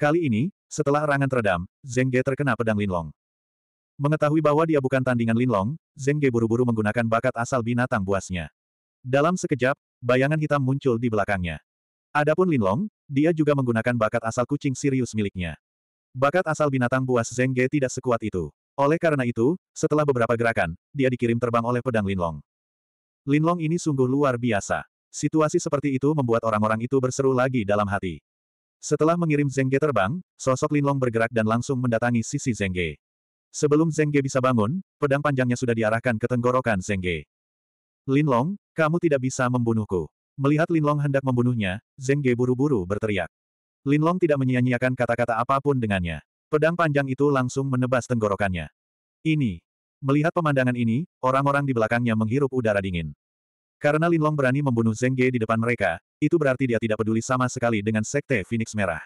Kali ini, setelah erangan teredam, Zeng Ge terkena pedang Linlong. Mengetahui bahwa dia bukan tandingan Linlong, Zeng Ge buru-buru menggunakan bakat asal binatang buasnya. Dalam sekejap, bayangan hitam muncul di belakangnya. Adapun Linlong, dia juga menggunakan bakat asal kucing Sirius miliknya. Bakat asal binatang buas Zeng Ge tidak sekuat itu. Oleh karena itu, setelah beberapa gerakan, dia dikirim terbang oleh pedang Linlong. Linlong ini sungguh luar biasa. Situasi seperti itu membuat orang-orang itu berseru lagi dalam hati. Setelah mengirim Zengge terbang, sosok Linlong bergerak dan langsung mendatangi sisi Zengge. Sebelum Zengge bisa bangun, pedang panjangnya sudah diarahkan ke tenggorokan Zengge. Linlong, kamu tidak bisa membunuhku. Melihat Linlong hendak membunuhnya, Zengge buru-buru berteriak. Linlong tidak menyia-nyiakan kata-kata apapun dengannya. Pedang panjang itu langsung menebas tenggorokannya. Ini. Melihat pemandangan ini, orang-orang di belakangnya menghirup udara dingin. Karena Linlong berani membunuh Zeng Ge di depan mereka, itu berarti dia tidak peduli sama sekali dengan Sekte Phoenix Merah.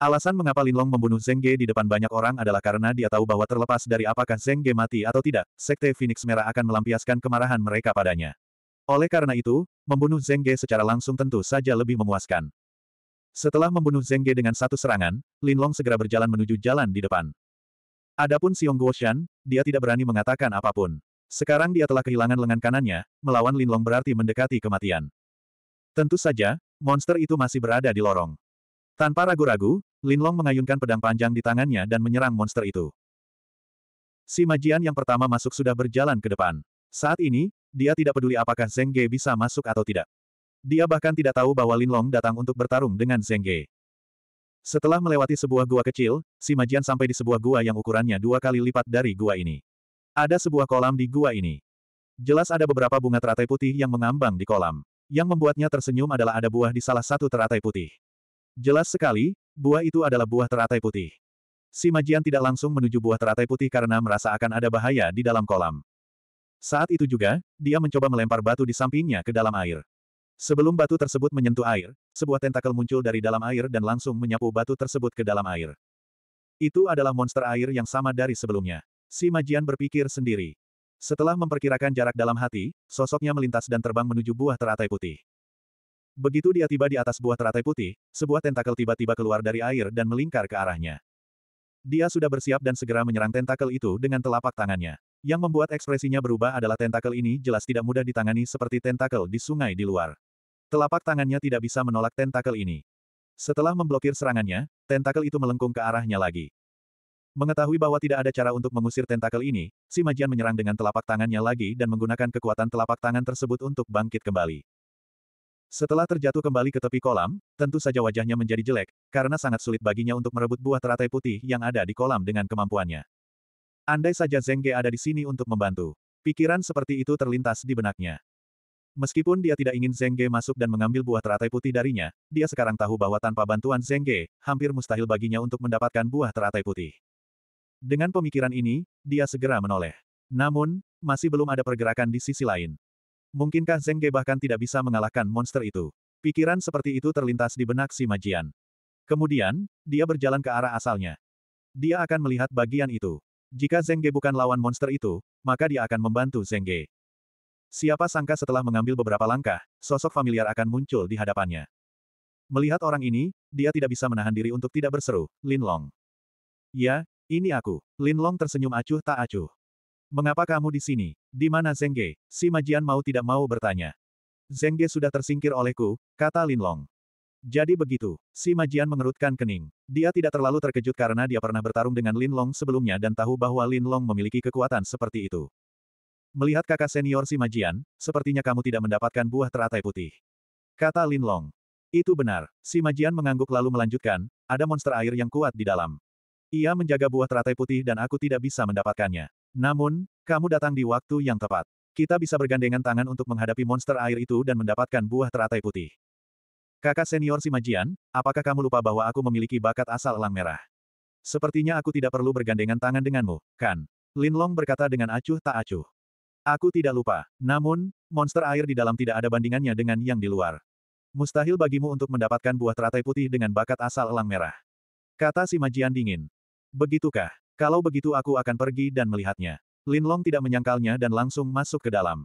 Alasan mengapa Linlong membunuh Zeng Ge di depan banyak orang adalah karena dia tahu bahwa terlepas dari apakah Zeng Ge mati atau tidak, Sekte Phoenix Merah akan melampiaskan kemarahan mereka padanya. Oleh karena itu, membunuh Zeng Ge secara langsung tentu saja lebih memuaskan. Setelah membunuh Zeng Ge dengan satu serangan, Linlong segera berjalan menuju jalan di depan. Adapun Xiong Guoshan, dia tidak berani mengatakan apapun. Sekarang dia telah kehilangan lengan kanannya, melawan Linlong berarti mendekati kematian. Tentu saja, monster itu masih berada di lorong. Tanpa ragu-ragu, Linlong mengayunkan pedang panjang di tangannya dan menyerang monster itu. Si majian yang pertama masuk sudah berjalan ke depan. Saat ini, dia tidak peduli apakah Zeng Ge bisa masuk atau tidak. Dia bahkan tidak tahu bahwa Linlong datang untuk bertarung dengan Zeng Ge. Setelah melewati sebuah gua kecil, si Majian sampai di sebuah gua yang ukurannya dua kali lipat dari gua ini. Ada sebuah kolam di gua ini. Jelas ada beberapa bunga teratai putih yang mengambang di kolam. Yang membuatnya tersenyum adalah ada buah di salah satu teratai putih. Jelas sekali, buah itu adalah buah teratai putih. Si Majian tidak langsung menuju buah teratai putih karena merasa akan ada bahaya di dalam kolam. Saat itu juga, dia mencoba melempar batu di sampingnya ke dalam air. Sebelum batu tersebut menyentuh air, sebuah tentakel muncul dari dalam air dan langsung menyapu batu tersebut ke dalam air. Itu adalah monster air yang sama dari sebelumnya. Si Majian berpikir sendiri. Setelah memperkirakan jarak dalam hati, sosoknya melintas dan terbang menuju buah teratai putih. Begitu dia tiba di atas buah teratai putih, sebuah tentakel tiba-tiba keluar dari air dan melingkar ke arahnya. Dia sudah bersiap dan segera menyerang tentakel itu dengan telapak tangannya. Yang membuat ekspresinya berubah adalah tentakel ini jelas tidak mudah ditangani seperti tentakel di sungai di luar. Telapak tangannya tidak bisa menolak tentakel ini. Setelah memblokir serangannya, tentakel itu melengkung ke arahnya lagi. Mengetahui bahwa tidak ada cara untuk mengusir tentakel ini, si Majian menyerang dengan telapak tangannya lagi dan menggunakan kekuatan telapak tangan tersebut untuk bangkit kembali. Setelah terjatuh kembali ke tepi kolam, tentu saja wajahnya menjadi jelek, karena sangat sulit baginya untuk merebut buah teratai putih yang ada di kolam dengan kemampuannya. Andai saja Zengge ada di sini untuk membantu. Pikiran seperti itu terlintas di benaknya. Meskipun dia tidak ingin Zengge masuk dan mengambil buah teratai putih darinya, dia sekarang tahu bahwa tanpa bantuan Zengge, hampir mustahil baginya untuk mendapatkan buah teratai putih. Dengan pemikiran ini, dia segera menoleh. Namun, masih belum ada pergerakan di sisi lain. Mungkinkah Zengge bahkan tidak bisa mengalahkan monster itu? Pikiran seperti itu terlintas di benak si Majian. Kemudian, dia berjalan ke arah asalnya. Dia akan melihat bagian itu. Jika Zengge bukan lawan monster itu, maka dia akan membantu Zengge. Siapa sangka setelah mengambil beberapa langkah, sosok familiar akan muncul di hadapannya. Melihat orang ini, dia tidak bisa menahan diri untuk tidak berseru, Lin Long. Ya, ini aku. Lin Long tersenyum acuh tak acuh. Mengapa kamu di sini? Di mana Zengge? Si Majian mau tidak mau bertanya. Zengge sudah tersingkir olehku, kata Lin Long. Jadi begitu, si Majian mengerutkan kening. Dia tidak terlalu terkejut karena dia pernah bertarung dengan Lin Long sebelumnya dan tahu bahwa Lin Long memiliki kekuatan seperti itu. Melihat kakak senior si Majian, sepertinya kamu tidak mendapatkan buah teratai putih. Kata Lin Long. Itu benar, si Majian mengangguk lalu melanjutkan, ada monster air yang kuat di dalam. Ia menjaga buah teratai putih dan aku tidak bisa mendapatkannya. Namun, kamu datang di waktu yang tepat. Kita bisa bergandengan tangan untuk menghadapi monster air itu dan mendapatkan buah teratai putih. Kakak senior Simajian, apakah kamu lupa bahwa aku memiliki bakat asal elang merah? Sepertinya aku tidak perlu bergandengan tangan denganmu, kan? Linlong berkata dengan acuh tak acuh. Aku tidak lupa. Namun, monster air di dalam tidak ada bandingannya dengan yang di luar. Mustahil bagimu untuk mendapatkan buah teratai putih dengan bakat asal elang merah. Kata Simajian dingin. Begitukah? Kalau begitu aku akan pergi dan melihatnya. Linlong tidak menyangkalnya dan langsung masuk ke dalam.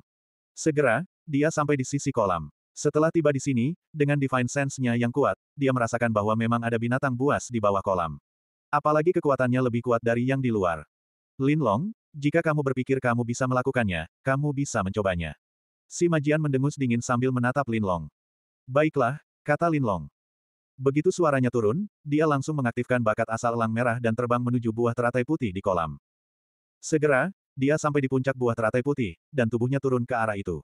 Segera, dia sampai di sisi kolam. Setelah tiba di sini, dengan divine sense-nya yang kuat, dia merasakan bahwa memang ada binatang buas di bawah kolam. Apalagi kekuatannya lebih kuat dari yang di luar. Linlong, jika kamu berpikir kamu bisa melakukannya, kamu bisa mencobanya. Si Majian mendengus dingin sambil menatap Linlong. Baiklah, kata Linlong. Begitu suaranya turun, dia langsung mengaktifkan bakat asal elang merah dan terbang menuju buah teratai putih di kolam. Segera, dia sampai di puncak buah teratai putih, dan tubuhnya turun ke arah itu.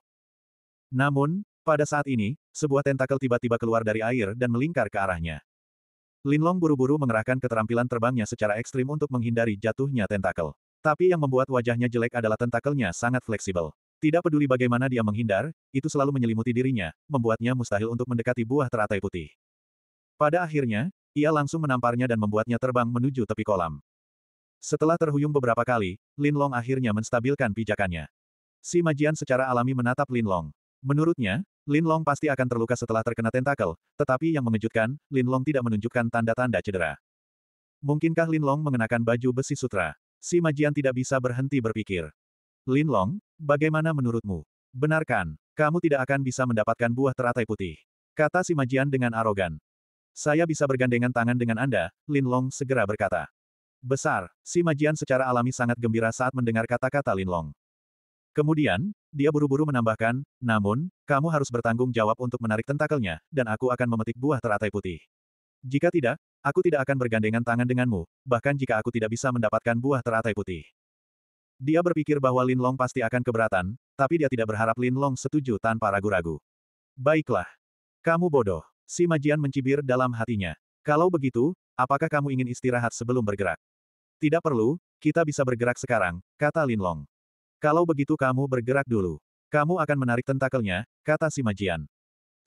Namun, pada saat ini, sebuah tentakel tiba-tiba keluar dari air dan melingkar ke arahnya. Linlong buru-buru mengerahkan keterampilan terbangnya secara ekstrim untuk menghindari jatuhnya tentakel. Tapi yang membuat wajahnya jelek adalah tentakelnya sangat fleksibel. Tidak peduli bagaimana dia menghindar, itu selalu menyelimuti dirinya, membuatnya mustahil untuk mendekati buah teratai putih. Pada akhirnya, ia langsung menamparnya dan membuatnya terbang menuju tepi kolam. Setelah terhuyung beberapa kali, Lin Long akhirnya menstabilkan pijakannya. Si Majian secara alami menatap Lin Long. Menurutnya, Lin Long pasti akan terluka setelah terkena tentakel, tetapi yang mengejutkan, Lin Long tidak menunjukkan tanda-tanda cedera. Mungkinkah Lin Long mengenakan baju besi sutra? Si Majian tidak bisa berhenti berpikir. Lin Long, bagaimana menurutmu? Benarkan, kamu tidak akan bisa mendapatkan buah teratai putih. Kata si Majian dengan arogan. Saya bisa bergandengan tangan dengan Anda, Lin Long segera berkata. Besar, si Majian secara alami sangat gembira saat mendengar kata-kata Lin Long. Kemudian, dia buru-buru menambahkan, namun, kamu harus bertanggung jawab untuk menarik tentakelnya, dan aku akan memetik buah teratai putih. Jika tidak, aku tidak akan bergandengan tangan denganmu, bahkan jika aku tidak bisa mendapatkan buah teratai putih. Dia berpikir bahwa Lin Long pasti akan keberatan, tapi dia tidak berharap Lin Long setuju tanpa ragu-ragu. Baiklah. Kamu bodoh. Si Majian mencibir dalam hatinya. Kalau begitu, apakah kamu ingin istirahat sebelum bergerak? Tidak perlu, kita bisa bergerak sekarang, kata Lin Long. Kalau begitu kamu bergerak dulu. Kamu akan menarik tentakelnya, kata si Majian.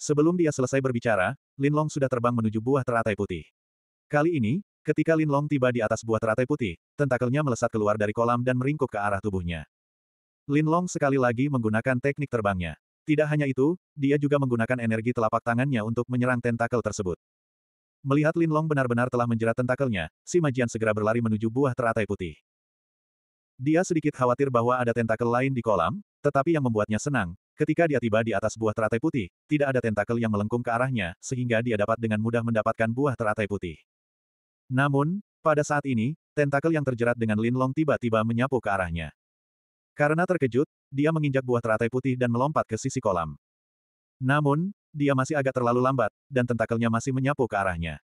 Sebelum dia selesai berbicara, Lin Long sudah terbang menuju buah teratai putih. Kali ini, ketika Lin Long tiba di atas buah teratai putih, tentakelnya melesat keluar dari kolam dan meringkuk ke arah tubuhnya. Lin Long sekali lagi menggunakan teknik terbangnya. Tidak hanya itu, dia juga menggunakan energi telapak tangannya untuk menyerang tentakel tersebut. Melihat Lin Long benar-benar telah menjerat tentakelnya, si Majian segera berlari menuju buah teratai putih. Dia sedikit khawatir bahwa ada tentakel lain di kolam, tetapi yang membuatnya senang, ketika dia tiba di atas buah teratai putih, tidak ada tentakel yang melengkung ke arahnya, sehingga dia dapat dengan mudah mendapatkan buah teratai putih. Namun, pada saat ini, tentakel yang terjerat dengan Lin Long tiba-tiba menyapu ke arahnya. Karena terkejut, dia menginjak buah teratai putih dan melompat ke sisi kolam. Namun, dia masih agak terlalu lambat, dan tentakelnya masih menyapu ke arahnya.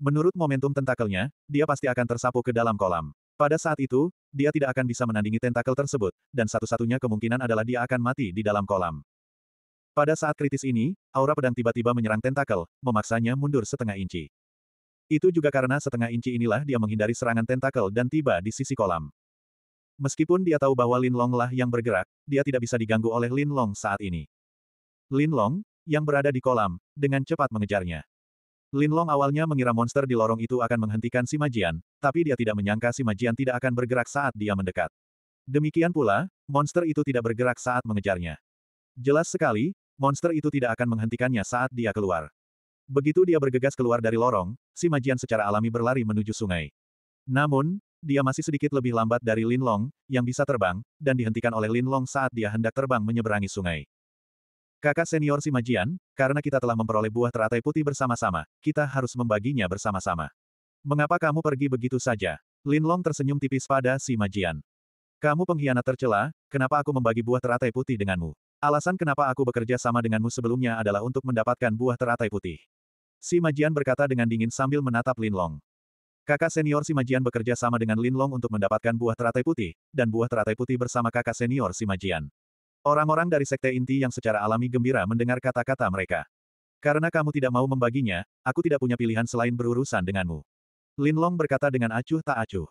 Menurut momentum tentakelnya, dia pasti akan tersapu ke dalam kolam. Pada saat itu, dia tidak akan bisa menandingi tentakel tersebut, dan satu-satunya kemungkinan adalah dia akan mati di dalam kolam. Pada saat kritis ini, aura pedang tiba-tiba menyerang tentakel, memaksanya mundur setengah inci. Itu juga karena setengah inci inilah dia menghindari serangan tentakel dan tiba di sisi kolam. Meskipun dia tahu bahwa Lin Long lah yang bergerak, dia tidak bisa diganggu oleh Lin Long saat ini. Lin Long, yang berada di kolam, dengan cepat mengejarnya. Lin Long awalnya mengira monster di lorong itu akan menghentikan si Majian, tapi dia tidak menyangka si Majian tidak akan bergerak saat dia mendekat. Demikian pula, monster itu tidak bergerak saat mengejarnya. Jelas sekali, monster itu tidak akan menghentikannya saat dia keluar. Begitu dia bergegas keluar dari lorong, si Majian secara alami berlari menuju sungai. Namun, dia masih sedikit lebih lambat dari Lin Long, yang bisa terbang, dan dihentikan oleh Lin Long saat dia hendak terbang menyeberangi sungai. Kakak senior si Majian, karena kita telah memperoleh buah teratai putih bersama-sama, kita harus membaginya bersama-sama. Mengapa kamu pergi begitu saja? Lin Long tersenyum tipis pada si Majian. Kamu pengkhianat tercela, kenapa aku membagi buah teratai putih denganmu? Alasan kenapa aku bekerja sama denganmu sebelumnya adalah untuk mendapatkan buah teratai putih. Si Majian berkata dengan dingin sambil menatap Lin Long. Kakak senior Simajian bekerja sama dengan Lin Long untuk mendapatkan buah teratai putih, dan buah teratai putih bersama kakak senior Simajian. Orang-orang dari sekte inti yang secara alami gembira mendengar kata-kata mereka. Karena kamu tidak mau membaginya, aku tidak punya pilihan selain berurusan denganmu. Lin Long berkata dengan acuh tak acuh.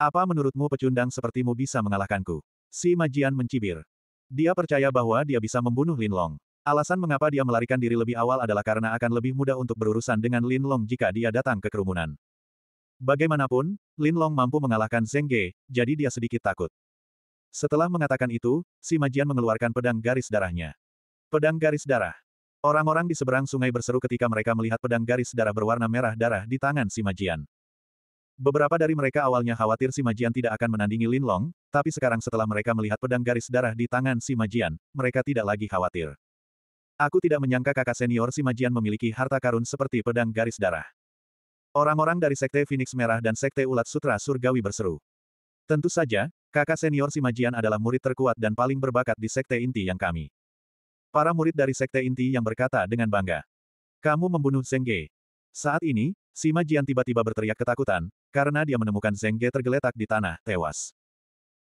Apa menurutmu pecundang sepertimu bisa mengalahkanku? Si Majian mencibir. Dia percaya bahwa dia bisa membunuh Lin Long. Alasan mengapa dia melarikan diri lebih awal adalah karena akan lebih mudah untuk berurusan dengan Lin Long jika dia datang ke kerumunan. Bagaimanapun, Lin Long mampu mengalahkan Zeng Ge, jadi dia sedikit takut. Setelah mengatakan itu, si Majian mengeluarkan pedang garis darahnya. Pedang garis darah. Orang-orang di seberang sungai berseru ketika mereka melihat pedang garis darah berwarna merah darah di tangan si Majian. Beberapa dari mereka awalnya khawatir si Majian tidak akan menandingi Lin Long, tapi sekarang setelah mereka melihat pedang garis darah di tangan si Majian, mereka tidak lagi khawatir. Aku tidak menyangka kakak senior si Majian memiliki harta karun seperti pedang garis darah. Orang-orang dari Sekte Phoenix Merah dan Sekte Ulat Sutra Surgawi berseru. Tentu saja, kakak senior Simajian adalah murid terkuat dan paling berbakat di Sekte Inti yang kami. Para murid dari Sekte Inti yang berkata dengan bangga. Kamu membunuh Zengge. Saat ini, Simajian tiba-tiba berteriak ketakutan, karena dia menemukan Zengge tergeletak di tanah, tewas.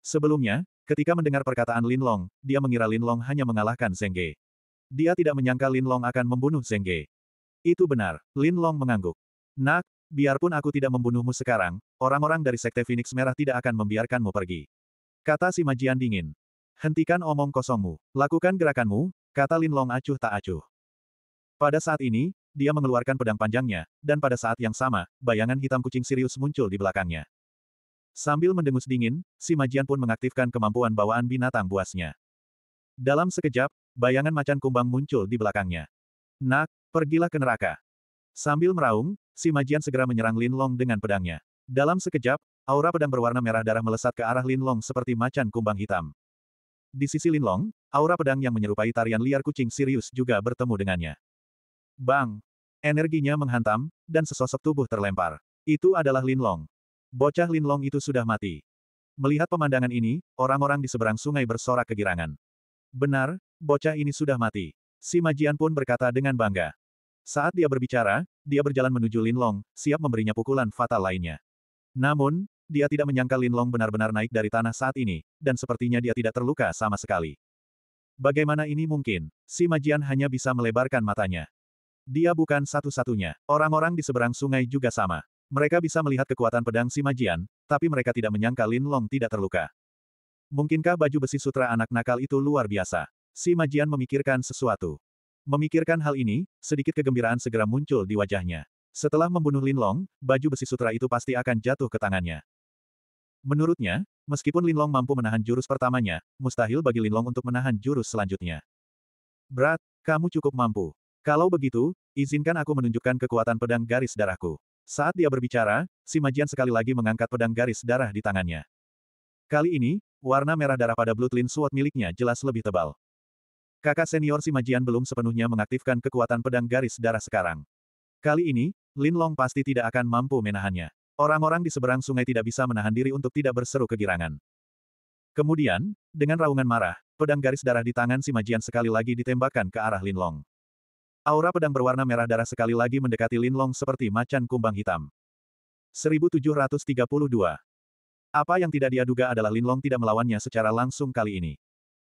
Sebelumnya, ketika mendengar perkataan Lin Long, dia mengira Lin Long hanya mengalahkan Zengge. Dia tidak menyangka Lin Long akan membunuh Zengge. Itu benar, Lin Long mengangguk. Nak, Biarpun aku tidak membunuhmu sekarang, orang-orang dari Sekte Phoenix Merah tidak akan membiarkanmu pergi. Kata si Majian dingin. Hentikan omong kosongmu, lakukan gerakanmu, kata Lin Long acuh tak acuh. Pada saat ini, dia mengeluarkan pedang panjangnya, dan pada saat yang sama, bayangan hitam kucing Sirius muncul di belakangnya. Sambil mendengus dingin, si Majian pun mengaktifkan kemampuan bawaan binatang buasnya. Dalam sekejap, bayangan macan kumbang muncul di belakangnya. Nak, pergilah ke neraka. Sambil meraung, Si Majian segera menyerang Lin Long dengan pedangnya. Dalam sekejap, aura pedang berwarna merah darah melesat ke arah Lin Long seperti macan kumbang hitam. Di sisi Lin Long, aura pedang yang menyerupai tarian liar kucing Sirius juga bertemu dengannya. Bang! Energinya menghantam, dan sesosok tubuh terlempar. Itu adalah Lin Long. Bocah Lin Long itu sudah mati. Melihat pemandangan ini, orang-orang di seberang sungai bersorak kegirangan. Benar, bocah ini sudah mati. Si Majian pun berkata dengan bangga. Saat dia berbicara, dia berjalan menuju Lin Long, siap memberinya pukulan fatal lainnya. Namun, dia tidak menyangka Lin Long benar-benar naik dari tanah saat ini, dan sepertinya dia tidak terluka sama sekali. Bagaimana ini mungkin? Si Majian hanya bisa melebarkan matanya. Dia bukan satu-satunya. Orang-orang di seberang sungai juga sama. Mereka bisa melihat kekuatan pedang si Majian, tapi mereka tidak menyangka Lin Long tidak terluka. Mungkinkah baju besi sutra anak nakal itu luar biasa? Si Majian memikirkan sesuatu. Memikirkan hal ini, sedikit kegembiraan segera muncul di wajahnya. Setelah membunuh Lin Long, baju besi sutra itu pasti akan jatuh ke tangannya. Menurutnya, meskipun Lin Long mampu menahan jurus pertamanya, mustahil bagi Lin Long untuk menahan jurus selanjutnya. Berat, kamu cukup mampu. Kalau begitu, izinkan aku menunjukkan kekuatan pedang garis darahku. Saat dia berbicara, si Majian sekali lagi mengangkat pedang garis darah di tangannya. Kali ini, warna merah darah pada Lin Sword miliknya jelas lebih tebal. Kakak senior Simajian belum sepenuhnya mengaktifkan kekuatan pedang garis darah sekarang. Kali ini, Lin Long pasti tidak akan mampu menahannya. Orang-orang di seberang sungai tidak bisa menahan diri untuk tidak berseru kegirangan. Kemudian, dengan raungan marah, pedang garis darah di tangan Simajian sekali lagi ditembakkan ke arah Lin Long. Aura pedang berwarna merah darah sekali lagi mendekati Lin Long seperti macan kumbang hitam. 1732. Apa yang tidak dia duga adalah Lin Long tidak melawannya secara langsung kali ini.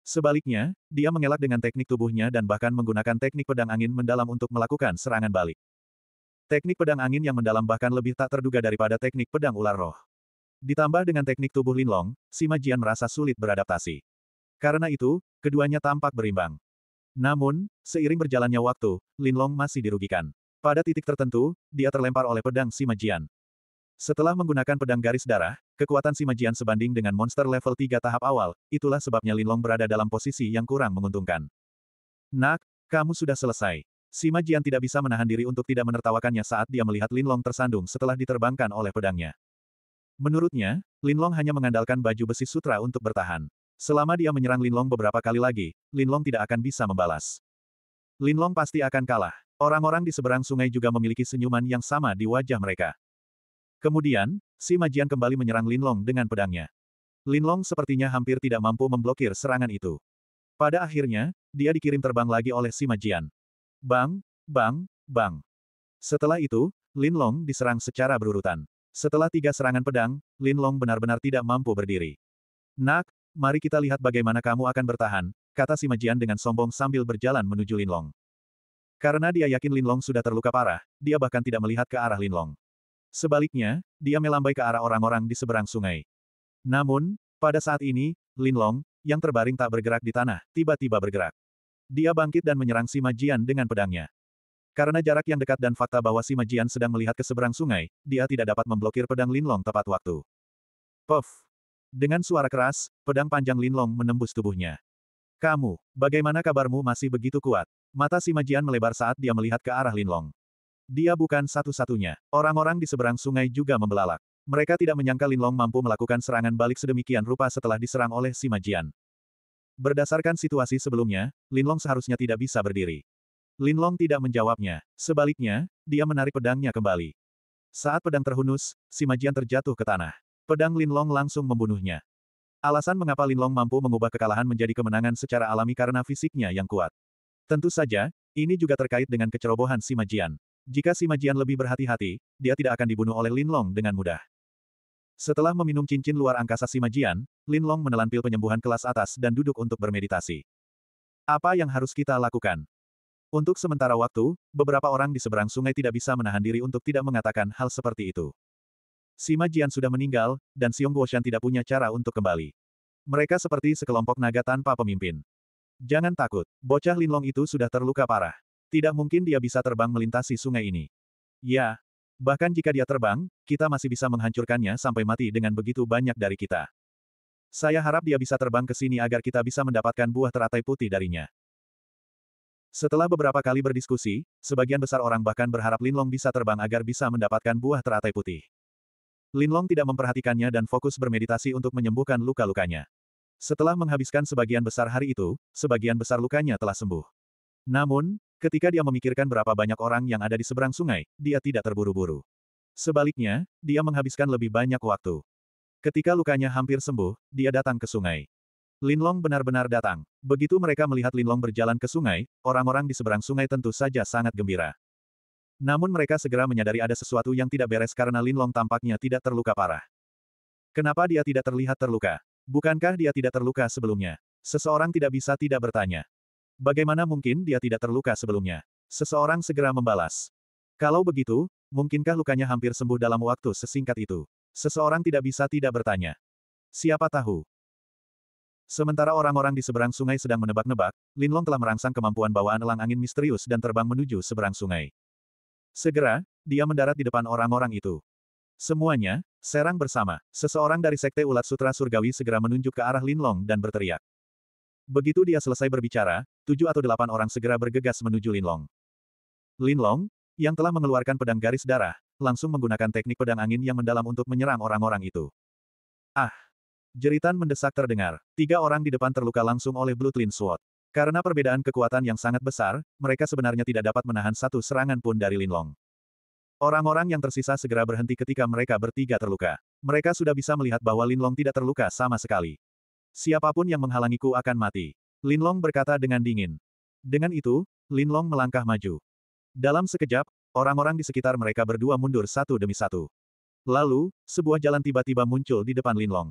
Sebaliknya, dia mengelak dengan teknik tubuhnya dan bahkan menggunakan teknik pedang angin mendalam untuk melakukan serangan balik. Teknik pedang angin yang mendalam bahkan lebih tak terduga daripada teknik pedang ular roh. Ditambah dengan teknik tubuh Linlong, Sima Jian merasa sulit beradaptasi. Karena itu, keduanya tampak berimbang. Namun, seiring berjalannya waktu, Linlong masih dirugikan. Pada titik tertentu, dia terlempar oleh pedang Sima Jian. Setelah menggunakan pedang garis darah, kekuatan Simajian sebanding dengan monster level 3 tahap awal, itulah sebabnya Linlong berada dalam posisi yang kurang menguntungkan. Nak, kamu sudah selesai. Simajian tidak bisa menahan diri untuk tidak menertawakannya saat dia melihat Linlong tersandung setelah diterbangkan oleh pedangnya. Menurutnya, Linlong hanya mengandalkan baju besi sutra untuk bertahan. Selama dia menyerang Linlong beberapa kali lagi, Linlong tidak akan bisa membalas. Linlong pasti akan kalah. Orang-orang di seberang sungai juga memiliki senyuman yang sama di wajah mereka. Kemudian, si majian kembali menyerang Linlong dengan pedangnya. Linlong sepertinya hampir tidak mampu memblokir serangan itu. Pada akhirnya, dia dikirim terbang lagi oleh si majian. Bang, bang, bang. Setelah itu, Linlong diserang secara berurutan. Setelah tiga serangan pedang, Linlong benar-benar tidak mampu berdiri. Nak, mari kita lihat bagaimana kamu akan bertahan, kata si majian dengan sombong sambil berjalan menuju Linlong. Karena dia yakin Linlong sudah terluka parah, dia bahkan tidak melihat ke arah Linlong. Sebaliknya, dia melambai ke arah orang-orang di seberang sungai. Namun, pada saat ini, Lin Long yang terbaring tak bergerak di tanah, tiba-tiba bergerak. Dia bangkit dan menyerang si Majian dengan pedangnya. Karena jarak yang dekat dan fakta bahwa si Majian sedang melihat ke seberang sungai, dia tidak dapat memblokir pedang Lin Long tepat waktu. Puff! Dengan suara keras, pedang panjang Lin Long menembus tubuhnya. Kamu, bagaimana kabarmu masih begitu kuat? Mata si Majian melebar saat dia melihat ke arah Lin Long. Dia bukan satu-satunya. Orang-orang di seberang sungai juga membelalak. Mereka tidak menyangka Long mampu melakukan serangan balik sedemikian rupa setelah diserang oleh Sima Jian. Berdasarkan situasi sebelumnya, Lin Long seharusnya tidak bisa berdiri. Lin Long tidak menjawabnya. Sebaliknya, dia menarik pedangnya kembali. Saat pedang terhunus, Sima Jian terjatuh ke tanah. Pedang Lin Long langsung membunuhnya. Alasan mengapa Lin Long mampu mengubah kekalahan menjadi kemenangan secara alami karena fisiknya yang kuat. Tentu saja, ini juga terkait dengan kecerobohan Sima Jian. Jika si Majian lebih berhati-hati, dia tidak akan dibunuh oleh Lin Long dengan mudah. Setelah meminum cincin luar angkasa si Majian, Lin Long menelan pil penyembuhan kelas atas dan duduk untuk bermeditasi. Apa yang harus kita lakukan? Untuk sementara waktu, beberapa orang di seberang sungai tidak bisa menahan diri untuk tidak mengatakan hal seperti itu. Si Majian sudah meninggal, dan Xiong Guoshan tidak punya cara untuk kembali. Mereka seperti sekelompok naga tanpa pemimpin. Jangan takut, bocah Lin Long itu sudah terluka parah. Tidak mungkin dia bisa terbang melintasi sungai ini. Ya, bahkan jika dia terbang, kita masih bisa menghancurkannya sampai mati dengan begitu banyak dari kita. Saya harap dia bisa terbang ke sini agar kita bisa mendapatkan buah teratai putih darinya. Setelah beberapa kali berdiskusi, sebagian besar orang bahkan berharap Linlong bisa terbang agar bisa mendapatkan buah teratai putih. Linlong tidak memperhatikannya dan fokus bermeditasi untuk menyembuhkan luka-lukanya. Setelah menghabiskan sebagian besar hari itu, sebagian besar lukanya telah sembuh. Namun, Ketika dia memikirkan berapa banyak orang yang ada di seberang sungai, dia tidak terburu-buru. Sebaliknya, dia menghabiskan lebih banyak waktu. Ketika lukanya hampir sembuh, dia datang ke sungai. Linlong benar-benar datang. Begitu mereka melihat Linlong berjalan ke sungai, orang-orang di seberang sungai tentu saja sangat gembira. Namun mereka segera menyadari ada sesuatu yang tidak beres karena Linlong tampaknya tidak terluka parah. Kenapa dia tidak terlihat terluka? Bukankah dia tidak terluka sebelumnya? Seseorang tidak bisa tidak bertanya. Bagaimana mungkin dia tidak terluka sebelumnya? Seseorang segera membalas. Kalau begitu, mungkinkah lukanya hampir sembuh dalam waktu sesingkat itu? Seseorang tidak bisa tidak bertanya. Siapa tahu? Sementara orang-orang di seberang sungai sedang menebak-nebak, Linlong telah merangsang kemampuan bawaan elang angin misterius dan terbang menuju seberang sungai. Segera, dia mendarat di depan orang-orang itu. Semuanya, serang bersama. Seseorang dari Sekte Ulat Sutra Surgawi segera menunjuk ke arah Linlong dan berteriak. Begitu dia selesai berbicara, tujuh atau delapan orang segera bergegas menuju Linlong. Linlong, yang telah mengeluarkan pedang garis darah, langsung menggunakan teknik pedang angin yang mendalam untuk menyerang orang-orang itu. Ah! Jeritan mendesak terdengar. Tiga orang di depan terluka langsung oleh Blue Twin Sword. Karena perbedaan kekuatan yang sangat besar, mereka sebenarnya tidak dapat menahan satu serangan pun dari Linlong. Orang-orang yang tersisa segera berhenti ketika mereka bertiga terluka. Mereka sudah bisa melihat bahwa Linlong tidak terluka sama sekali. Siapapun yang menghalangiku akan mati. Linlong berkata dengan dingin. Dengan itu, Linlong melangkah maju. Dalam sekejap, orang-orang di sekitar mereka berdua mundur satu demi satu. Lalu, sebuah jalan tiba-tiba muncul di depan Linlong.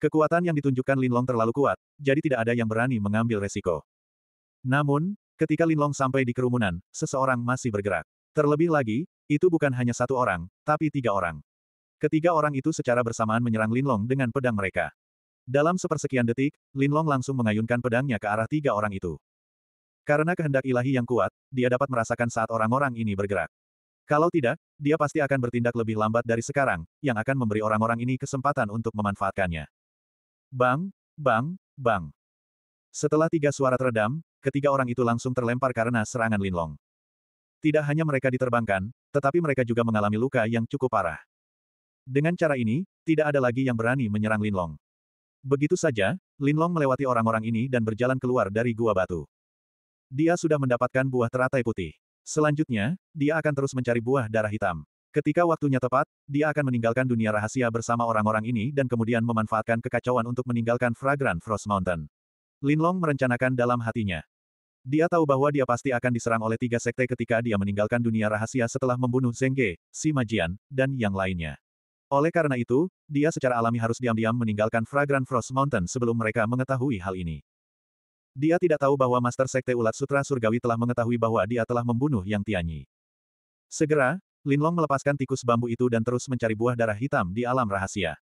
Kekuatan yang ditunjukkan Linlong terlalu kuat, jadi tidak ada yang berani mengambil resiko. Namun, ketika Linlong sampai di kerumunan, seseorang masih bergerak. Terlebih lagi, itu bukan hanya satu orang, tapi tiga orang. Ketiga orang itu secara bersamaan menyerang Linlong dengan pedang mereka. Dalam sepersekian detik, Linlong langsung mengayunkan pedangnya ke arah tiga orang itu. Karena kehendak ilahi yang kuat, dia dapat merasakan saat orang-orang ini bergerak. Kalau tidak, dia pasti akan bertindak lebih lambat dari sekarang, yang akan memberi orang-orang ini kesempatan untuk memanfaatkannya. Bang, bang, bang. Setelah tiga suara teredam, ketiga orang itu langsung terlempar karena serangan Linlong. Tidak hanya mereka diterbangkan, tetapi mereka juga mengalami luka yang cukup parah. Dengan cara ini, tidak ada lagi yang berani menyerang Linlong. Begitu saja, Linlong melewati orang-orang ini dan berjalan keluar dari gua batu. Dia sudah mendapatkan buah teratai putih. Selanjutnya, dia akan terus mencari buah darah hitam. Ketika waktunya tepat, dia akan meninggalkan dunia rahasia bersama orang-orang ini dan kemudian memanfaatkan kekacauan untuk meninggalkan Fragrant Frost Mountain. Linlong merencanakan dalam hatinya. Dia tahu bahwa dia pasti akan diserang oleh tiga sekte ketika dia meninggalkan dunia rahasia setelah membunuh Zengge, Si Majian, dan yang lainnya. Oleh karena itu, dia secara alami harus diam-diam meninggalkan Fragrant Frost Mountain sebelum mereka mengetahui hal ini. Dia tidak tahu bahwa Master Sekte Ulat Sutra Surgawi telah mengetahui bahwa dia telah membunuh Yang Tianyi. Segera, Linlong melepaskan tikus bambu itu dan terus mencari buah darah hitam di alam rahasia.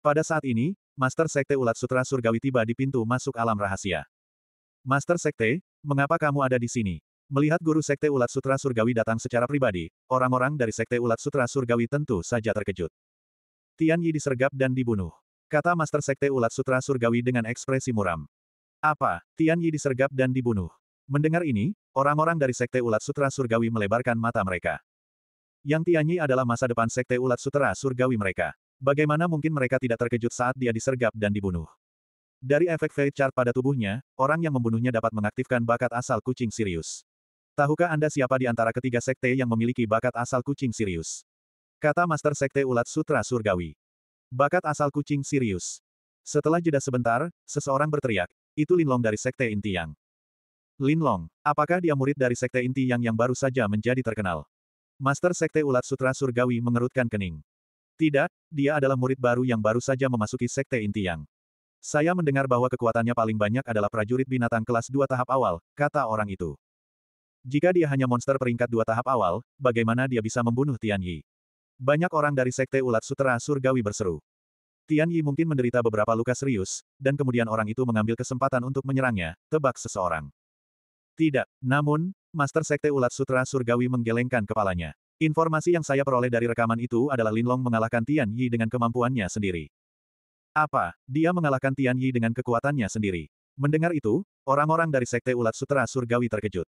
Pada saat ini, Master Sekte Ulat Sutra Surgawi tiba di pintu masuk alam rahasia. Master Sekte, mengapa kamu ada di sini? Melihat guru Sekte Ulat Sutra Surgawi datang secara pribadi, orang-orang dari Sekte Ulat Sutra Surgawi tentu saja terkejut. Tian Yi disergap dan dibunuh. Kata Master Sekte Ulat Sutra Surgawi dengan ekspresi muram. Apa? Tian Yi disergap dan dibunuh. Mendengar ini, orang-orang dari Sekte Ulat Sutra Surgawi melebarkan mata mereka. Yang Tian Yi adalah masa depan Sekte Ulat Sutra Surgawi mereka. Bagaimana mungkin mereka tidak terkejut saat dia disergap dan dibunuh? Dari efek fate chart pada tubuhnya, orang yang membunuhnya dapat mengaktifkan bakat asal kucing Sirius. Tahukah Anda siapa di antara ketiga sekte yang memiliki bakat asal kucing Sirius? Kata Master Sekte Ulat Sutra Surgawi. Bakat asal kucing Sirius. Setelah jeda sebentar, seseorang berteriak, itu Linlong dari Sekte Inti Yang. Linlong, apakah dia murid dari Sekte Inti Yang yang baru saja menjadi terkenal? Master Sekte Ulat Sutra Surgawi mengerutkan kening. Tidak, dia adalah murid baru yang baru saja memasuki Sekte Inti Yang. Saya mendengar bahwa kekuatannya paling banyak adalah prajurit binatang kelas 2 tahap awal, kata orang itu. Jika dia hanya monster peringkat dua tahap awal, bagaimana dia bisa membunuh Tian Yi? Banyak orang dari Sekte Ulat Sutera Surgawi berseru. Tian Yi mungkin menderita beberapa luka serius, dan kemudian orang itu mengambil kesempatan untuk menyerangnya, tebak seseorang. Tidak, namun, Master Sekte Ulat Sutra Surgawi menggelengkan kepalanya. Informasi yang saya peroleh dari rekaman itu adalah Linlong mengalahkan Tian Yi dengan kemampuannya sendiri. Apa? Dia mengalahkan Tian Yi dengan kekuatannya sendiri. Mendengar itu, orang-orang dari Sekte Ulat Sutra Surgawi terkejut.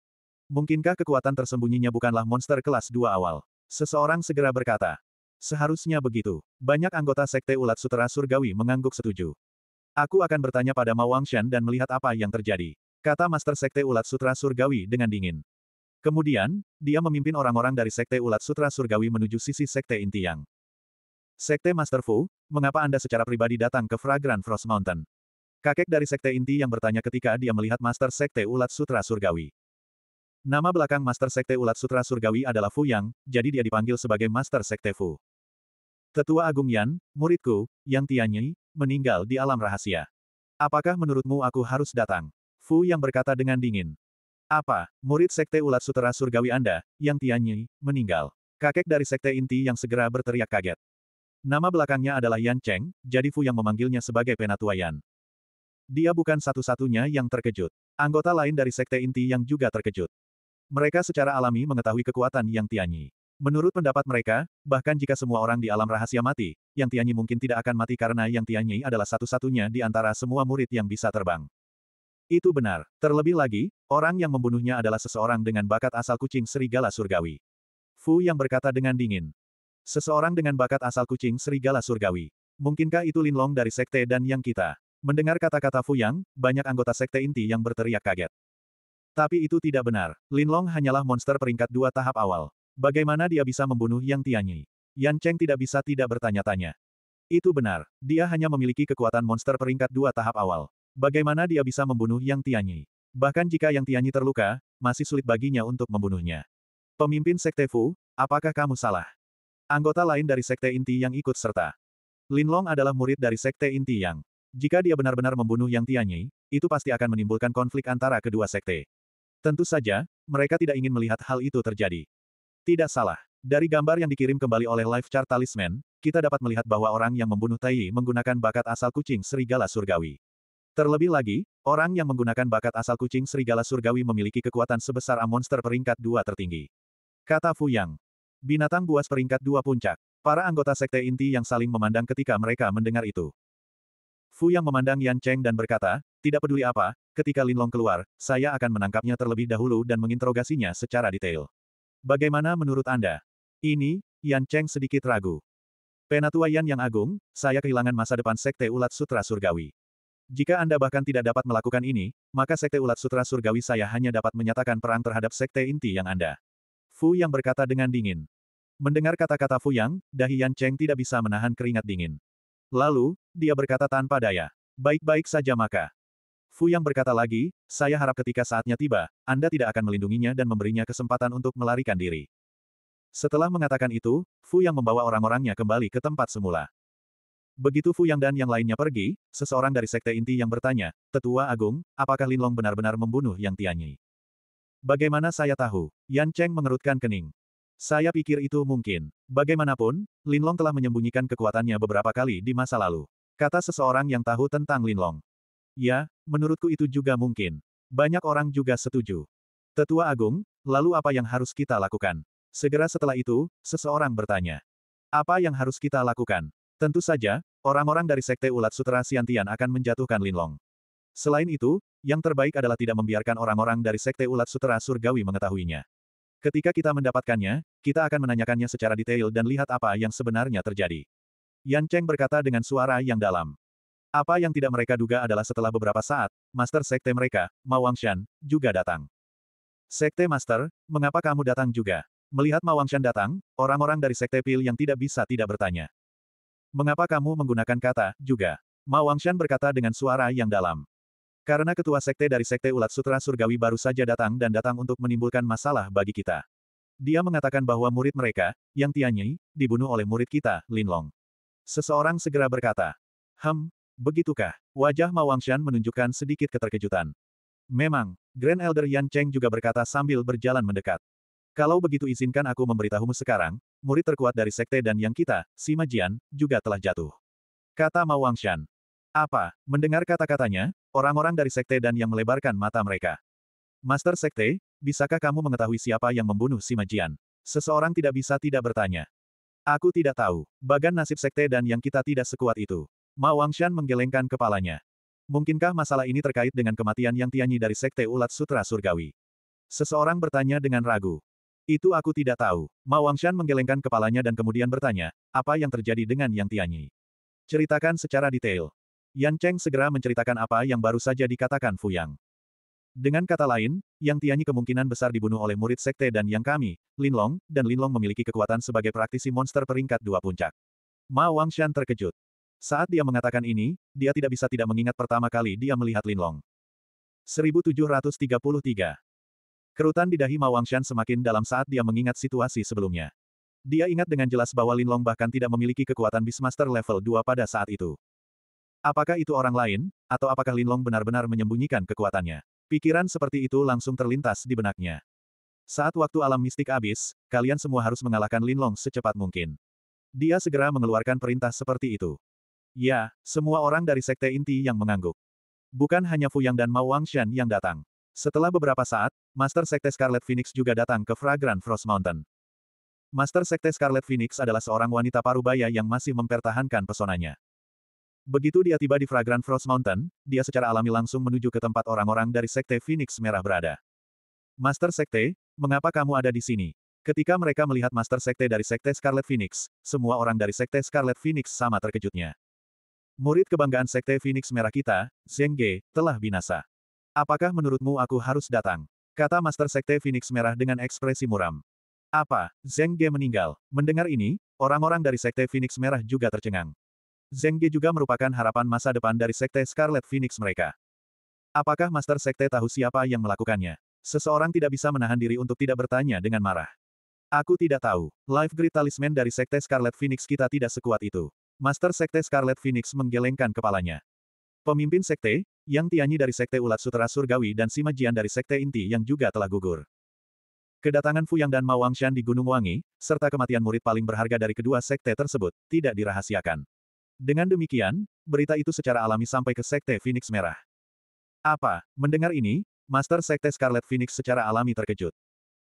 Mungkinkah kekuatan tersembunyinya bukanlah monster kelas dua awal? Seseorang segera berkata. Seharusnya begitu. Banyak anggota Sekte Ulat Sutera Surgawi mengangguk setuju. Aku akan bertanya pada Ma Wangshan dan melihat apa yang terjadi. Kata Master Sekte Ulat Sutra Surgawi dengan dingin. Kemudian, dia memimpin orang-orang dari Sekte Ulat Sutra Surgawi menuju sisi Sekte Inti Yang. Sekte Master Fu, mengapa Anda secara pribadi datang ke Fragrant Frost Mountain? Kakek dari Sekte Inti yang bertanya ketika dia melihat Master Sekte Ulat Sutra Surgawi. Nama belakang Master Sekte Ulat Sutra Surgawi adalah Fu Yang, jadi dia dipanggil sebagai Master Sekte Fu. Tetua Agung Yan, muridku, Yang Tianyi, meninggal di alam rahasia. Apakah menurutmu aku harus datang? Fu Yang berkata dengan dingin. Apa, murid Sekte Ulat Sutra Surgawi Anda, Yang Tianyi, meninggal? Kakek dari Sekte Inti yang segera berteriak kaget. Nama belakangnya adalah Yan Cheng, jadi Fu Yang memanggilnya sebagai Penatua Yan. Dia bukan satu-satunya yang terkejut. Anggota lain dari Sekte Inti yang juga terkejut. Mereka secara alami mengetahui kekuatan Yang Tianyi. Menurut pendapat mereka, bahkan jika semua orang di alam rahasia mati, Yang Tianyi mungkin tidak akan mati karena Yang Tianyi adalah satu-satunya di antara semua murid yang bisa terbang. Itu benar. Terlebih lagi, orang yang membunuhnya adalah seseorang dengan bakat asal kucing serigala surgawi. Fu yang berkata dengan dingin. Seseorang dengan bakat asal kucing serigala surgawi. Mungkinkah itu Linlong dari sekte dan yang kita? Mendengar kata-kata Fu Yang, banyak anggota sekte inti yang berteriak kaget. Tapi itu tidak benar. Linlong hanyalah monster peringkat dua tahap awal. Bagaimana dia bisa membunuh Yang Tianyi? Yan Cheng tidak bisa tidak bertanya-tanya. Itu benar. Dia hanya memiliki kekuatan monster peringkat dua tahap awal. Bagaimana dia bisa membunuh Yang Tianyi? Bahkan jika Yang Tianyi terluka, masih sulit baginya untuk membunuhnya. Pemimpin Sekte Fu, apakah kamu salah? Anggota lain dari Sekte Inti yang ikut serta. Linlong adalah murid dari Sekte Inti Yang. Jika dia benar-benar membunuh Yang Tianyi, itu pasti akan menimbulkan konflik antara kedua sekte. Tentu saja, mereka tidak ingin melihat hal itu terjadi. Tidak salah. Dari gambar yang dikirim kembali oleh Life Chart Talisman, kita dapat melihat bahwa orang yang membunuh Tai menggunakan bakat asal kucing serigala surgawi. Terlebih lagi, orang yang menggunakan bakat asal kucing serigala surgawi memiliki kekuatan sebesar A monster peringkat dua tertinggi. Kata Fu Yang, Binatang buas peringkat dua puncak. Para anggota sekte inti yang saling memandang ketika mereka mendengar itu. Fu Yang memandang Yan Cheng dan berkata, tidak peduli apa, Ketika Linlong keluar, saya akan menangkapnya terlebih dahulu dan menginterogasinya secara detail. Bagaimana menurut Anda? Ini, Yan Cheng sedikit ragu. Penatua Yan yang agung, saya kehilangan masa depan Sekte Ulat Sutra Surgawi. Jika Anda bahkan tidak dapat melakukan ini, maka Sekte Ulat Sutra Surgawi saya hanya dapat menyatakan perang terhadap Sekte Inti yang Anda. Fu Yang berkata dengan dingin. Mendengar kata-kata Fu Yang, dahi Yan Cheng tidak bisa menahan keringat dingin. Lalu, dia berkata tanpa daya. Baik-baik saja maka. Fu Yang berkata lagi, saya harap ketika saatnya tiba, Anda tidak akan melindunginya dan memberinya kesempatan untuk melarikan diri. Setelah mengatakan itu, Fu Yang membawa orang-orangnya kembali ke tempat semula. Begitu Fu Yang dan yang lainnya pergi, seseorang dari sekte inti yang bertanya, Tetua Agung, apakah Lin Long benar-benar membunuh Yang Tianyi? Bagaimana saya tahu? Yan Cheng mengerutkan kening. Saya pikir itu mungkin. Bagaimanapun, Lin Long telah menyembunyikan kekuatannya beberapa kali di masa lalu. Kata seseorang yang tahu tentang Lin Long. Ya, menurutku itu juga mungkin. Banyak orang juga setuju. Tetua Agung, lalu apa yang harus kita lakukan? Segera setelah itu, seseorang bertanya. Apa yang harus kita lakukan? Tentu saja, orang-orang dari Sekte Ulat Sutera Siantian akan menjatuhkan Linlong. Selain itu, yang terbaik adalah tidak membiarkan orang-orang dari Sekte Ulat Sutra Surgawi mengetahuinya. Ketika kita mendapatkannya, kita akan menanyakannya secara detail dan lihat apa yang sebenarnya terjadi. Yan Cheng berkata dengan suara yang dalam. Apa yang tidak mereka duga adalah setelah beberapa saat, Master Sekte mereka, Ma Wangshan, juga datang. Sekte Master, mengapa kamu datang juga? Melihat Ma Wangshan datang, orang-orang dari Sekte Pil yang tidak bisa tidak bertanya. Mengapa kamu menggunakan kata, juga? Ma Wangshan berkata dengan suara yang dalam. Karena ketua sekte dari Sekte Ulat Sutra Surgawi baru saja datang dan datang untuk menimbulkan masalah bagi kita. Dia mengatakan bahwa murid mereka, yang Tianyi, dibunuh oleh murid kita, Linlong. Seseorang segera berkata, Hem, Begitukah? Wajah Ma Wangshan menunjukkan sedikit keterkejutan. Memang, Grand Elder Yan Cheng juga berkata sambil berjalan mendekat. Kalau begitu izinkan aku memberitahumu sekarang, murid terkuat dari sekte dan yang kita, Sima Jian, juga telah jatuh. Kata Ma Wangshan. Apa? Mendengar kata-katanya, orang-orang dari sekte dan yang melebarkan mata mereka. Master Sekte, bisakah kamu mengetahui siapa yang membunuh Sima Jian? Seseorang tidak bisa tidak bertanya. Aku tidak tahu, bagan nasib sekte dan yang kita tidak sekuat itu. Ma Wangshan menggelengkan kepalanya. Mungkinkah masalah ini terkait dengan kematian yang Tianyi dari Sekte Ulat Sutra Surgawi? Seseorang bertanya dengan ragu. Itu aku tidak tahu. Ma Wangshan menggelengkan kepalanya dan kemudian bertanya, apa yang terjadi dengan Yang Tianyi? Ceritakan secara detail. Yan Cheng segera menceritakan apa yang baru saja dikatakan Fu Yang. Dengan kata lain, Yang Tianyi kemungkinan besar dibunuh oleh murid sekte dan Yang kami, Lin Long, dan Lin Long memiliki kekuatan sebagai praktisi monster peringkat dua puncak. Ma Wangshan terkejut. Saat dia mengatakan ini, dia tidak bisa tidak mengingat pertama kali dia melihat Linlong. 1733. Kerutan di dahi Mawangshan semakin dalam saat dia mengingat situasi sebelumnya. Dia ingat dengan jelas bahwa Linlong bahkan tidak memiliki kekuatan Beastmaster level 2 pada saat itu. Apakah itu orang lain, atau apakah Linlong benar-benar menyembunyikan kekuatannya? Pikiran seperti itu langsung terlintas di benaknya. Saat waktu alam mistik habis, kalian semua harus mengalahkan Linlong secepat mungkin. Dia segera mengeluarkan perintah seperti itu. Ya, semua orang dari sekte inti yang mengangguk. Bukan hanya Fu Yang dan Mao Wangshan yang datang. Setelah beberapa saat, Master Sekte Scarlet Phoenix juga datang ke Fragrant Frost Mountain. Master Sekte Scarlet Phoenix adalah seorang wanita parubaya yang masih mempertahankan pesonanya. Begitu dia tiba di Fragrant Frost Mountain, dia secara alami langsung menuju ke tempat orang-orang dari Sekte Phoenix Merah berada. Master Sekte, mengapa kamu ada di sini? Ketika mereka melihat Master Sekte dari Sekte Scarlet Phoenix, semua orang dari Sekte Scarlet Phoenix sama terkejutnya. Murid kebanggaan Sekte Phoenix Merah kita, Zeng Ge, telah binasa. Apakah menurutmu aku harus datang? Kata Master Sekte Phoenix Merah dengan ekspresi muram. Apa? Zeng Ge meninggal. Mendengar ini, orang-orang dari Sekte Phoenix Merah juga tercengang. Zeng Ge juga merupakan harapan masa depan dari Sekte Scarlet Phoenix mereka. Apakah Master Sekte tahu siapa yang melakukannya? Seseorang tidak bisa menahan diri untuk tidak bertanya dengan marah. Aku tidak tahu. Life Grid talisman dari Sekte Scarlet Phoenix kita tidak sekuat itu. Master Sekte Scarlet Phoenix menggelengkan kepalanya. Pemimpin Sekte, Yang Tianyi dari Sekte Ulat Sutera Surgawi dan Sima Jian dari Sekte Inti yang juga telah gugur. Kedatangan Fuyang dan Ma Shan di Gunung Wangi, serta kematian murid paling berharga dari kedua sekte tersebut, tidak dirahasiakan. Dengan demikian, berita itu secara alami sampai ke Sekte Phoenix Merah. Apa? Mendengar ini, Master Sekte Scarlet Phoenix secara alami terkejut.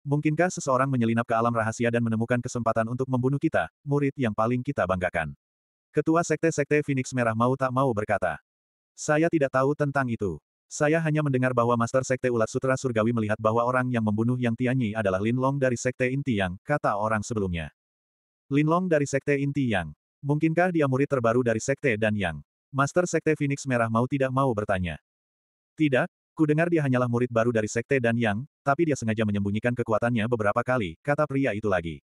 Mungkinkah seseorang menyelinap ke alam rahasia dan menemukan kesempatan untuk membunuh kita, murid yang paling kita banggakan? Ketua Sekte-Sekte Phoenix Merah mau tak mau berkata. Saya tidak tahu tentang itu. Saya hanya mendengar bahwa Master Sekte Ulat Sutra Surgawi melihat bahwa orang yang membunuh Yang Tianyi adalah Lin Long dari Sekte Inti Yang, kata orang sebelumnya. Lin Long dari Sekte Inti Yang. Mungkinkah dia murid terbaru dari Sekte Dan Yang? Master Sekte Phoenix Merah mau tidak mau bertanya. Tidak, ku dengar dia hanyalah murid baru dari Sekte Dan Yang, tapi dia sengaja menyembunyikan kekuatannya beberapa kali, kata pria itu lagi.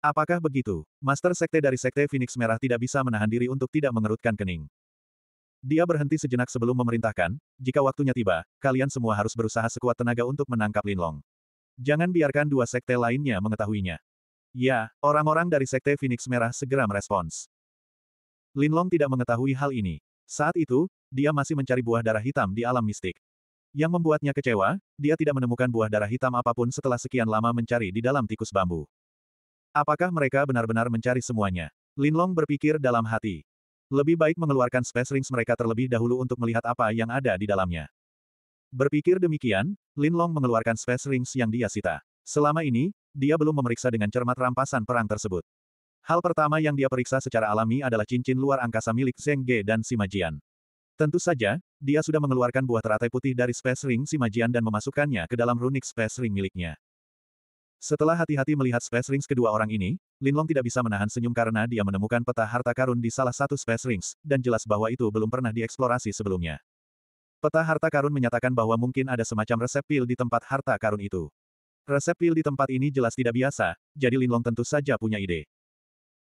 Apakah begitu? Master Sekte dari Sekte Phoenix Merah tidak bisa menahan diri untuk tidak mengerutkan kening. Dia berhenti sejenak sebelum memerintahkan, jika waktunya tiba, kalian semua harus berusaha sekuat tenaga untuk menangkap Linlong. Jangan biarkan dua sekte lainnya mengetahuinya. Ya, orang-orang dari Sekte Phoenix Merah segera merespons. Linlong tidak mengetahui hal ini. Saat itu, dia masih mencari buah darah hitam di alam mistik. Yang membuatnya kecewa, dia tidak menemukan buah darah hitam apapun setelah sekian lama mencari di dalam tikus bambu. Apakah mereka benar-benar mencari semuanya? Linlong berpikir dalam hati. Lebih baik mengeluarkan space rings mereka terlebih dahulu untuk melihat apa yang ada di dalamnya. Berpikir demikian, Linlong mengeluarkan space rings yang dia sita. Selama ini, dia belum memeriksa dengan cermat rampasan perang tersebut. Hal pertama yang dia periksa secara alami adalah cincin luar angkasa milik Zheng Ge dan Simajian. Tentu saja, dia sudah mengeluarkan buah teratai putih dari space ring Sima dan memasukkannya ke dalam runik space ring miliknya. Setelah hati-hati melihat Space Rings kedua orang ini, Linlong tidak bisa menahan senyum karena dia menemukan peta harta karun di salah satu Space Rings, dan jelas bahwa itu belum pernah dieksplorasi sebelumnya. Peta harta karun menyatakan bahwa mungkin ada semacam resep pil di tempat harta karun itu. Resep pil di tempat ini jelas tidak biasa, jadi Linlong tentu saja punya ide.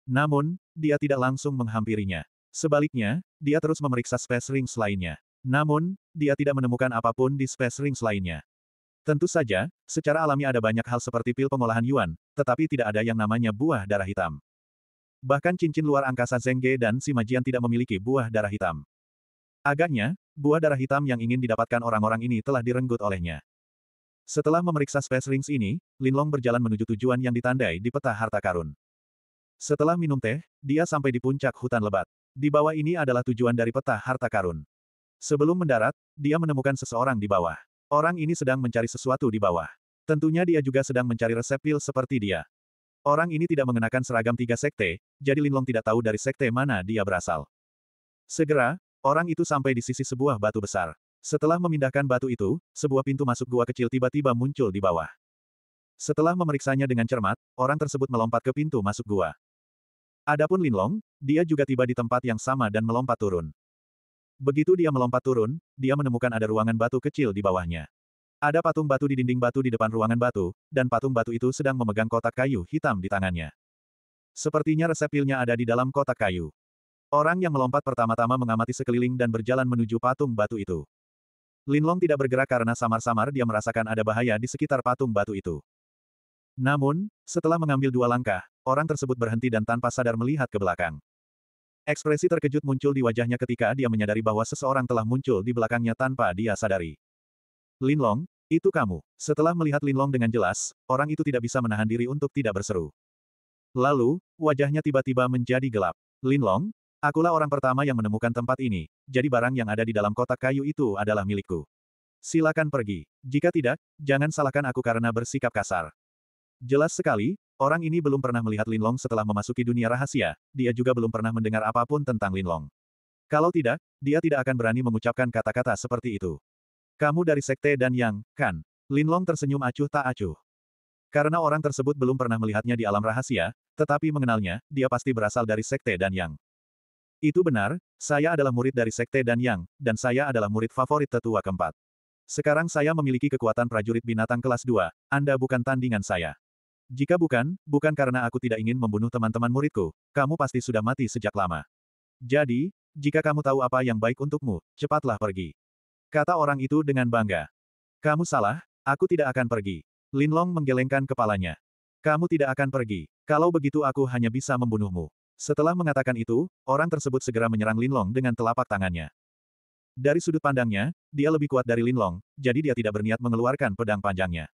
Namun, dia tidak langsung menghampirinya. Sebaliknya, dia terus memeriksa Space Rings lainnya. Namun, dia tidak menemukan apapun di Space Rings lainnya. Tentu saja, secara alami ada banyak hal seperti pil pengolahan yuan, tetapi tidak ada yang namanya buah darah hitam. Bahkan cincin luar angkasa Zengge dan Simajian tidak memiliki buah darah hitam. Agaknya, buah darah hitam yang ingin didapatkan orang-orang ini telah direnggut olehnya. Setelah memeriksa space rings ini, Lin Long berjalan menuju tujuan yang ditandai di peta harta karun. Setelah minum teh, dia sampai di puncak hutan lebat. Di bawah ini adalah tujuan dari peta harta karun. Sebelum mendarat, dia menemukan seseorang di bawah. Orang ini sedang mencari sesuatu di bawah. Tentunya dia juga sedang mencari resep pil seperti dia. Orang ini tidak mengenakan seragam tiga sekte, jadi Linlong tidak tahu dari sekte mana dia berasal. Segera, orang itu sampai di sisi sebuah batu besar. Setelah memindahkan batu itu, sebuah pintu masuk gua kecil tiba-tiba muncul di bawah. Setelah memeriksanya dengan cermat, orang tersebut melompat ke pintu masuk gua. Adapun Linlong, dia juga tiba di tempat yang sama dan melompat turun. Begitu dia melompat turun, dia menemukan ada ruangan batu kecil di bawahnya. Ada patung batu di dinding batu di depan ruangan batu, dan patung batu itu sedang memegang kotak kayu hitam di tangannya. Sepertinya resep pilnya ada di dalam kotak kayu. Orang yang melompat pertama-tama mengamati sekeliling dan berjalan menuju patung batu itu. Linlong tidak bergerak karena samar-samar dia merasakan ada bahaya di sekitar patung batu itu. Namun, setelah mengambil dua langkah, orang tersebut berhenti dan tanpa sadar melihat ke belakang. Ekspresi terkejut muncul di wajahnya ketika dia menyadari bahwa seseorang telah muncul di belakangnya tanpa dia sadari. Linlong, itu kamu. Setelah melihat Linlong dengan jelas, orang itu tidak bisa menahan diri untuk tidak berseru. Lalu, wajahnya tiba-tiba menjadi gelap. Linlong, akulah orang pertama yang menemukan tempat ini, jadi barang yang ada di dalam kotak kayu itu adalah milikku. Silakan pergi. Jika tidak, jangan salahkan aku karena bersikap kasar. Jelas sekali, Orang ini belum pernah melihat Linlong setelah memasuki dunia rahasia, dia juga belum pernah mendengar apapun tentang Linlong. Kalau tidak, dia tidak akan berani mengucapkan kata-kata seperti itu. Kamu dari Sekte dan Yang, kan? Linlong tersenyum acuh tak acuh. Karena orang tersebut belum pernah melihatnya di alam rahasia, tetapi mengenalnya, dia pasti berasal dari Sekte dan Yang. Itu benar, saya adalah murid dari Sekte dan Yang, dan saya adalah murid favorit tetua keempat. Sekarang saya memiliki kekuatan prajurit binatang kelas 2, Anda bukan tandingan saya. Jika bukan, bukan karena aku tidak ingin membunuh teman-teman muridku, kamu pasti sudah mati sejak lama. Jadi, jika kamu tahu apa yang baik untukmu, cepatlah pergi. Kata orang itu dengan bangga. Kamu salah, aku tidak akan pergi. Lin Long menggelengkan kepalanya. Kamu tidak akan pergi. Kalau begitu aku hanya bisa membunuhmu. Setelah mengatakan itu, orang tersebut segera menyerang Lin Long dengan telapak tangannya. Dari sudut pandangnya, dia lebih kuat dari Lin Long, jadi dia tidak berniat mengeluarkan pedang panjangnya.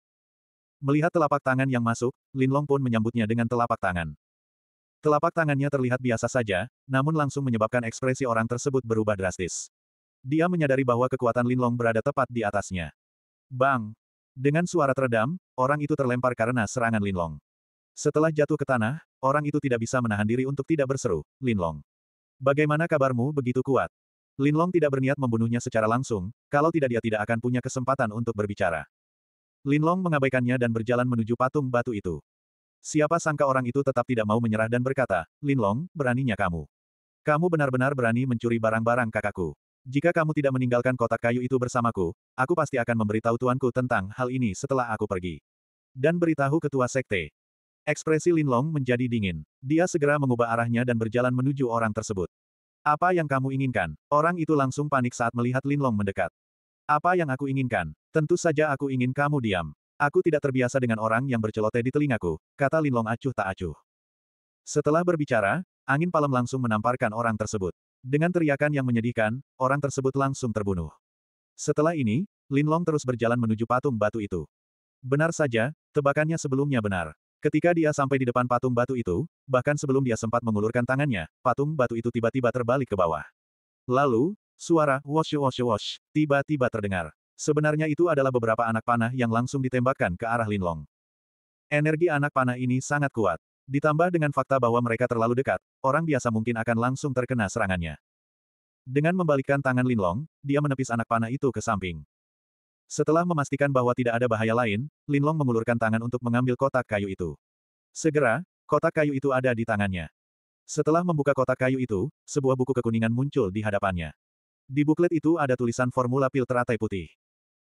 Melihat telapak tangan yang masuk, Lin Long pun menyambutnya dengan telapak tangan. Telapak tangannya terlihat biasa saja, namun langsung menyebabkan ekspresi orang tersebut berubah drastis. Dia menyadari bahwa kekuatan Lin Long berada tepat di atasnya. Bang! Dengan suara teredam, orang itu terlempar karena serangan Lin Long. Setelah jatuh ke tanah, orang itu tidak bisa menahan diri untuk tidak berseru, Lin Long. Bagaimana kabarmu begitu kuat? Lin Long tidak berniat membunuhnya secara langsung, kalau tidak dia tidak akan punya kesempatan untuk berbicara. Linlong mengabaikannya dan berjalan menuju patung batu itu. Siapa sangka orang itu tetap tidak mau menyerah dan berkata, Linlong, beraninya kamu. Kamu benar-benar berani mencuri barang-barang kakakku. Jika kamu tidak meninggalkan kotak kayu itu bersamaku, aku pasti akan memberitahu tuanku tentang hal ini setelah aku pergi. Dan beritahu ketua sekte. Ekspresi Linlong menjadi dingin. Dia segera mengubah arahnya dan berjalan menuju orang tersebut. Apa yang kamu inginkan? Orang itu langsung panik saat melihat Linlong mendekat. Apa yang aku inginkan? Tentu saja aku ingin kamu diam. Aku tidak terbiasa dengan orang yang berceloteh di telingaku, kata Linlong acuh tak acuh. Setelah berbicara, angin palem langsung menamparkan orang tersebut. Dengan teriakan yang menyedihkan, orang tersebut langsung terbunuh. Setelah ini, Linlong terus berjalan menuju patung batu itu. Benar saja, tebakannya sebelumnya benar. Ketika dia sampai di depan patung batu itu, bahkan sebelum dia sempat mengulurkan tangannya, patung batu itu tiba-tiba terbalik ke bawah. Lalu, Suara, wash wash wash, tiba-tiba terdengar. Sebenarnya itu adalah beberapa anak panah yang langsung ditembakkan ke arah Linlong. Energi anak panah ini sangat kuat. Ditambah dengan fakta bahwa mereka terlalu dekat, orang biasa mungkin akan langsung terkena serangannya. Dengan membalikkan tangan Linlong, dia menepis anak panah itu ke samping. Setelah memastikan bahwa tidak ada bahaya lain, Linlong mengulurkan tangan untuk mengambil kotak kayu itu. Segera, kotak kayu itu ada di tangannya. Setelah membuka kotak kayu itu, sebuah buku kekuningan muncul di hadapannya. Di buklet itu ada tulisan formula pil teratai putih.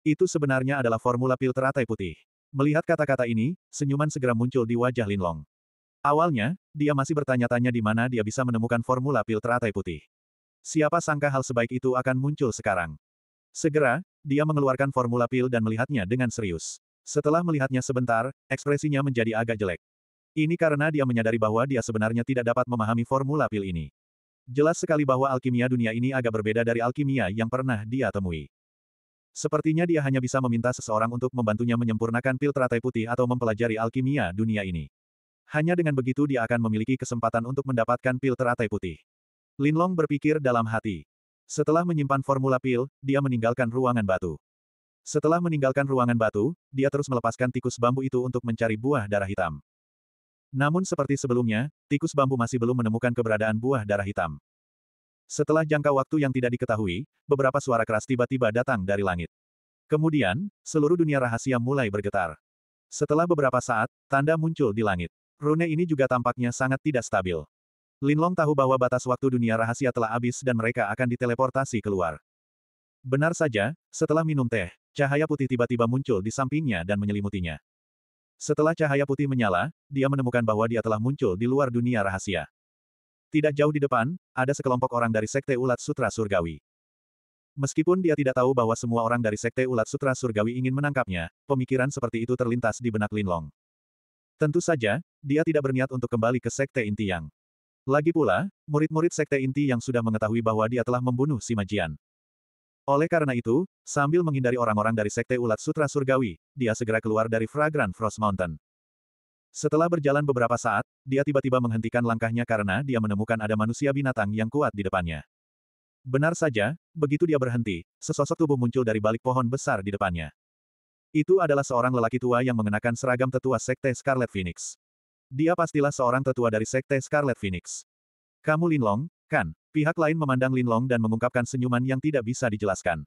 Itu sebenarnya adalah formula pil teratai putih. Melihat kata-kata ini, senyuman segera muncul di wajah Lin Long. Awalnya, dia masih bertanya-tanya di mana dia bisa menemukan formula pil teratai putih. Siapa sangka hal sebaik itu akan muncul sekarang. Segera, dia mengeluarkan formula pil dan melihatnya dengan serius. Setelah melihatnya sebentar, ekspresinya menjadi agak jelek. Ini karena dia menyadari bahwa dia sebenarnya tidak dapat memahami formula pil ini. Jelas sekali bahwa alkimia dunia ini agak berbeda dari alkimia yang pernah dia temui. Sepertinya dia hanya bisa meminta seseorang untuk membantunya menyempurnakan pil teratai putih atau mempelajari alkimia dunia ini. Hanya dengan begitu dia akan memiliki kesempatan untuk mendapatkan pil teratai putih. Linlong berpikir dalam hati. Setelah menyimpan formula pil, dia meninggalkan ruangan batu. Setelah meninggalkan ruangan batu, dia terus melepaskan tikus bambu itu untuk mencari buah darah hitam. Namun seperti sebelumnya, tikus bambu masih belum menemukan keberadaan buah darah hitam. Setelah jangka waktu yang tidak diketahui, beberapa suara keras tiba-tiba datang dari langit. Kemudian, seluruh dunia rahasia mulai bergetar. Setelah beberapa saat, tanda muncul di langit. Rune ini juga tampaknya sangat tidak stabil. Linlong tahu bahwa batas waktu dunia rahasia telah habis dan mereka akan diteleportasi keluar. Benar saja, setelah minum teh, cahaya putih tiba-tiba muncul di sampingnya dan menyelimutinya. Setelah cahaya putih menyala, dia menemukan bahwa dia telah muncul di luar dunia rahasia. Tidak jauh di depan, ada sekelompok orang dari Sekte Ulat Sutra Surgawi. Meskipun dia tidak tahu bahwa semua orang dari Sekte Ulat Sutra Surgawi ingin menangkapnya, pemikiran seperti itu terlintas di benak Linlong. Tentu saja, dia tidak berniat untuk kembali ke Sekte Inti Yang. Lagi pula, murid-murid Sekte Inti yang sudah mengetahui bahwa dia telah membunuh Sima Jian. Oleh karena itu, sambil menghindari orang-orang dari Sekte Ulat Sutra Surgawi, dia segera keluar dari Fragrant Frost Mountain. Setelah berjalan beberapa saat, dia tiba-tiba menghentikan langkahnya karena dia menemukan ada manusia binatang yang kuat di depannya. Benar saja, begitu dia berhenti, sesosok tubuh muncul dari balik pohon besar di depannya. Itu adalah seorang lelaki tua yang mengenakan seragam tetua Sekte Scarlet Phoenix. Dia pastilah seorang tetua dari Sekte Scarlet Phoenix. Kamu Linlong, kan? Pihak lain memandang Linlong dan mengungkapkan senyuman yang tidak bisa dijelaskan.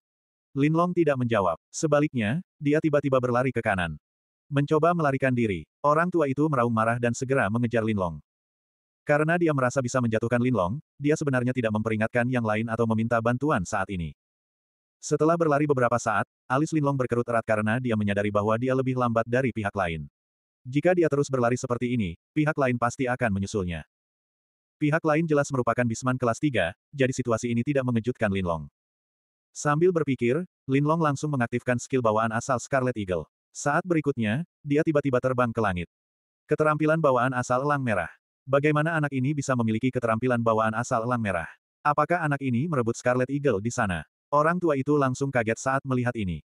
Linlong tidak menjawab. Sebaliknya, dia tiba-tiba berlari ke kanan. Mencoba melarikan diri, orang tua itu meraung marah dan segera mengejar Linlong. Karena dia merasa bisa menjatuhkan Linlong, dia sebenarnya tidak memperingatkan yang lain atau meminta bantuan saat ini. Setelah berlari beberapa saat, alis Linlong berkerut erat karena dia menyadari bahwa dia lebih lambat dari pihak lain. Jika dia terus berlari seperti ini, pihak lain pasti akan menyusulnya. Pihak lain jelas merupakan Bisman kelas 3, jadi situasi ini tidak mengejutkan Linlong. Sambil berpikir, Linlong langsung mengaktifkan skill bawaan asal Scarlet Eagle. Saat berikutnya, dia tiba-tiba terbang ke langit. Keterampilan bawaan asal elang merah. Bagaimana anak ini bisa memiliki keterampilan bawaan asal elang merah? Apakah anak ini merebut Scarlet Eagle di sana? Orang tua itu langsung kaget saat melihat ini.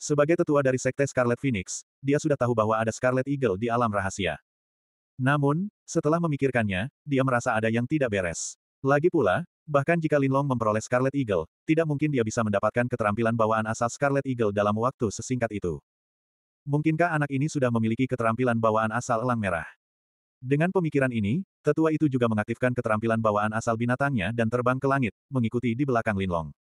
Sebagai tetua dari Sekte Scarlet Phoenix, dia sudah tahu bahwa ada Scarlet Eagle di alam rahasia. Namun, setelah memikirkannya, dia merasa ada yang tidak beres. Lagi pula, bahkan jika Linlong memperoleh Scarlet Eagle, tidak mungkin dia bisa mendapatkan keterampilan bawaan asal Scarlet Eagle dalam waktu sesingkat itu. Mungkinkah anak ini sudah memiliki keterampilan bawaan asal elang merah? Dengan pemikiran ini, tetua itu juga mengaktifkan keterampilan bawaan asal binatangnya dan terbang ke langit, mengikuti di belakang Linlong.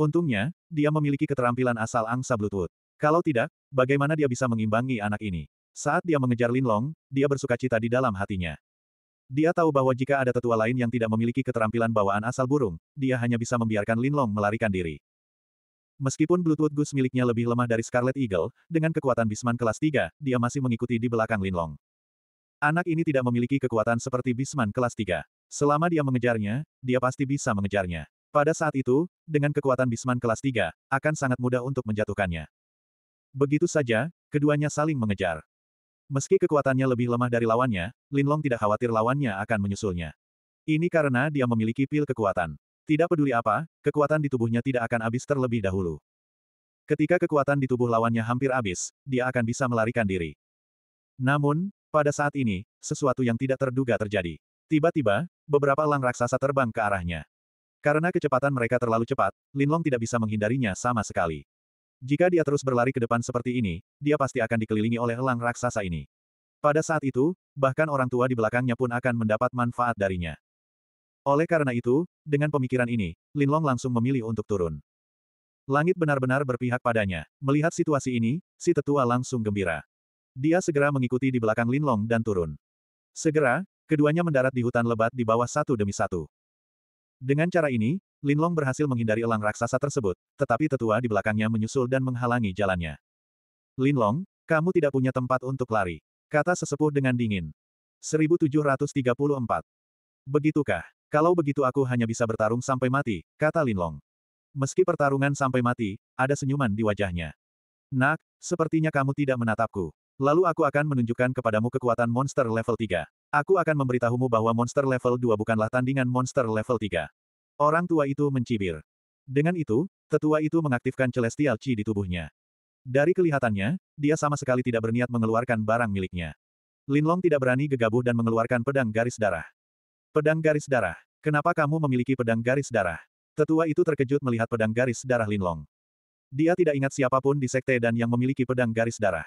Untungnya, dia memiliki keterampilan asal angsa Bluetooth. Kalau tidak, bagaimana dia bisa mengimbangi anak ini? Saat dia mengejar Linlong, dia bersuka cita di dalam hatinya. Dia tahu bahwa jika ada tetua lain yang tidak memiliki keterampilan bawaan asal burung, dia hanya bisa membiarkan Linlong melarikan diri. Meskipun Bluetooth Goose miliknya lebih lemah dari Scarlet Eagle, dengan kekuatan Bisman kelas 3, dia masih mengikuti di belakang Linlong. Anak ini tidak memiliki kekuatan seperti Bisman kelas 3. Selama dia mengejarnya, dia pasti bisa mengejarnya. Pada saat itu, dengan kekuatan Bisman kelas 3, akan sangat mudah untuk menjatuhkannya. Begitu saja, keduanya saling mengejar. Meski kekuatannya lebih lemah dari lawannya, Linlong tidak khawatir lawannya akan menyusulnya. Ini karena dia memiliki pil kekuatan. Tidak peduli apa, kekuatan di tubuhnya tidak akan habis terlebih dahulu. Ketika kekuatan di tubuh lawannya hampir habis, dia akan bisa melarikan diri. Namun, pada saat ini, sesuatu yang tidak terduga terjadi. Tiba-tiba, beberapa lang raksasa terbang ke arahnya. Karena kecepatan mereka terlalu cepat, Linlong tidak bisa menghindarinya sama sekali. Jika dia terus berlari ke depan seperti ini, dia pasti akan dikelilingi oleh elang raksasa ini. Pada saat itu, bahkan orang tua di belakangnya pun akan mendapat manfaat darinya. Oleh karena itu, dengan pemikiran ini, Linlong langsung memilih untuk turun. Langit benar-benar berpihak padanya. Melihat situasi ini, si tetua langsung gembira. Dia segera mengikuti di belakang Linlong dan turun. Segera, keduanya mendarat di hutan lebat di bawah satu demi satu. Dengan cara ini, Linlong berhasil menghindari elang raksasa tersebut, tetapi tetua di belakangnya menyusul dan menghalangi jalannya. Linlong, kamu tidak punya tempat untuk lari. Kata sesepuh dengan dingin. 1734. Begitukah? Kalau begitu aku hanya bisa bertarung sampai mati, kata Linlong. Meski pertarungan sampai mati, ada senyuman di wajahnya. Nak, sepertinya kamu tidak menatapku. Lalu aku akan menunjukkan kepadamu kekuatan monster level 3. Aku akan memberitahumu bahwa monster level 2 bukanlah tandingan monster level 3. Orang tua itu mencibir. Dengan itu, tetua itu mengaktifkan Celestial Chi di tubuhnya. Dari kelihatannya, dia sama sekali tidak berniat mengeluarkan barang miliknya. Linlong tidak berani gegabah dan mengeluarkan pedang garis darah. Pedang garis darah. Kenapa kamu memiliki pedang garis darah? Tetua itu terkejut melihat pedang garis darah Linlong. Dia tidak ingat siapapun di sekte dan yang memiliki pedang garis darah.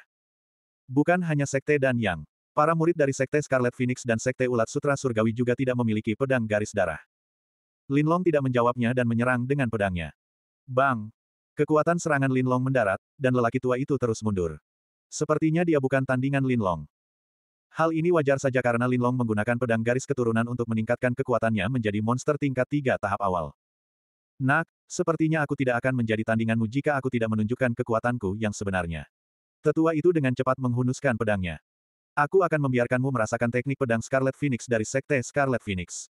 Bukan hanya sekte dan yang. Para murid dari sekte Scarlet Phoenix dan sekte Ulat Sutra Surgawi juga tidak memiliki pedang garis darah. Linlong tidak menjawabnya dan menyerang dengan pedangnya. Bang! Kekuatan serangan Linlong mendarat, dan lelaki tua itu terus mundur. Sepertinya dia bukan tandingan Linlong. Hal ini wajar saja karena Linlong menggunakan pedang garis keturunan untuk meningkatkan kekuatannya menjadi monster tingkat tiga tahap awal. Nak, sepertinya aku tidak akan menjadi tandinganmu jika aku tidak menunjukkan kekuatanku yang sebenarnya. Tetua itu dengan cepat menghunuskan pedangnya. Aku akan membiarkanmu merasakan teknik pedang Scarlet Phoenix dari Sekte Scarlet Phoenix.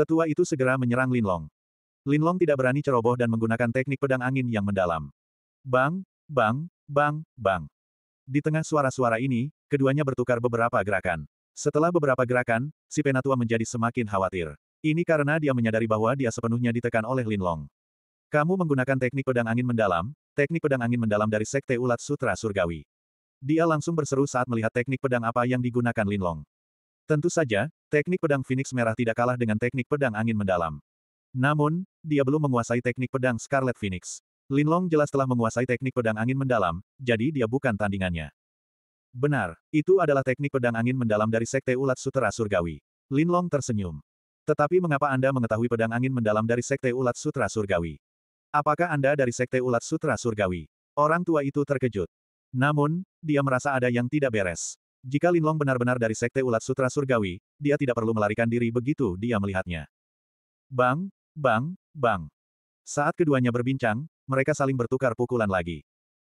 Tetua itu segera menyerang Linlong. Linlong tidak berani ceroboh dan menggunakan teknik pedang angin yang mendalam. Bang, bang, bang, bang. Di tengah suara-suara ini, keduanya bertukar beberapa gerakan. Setelah beberapa gerakan, si penatua menjadi semakin khawatir. Ini karena dia menyadari bahwa dia sepenuhnya ditekan oleh Linlong. Kamu menggunakan teknik pedang angin mendalam, teknik pedang angin mendalam dari Sekte Ulat Sutra Surgawi. Dia langsung berseru saat melihat teknik pedang apa yang digunakan Linlong. Tentu saja, Teknik pedang Phoenix Merah tidak kalah dengan teknik pedang angin mendalam. Namun, dia belum menguasai teknik pedang Scarlet Phoenix. Linlong jelas telah menguasai teknik pedang angin mendalam, jadi dia bukan tandingannya. Benar, itu adalah teknik pedang angin mendalam dari Sekte Ulat Sutera Surgawi. Linlong tersenyum. Tetapi mengapa Anda mengetahui pedang angin mendalam dari Sekte Ulat Sutra Surgawi? Apakah Anda dari Sekte Ulat Sutra Surgawi? Orang tua itu terkejut. Namun, dia merasa ada yang tidak beres. Jika Linlong benar-benar dari Sekte Ulat Sutra Surgawi, dia tidak perlu melarikan diri begitu dia melihatnya. Bang, bang, bang. Saat keduanya berbincang, mereka saling bertukar pukulan lagi.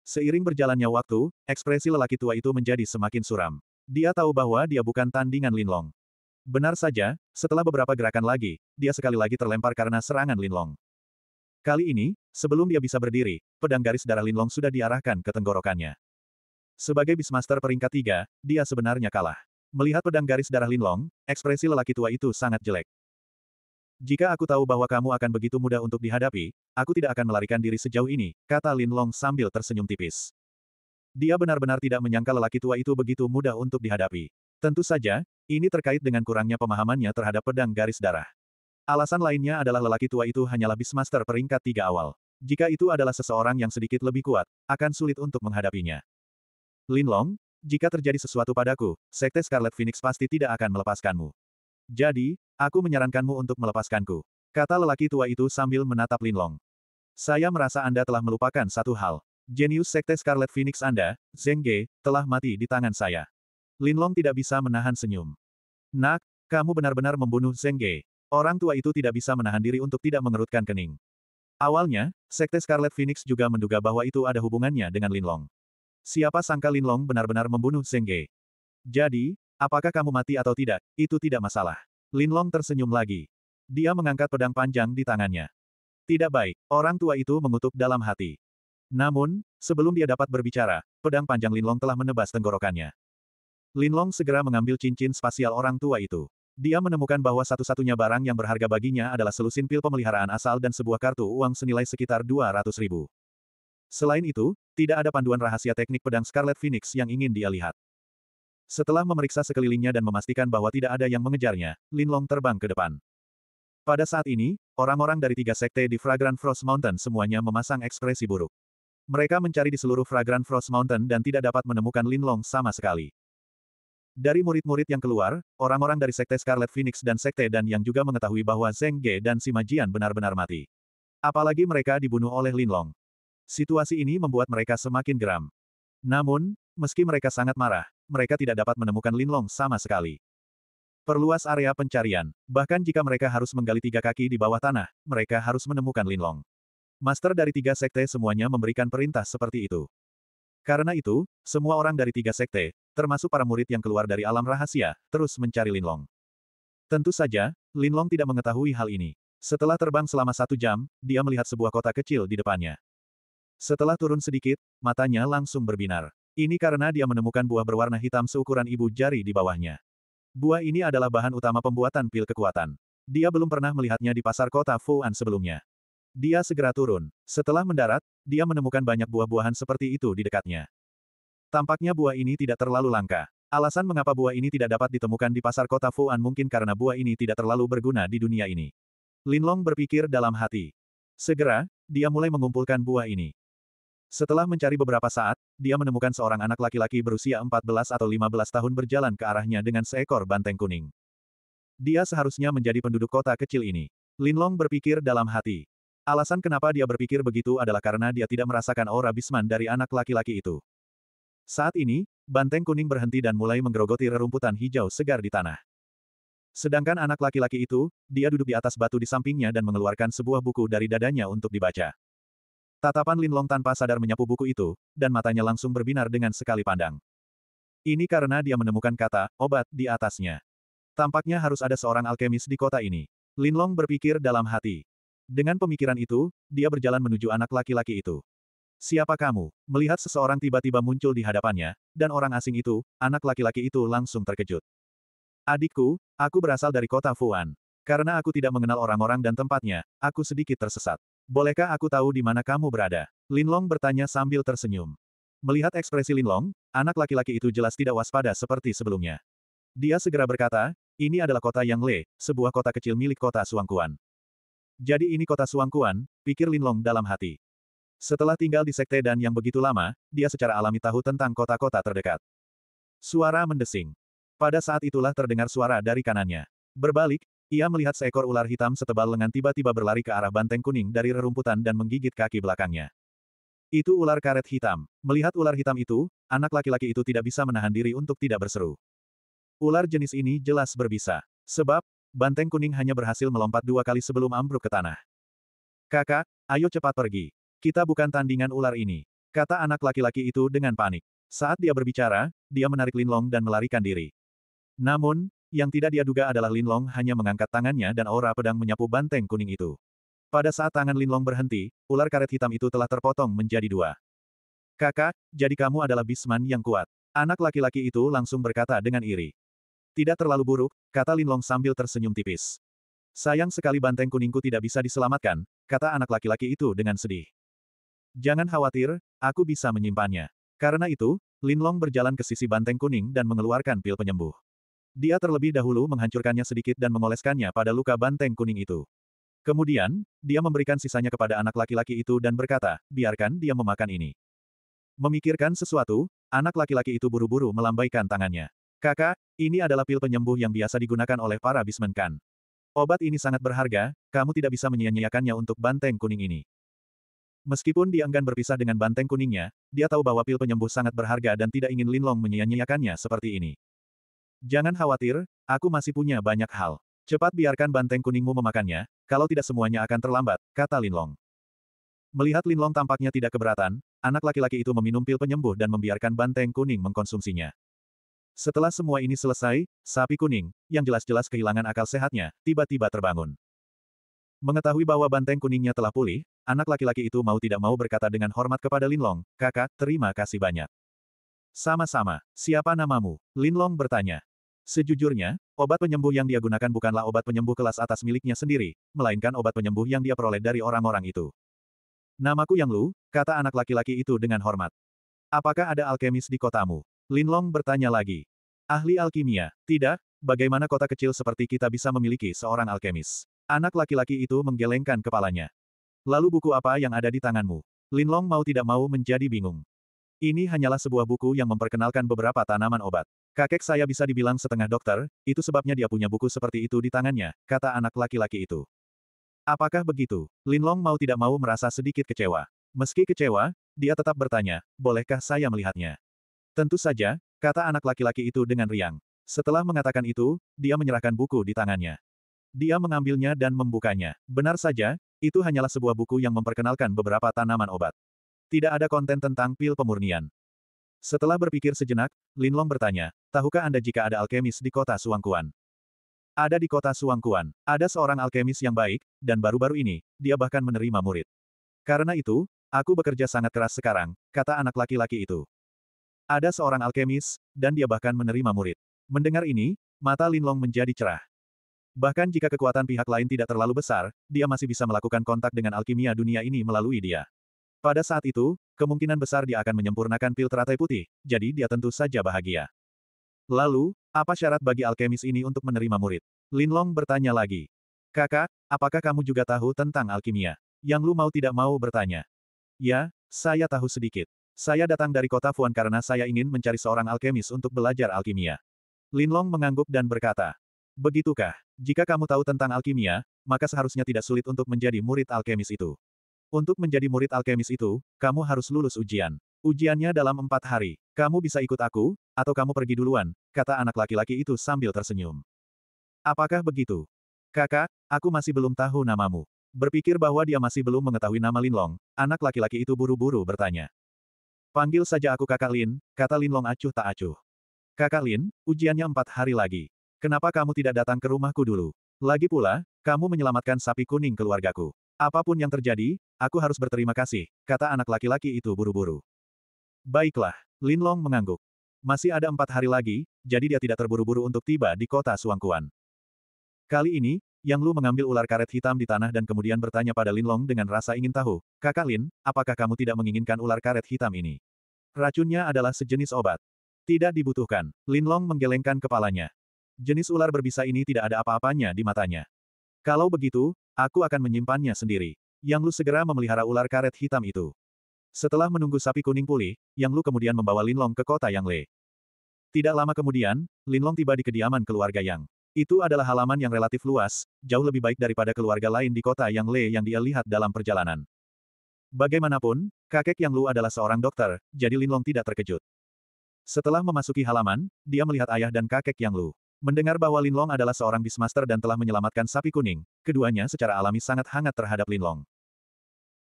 Seiring berjalannya waktu, ekspresi lelaki tua itu menjadi semakin suram. Dia tahu bahwa dia bukan tandingan Linlong. Benar saja, setelah beberapa gerakan lagi, dia sekali lagi terlempar karena serangan Linlong. Kali ini, sebelum dia bisa berdiri, pedang garis darah Linlong sudah diarahkan ke tenggorokannya. Sebagai Bismaster peringkat tiga, dia sebenarnya kalah. Melihat pedang garis darah Linlong, ekspresi lelaki tua itu sangat jelek. Jika aku tahu bahwa kamu akan begitu mudah untuk dihadapi, aku tidak akan melarikan diri sejauh ini, kata Linlong sambil tersenyum tipis. Dia benar-benar tidak menyangka lelaki tua itu begitu mudah untuk dihadapi. Tentu saja, ini terkait dengan kurangnya pemahamannya terhadap pedang garis darah. Alasan lainnya adalah lelaki tua itu hanyalah Bismaster peringkat tiga awal. Jika itu adalah seseorang yang sedikit lebih kuat, akan sulit untuk menghadapinya. Linlong, jika terjadi sesuatu padaku, Sekte Scarlet Phoenix pasti tidak akan melepaskanmu. Jadi, aku menyarankanmu untuk melepaskanku. Kata lelaki tua itu sambil menatap Linlong. Saya merasa Anda telah melupakan satu hal. Jenius Sekte Scarlet Phoenix Anda, Zeng Ge, telah mati di tangan saya. Linlong tidak bisa menahan senyum. Nak, kamu benar-benar membunuh Zeng Ge. Orang tua itu tidak bisa menahan diri untuk tidak mengerutkan kening. Awalnya, Sekte Scarlet Phoenix juga menduga bahwa itu ada hubungannya dengan Linlong. Siapa sangka Linlong benar-benar membunuh Zengge? Jadi, apakah kamu mati atau tidak, itu tidak masalah. Linlong tersenyum lagi. Dia mengangkat pedang panjang di tangannya. Tidak baik, orang tua itu mengutuk dalam hati. Namun, sebelum dia dapat berbicara, pedang panjang Linlong telah menebas tenggorokannya. Linlong segera mengambil cincin spasial orang tua itu. Dia menemukan bahwa satu-satunya barang yang berharga baginya adalah selusin pil pemeliharaan asal dan sebuah kartu uang senilai sekitar 200 ribu. Selain itu, tidak ada panduan rahasia teknik pedang Scarlet Phoenix yang ingin dia lihat. Setelah memeriksa sekelilingnya dan memastikan bahwa tidak ada yang mengejarnya, Lin Long terbang ke depan. Pada saat ini, orang-orang dari tiga sekte di Fragrant Frost Mountain semuanya memasang ekspresi buruk. Mereka mencari di seluruh Fragrant Frost Mountain dan tidak dapat menemukan Lin Long sama sekali. Dari murid-murid yang keluar, orang-orang dari sekte Scarlet Phoenix dan sekte Dan yang juga mengetahui bahwa Zheng Ge dan Simajian benar-benar mati. Apalagi mereka dibunuh oleh Lin Long. Situasi ini membuat mereka semakin geram. Namun, meski mereka sangat marah, mereka tidak dapat menemukan Linlong sama sekali. Perluas area pencarian, bahkan jika mereka harus menggali tiga kaki di bawah tanah, mereka harus menemukan Linlong. Master dari tiga sekte semuanya memberikan perintah seperti itu. Karena itu, semua orang dari tiga sekte, termasuk para murid yang keluar dari alam rahasia, terus mencari Linlong. Tentu saja, Linlong tidak mengetahui hal ini. Setelah terbang selama satu jam, dia melihat sebuah kota kecil di depannya. Setelah turun sedikit, matanya langsung berbinar. Ini karena dia menemukan buah berwarna hitam seukuran ibu jari di bawahnya. Buah ini adalah bahan utama pembuatan pil kekuatan. Dia belum pernah melihatnya di pasar kota Fuan sebelumnya. Dia segera turun. Setelah mendarat, dia menemukan banyak buah-buahan seperti itu di dekatnya. Tampaknya buah ini tidak terlalu langka. Alasan mengapa buah ini tidak dapat ditemukan di pasar kota Fuan mungkin karena buah ini tidak terlalu berguna di dunia ini. Linlong berpikir dalam hati. Segera, dia mulai mengumpulkan buah ini. Setelah mencari beberapa saat, dia menemukan seorang anak laki-laki berusia 14 atau 15 tahun berjalan ke arahnya dengan seekor banteng kuning. Dia seharusnya menjadi penduduk kota kecil ini. Linlong berpikir dalam hati. Alasan kenapa dia berpikir begitu adalah karena dia tidak merasakan aura bisman dari anak laki-laki itu. Saat ini, banteng kuning berhenti dan mulai menggerogoti rerumputan hijau segar di tanah. Sedangkan anak laki-laki itu, dia duduk di atas batu di sampingnya dan mengeluarkan sebuah buku dari dadanya untuk dibaca. Tatapan Linlong tanpa sadar menyapu buku itu, dan matanya langsung berbinar dengan sekali pandang. Ini karena dia menemukan kata, obat, di atasnya. Tampaknya harus ada seorang alkemis di kota ini. Linlong berpikir dalam hati. Dengan pemikiran itu, dia berjalan menuju anak laki-laki itu. Siapa kamu? Melihat seseorang tiba-tiba muncul di hadapannya, dan orang asing itu, anak laki-laki itu langsung terkejut. Adikku, aku berasal dari kota Fuan. Karena aku tidak mengenal orang-orang dan tempatnya, aku sedikit tersesat. Bolehkah aku tahu di mana kamu berada? Linlong bertanya sambil tersenyum. Melihat ekspresi Linlong, anak laki-laki itu jelas tidak waspada seperti sebelumnya. Dia segera berkata, ini adalah kota Yang Le, sebuah kota kecil milik kota Suangkuan. Jadi ini kota Suangkuan, pikir Linlong dalam hati. Setelah tinggal di sekte dan yang begitu lama, dia secara alami tahu tentang kota-kota terdekat. Suara mendesing. Pada saat itulah terdengar suara dari kanannya. Berbalik, ia melihat seekor ular hitam setebal lengan tiba-tiba berlari ke arah banteng kuning dari rerumputan dan menggigit kaki belakangnya. Itu ular karet hitam. Melihat ular hitam itu, anak laki-laki itu tidak bisa menahan diri untuk tidak berseru. Ular jenis ini jelas berbisa. Sebab, banteng kuning hanya berhasil melompat dua kali sebelum ambruk ke tanah. Kakak, ayo cepat pergi. Kita bukan tandingan ular ini. Kata anak laki-laki itu dengan panik. Saat dia berbicara, dia menarik Linlong dan melarikan diri. Namun, yang tidak dia duga adalah Long hanya mengangkat tangannya dan aura pedang menyapu banteng kuning itu. Pada saat tangan Lin Long berhenti, ular karet hitam itu telah terpotong menjadi dua. Kakak, jadi kamu adalah Bisman yang kuat. Anak laki-laki itu langsung berkata dengan iri. Tidak terlalu buruk, kata Lin Long sambil tersenyum tipis. Sayang sekali banteng kuningku tidak bisa diselamatkan, kata anak laki-laki itu dengan sedih. Jangan khawatir, aku bisa menyimpannya. Karena itu, Lin Long berjalan ke sisi banteng kuning dan mengeluarkan pil penyembuh. Dia terlebih dahulu menghancurkannya sedikit dan mengoleskannya pada luka banteng kuning itu. Kemudian, dia memberikan sisanya kepada anak laki-laki itu dan berkata, biarkan dia memakan ini. Memikirkan sesuatu, anak laki-laki itu buru-buru melambaikan tangannya. Kakak, ini adalah pil penyembuh yang biasa digunakan oleh para bismen kan? Obat ini sangat berharga, kamu tidak bisa menyia-nyiakannya untuk banteng kuning ini. Meskipun dia enggan berpisah dengan banteng kuningnya, dia tahu bahwa pil penyembuh sangat berharga dan tidak ingin Linlong menyia-nyiakannya seperti ini. Jangan khawatir, aku masih punya banyak hal. Cepat biarkan banteng kuningmu memakannya, kalau tidak semuanya akan terlambat, kata Linlong. Melihat Linlong tampaknya tidak keberatan, anak laki-laki itu meminum pil penyembuh dan membiarkan banteng kuning mengkonsumsinya. Setelah semua ini selesai, sapi kuning, yang jelas-jelas kehilangan akal sehatnya, tiba-tiba terbangun. Mengetahui bahwa banteng kuningnya telah pulih, anak laki-laki itu mau tidak mau berkata dengan hormat kepada Linlong, kakak, terima kasih banyak. Sama-sama, siapa namamu? Linlong bertanya. Sejujurnya, obat penyembuh yang dia gunakan bukanlah obat penyembuh kelas atas miliknya sendiri, melainkan obat penyembuh yang dia peroleh dari orang-orang itu. Namaku Yang Lu, kata anak laki-laki itu dengan hormat. Apakah ada alkemis di kotamu? Linlong bertanya lagi. Ahli alkimia, tidak, bagaimana kota kecil seperti kita bisa memiliki seorang alkemis? Anak laki-laki itu menggelengkan kepalanya. Lalu buku apa yang ada di tanganmu? Linlong mau tidak mau menjadi bingung. Ini hanyalah sebuah buku yang memperkenalkan beberapa tanaman obat. Kakek saya bisa dibilang setengah dokter, itu sebabnya dia punya buku seperti itu di tangannya, kata anak laki-laki itu. Apakah begitu? Linlong mau tidak mau merasa sedikit kecewa. Meski kecewa, dia tetap bertanya, bolehkah saya melihatnya? Tentu saja, kata anak laki-laki itu dengan riang. Setelah mengatakan itu, dia menyerahkan buku di tangannya. Dia mengambilnya dan membukanya. Benar saja, itu hanyalah sebuah buku yang memperkenalkan beberapa tanaman obat. Tidak ada konten tentang pil pemurnian. Setelah berpikir sejenak, Linlong bertanya, tahukah Anda jika ada alkemis di kota Suangkuan? Ada di kota Suangkuan, ada seorang alkemis yang baik, dan baru-baru ini, dia bahkan menerima murid. Karena itu, aku bekerja sangat keras sekarang, kata anak laki-laki itu. Ada seorang alkemis, dan dia bahkan menerima murid. Mendengar ini, mata Linlong menjadi cerah. Bahkan jika kekuatan pihak lain tidak terlalu besar, dia masih bisa melakukan kontak dengan alkimia dunia ini melalui dia. Pada saat itu, kemungkinan besar dia akan menyempurnakan pil teratai putih, jadi dia tentu saja bahagia. Lalu, apa syarat bagi alkemis ini untuk menerima murid? Lin Long bertanya lagi. Kakak, apakah kamu juga tahu tentang alkimia? Yang lu mau tidak mau bertanya. Ya, saya tahu sedikit. Saya datang dari kota Fuan karena saya ingin mencari seorang alkemis untuk belajar alkimia. Lin Long mengangguk dan berkata, Begitukah? Jika kamu tahu tentang alkimia, maka seharusnya tidak sulit untuk menjadi murid alkemis itu. Untuk menjadi murid alkemis itu, kamu harus lulus ujian. Ujiannya dalam empat hari. Kamu bisa ikut aku, atau kamu pergi duluan, kata anak laki-laki itu sambil tersenyum. Apakah begitu? Kakak, aku masih belum tahu namamu. Berpikir bahwa dia masih belum mengetahui nama Lin Long, anak laki-laki itu buru-buru bertanya. Panggil saja aku kakak Lin, kata Lin Long acuh tak acuh. Kakak Lin, ujiannya empat hari lagi. Kenapa kamu tidak datang ke rumahku dulu? Lagi pula, kamu menyelamatkan sapi kuning keluargaku. Apapun yang terjadi, Aku harus berterima kasih, kata anak laki-laki itu buru-buru. Baiklah, Lin Long mengangguk. Masih ada empat hari lagi, jadi dia tidak terburu-buru untuk tiba di kota Suangkuan. Kali ini, Yang Lu mengambil ular karet hitam di tanah dan kemudian bertanya pada Lin Long dengan rasa ingin tahu, Kakak Lin, apakah kamu tidak menginginkan ular karet hitam ini? Racunnya adalah sejenis obat. Tidak dibutuhkan, Lin Long menggelengkan kepalanya. Jenis ular berbisa ini tidak ada apa-apanya di matanya. Kalau begitu, aku akan menyimpannya sendiri. Yang Lu segera memelihara ular karet hitam itu. Setelah menunggu sapi kuning pulih, Yang Lu kemudian membawa Linlong ke kota Yang Le. Tidak lama kemudian, Linlong tiba di kediaman keluarga Yang. Itu adalah halaman yang relatif luas, jauh lebih baik daripada keluarga lain di kota Yang Le yang dia lihat dalam perjalanan. Bagaimanapun, kakek Yang Lu adalah seorang dokter, jadi Linlong tidak terkejut. Setelah memasuki halaman, dia melihat ayah dan kakek Yang Lu. Mendengar bahwa Linlong adalah seorang bismaster dan telah menyelamatkan sapi kuning, keduanya secara alami sangat hangat terhadap Linlong.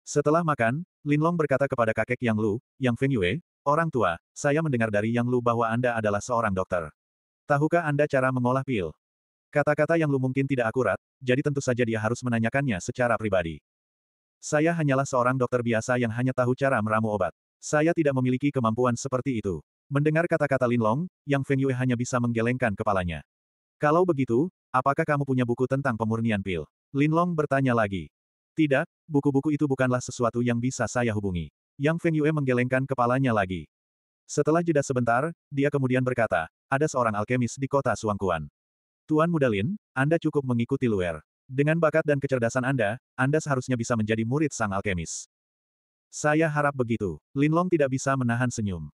Setelah makan, Linlong berkata kepada kakek Yang Lu, Yang Feng Yue, Orang tua, saya mendengar dari Yang Lu bahwa Anda adalah seorang dokter. Tahukah Anda cara mengolah pil? Kata-kata Yang Lu mungkin tidak akurat, jadi tentu saja dia harus menanyakannya secara pribadi. Saya hanyalah seorang dokter biasa yang hanya tahu cara meramu obat. Saya tidak memiliki kemampuan seperti itu. Mendengar kata-kata Linlong, Yang Feng Yue hanya bisa menggelengkan kepalanya. Kalau begitu, apakah kamu punya buku tentang pemurnian pil? Linlong bertanya lagi. Tidak, buku-buku itu bukanlah sesuatu yang bisa saya hubungi. Yang Feng Yue menggelengkan kepalanya lagi. Setelah jeda sebentar, dia kemudian berkata, ada seorang alkemis di kota Suangkuan. Tuan Muda Lin, Anda cukup mengikuti Luer. Dengan bakat dan kecerdasan Anda, Anda seharusnya bisa menjadi murid sang alkemis. Saya harap begitu. Linlong tidak bisa menahan senyum.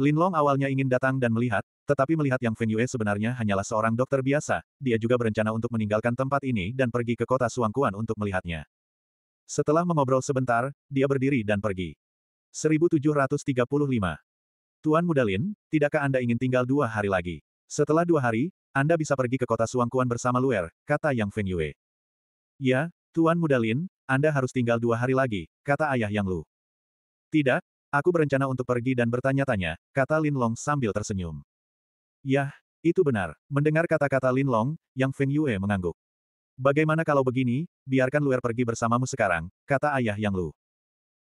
Lin Long awalnya ingin datang dan melihat, tetapi melihat Yang Feng Yue sebenarnya hanyalah seorang dokter biasa, dia juga berencana untuk meninggalkan tempat ini dan pergi ke kota Suangkuan untuk melihatnya. Setelah mengobrol sebentar, dia berdiri dan pergi. 1735. Tuan Muda Lin, tidakkah Anda ingin tinggal dua hari lagi? Setelah dua hari, Anda bisa pergi ke kota Suangkuan bersama Luer, kata Yang Feng Yue. Ya, Tuan Muda Lin, Anda harus tinggal dua hari lagi, kata ayah Yang Lu. Tidak, Aku berencana untuk pergi dan bertanya-tanya, kata Lin Long sambil tersenyum. Yah, itu benar. Mendengar kata-kata Lin Long, Yang Feng Yue mengangguk. Bagaimana kalau begini, biarkan Luer pergi bersamamu sekarang, kata ayah Yang Lu.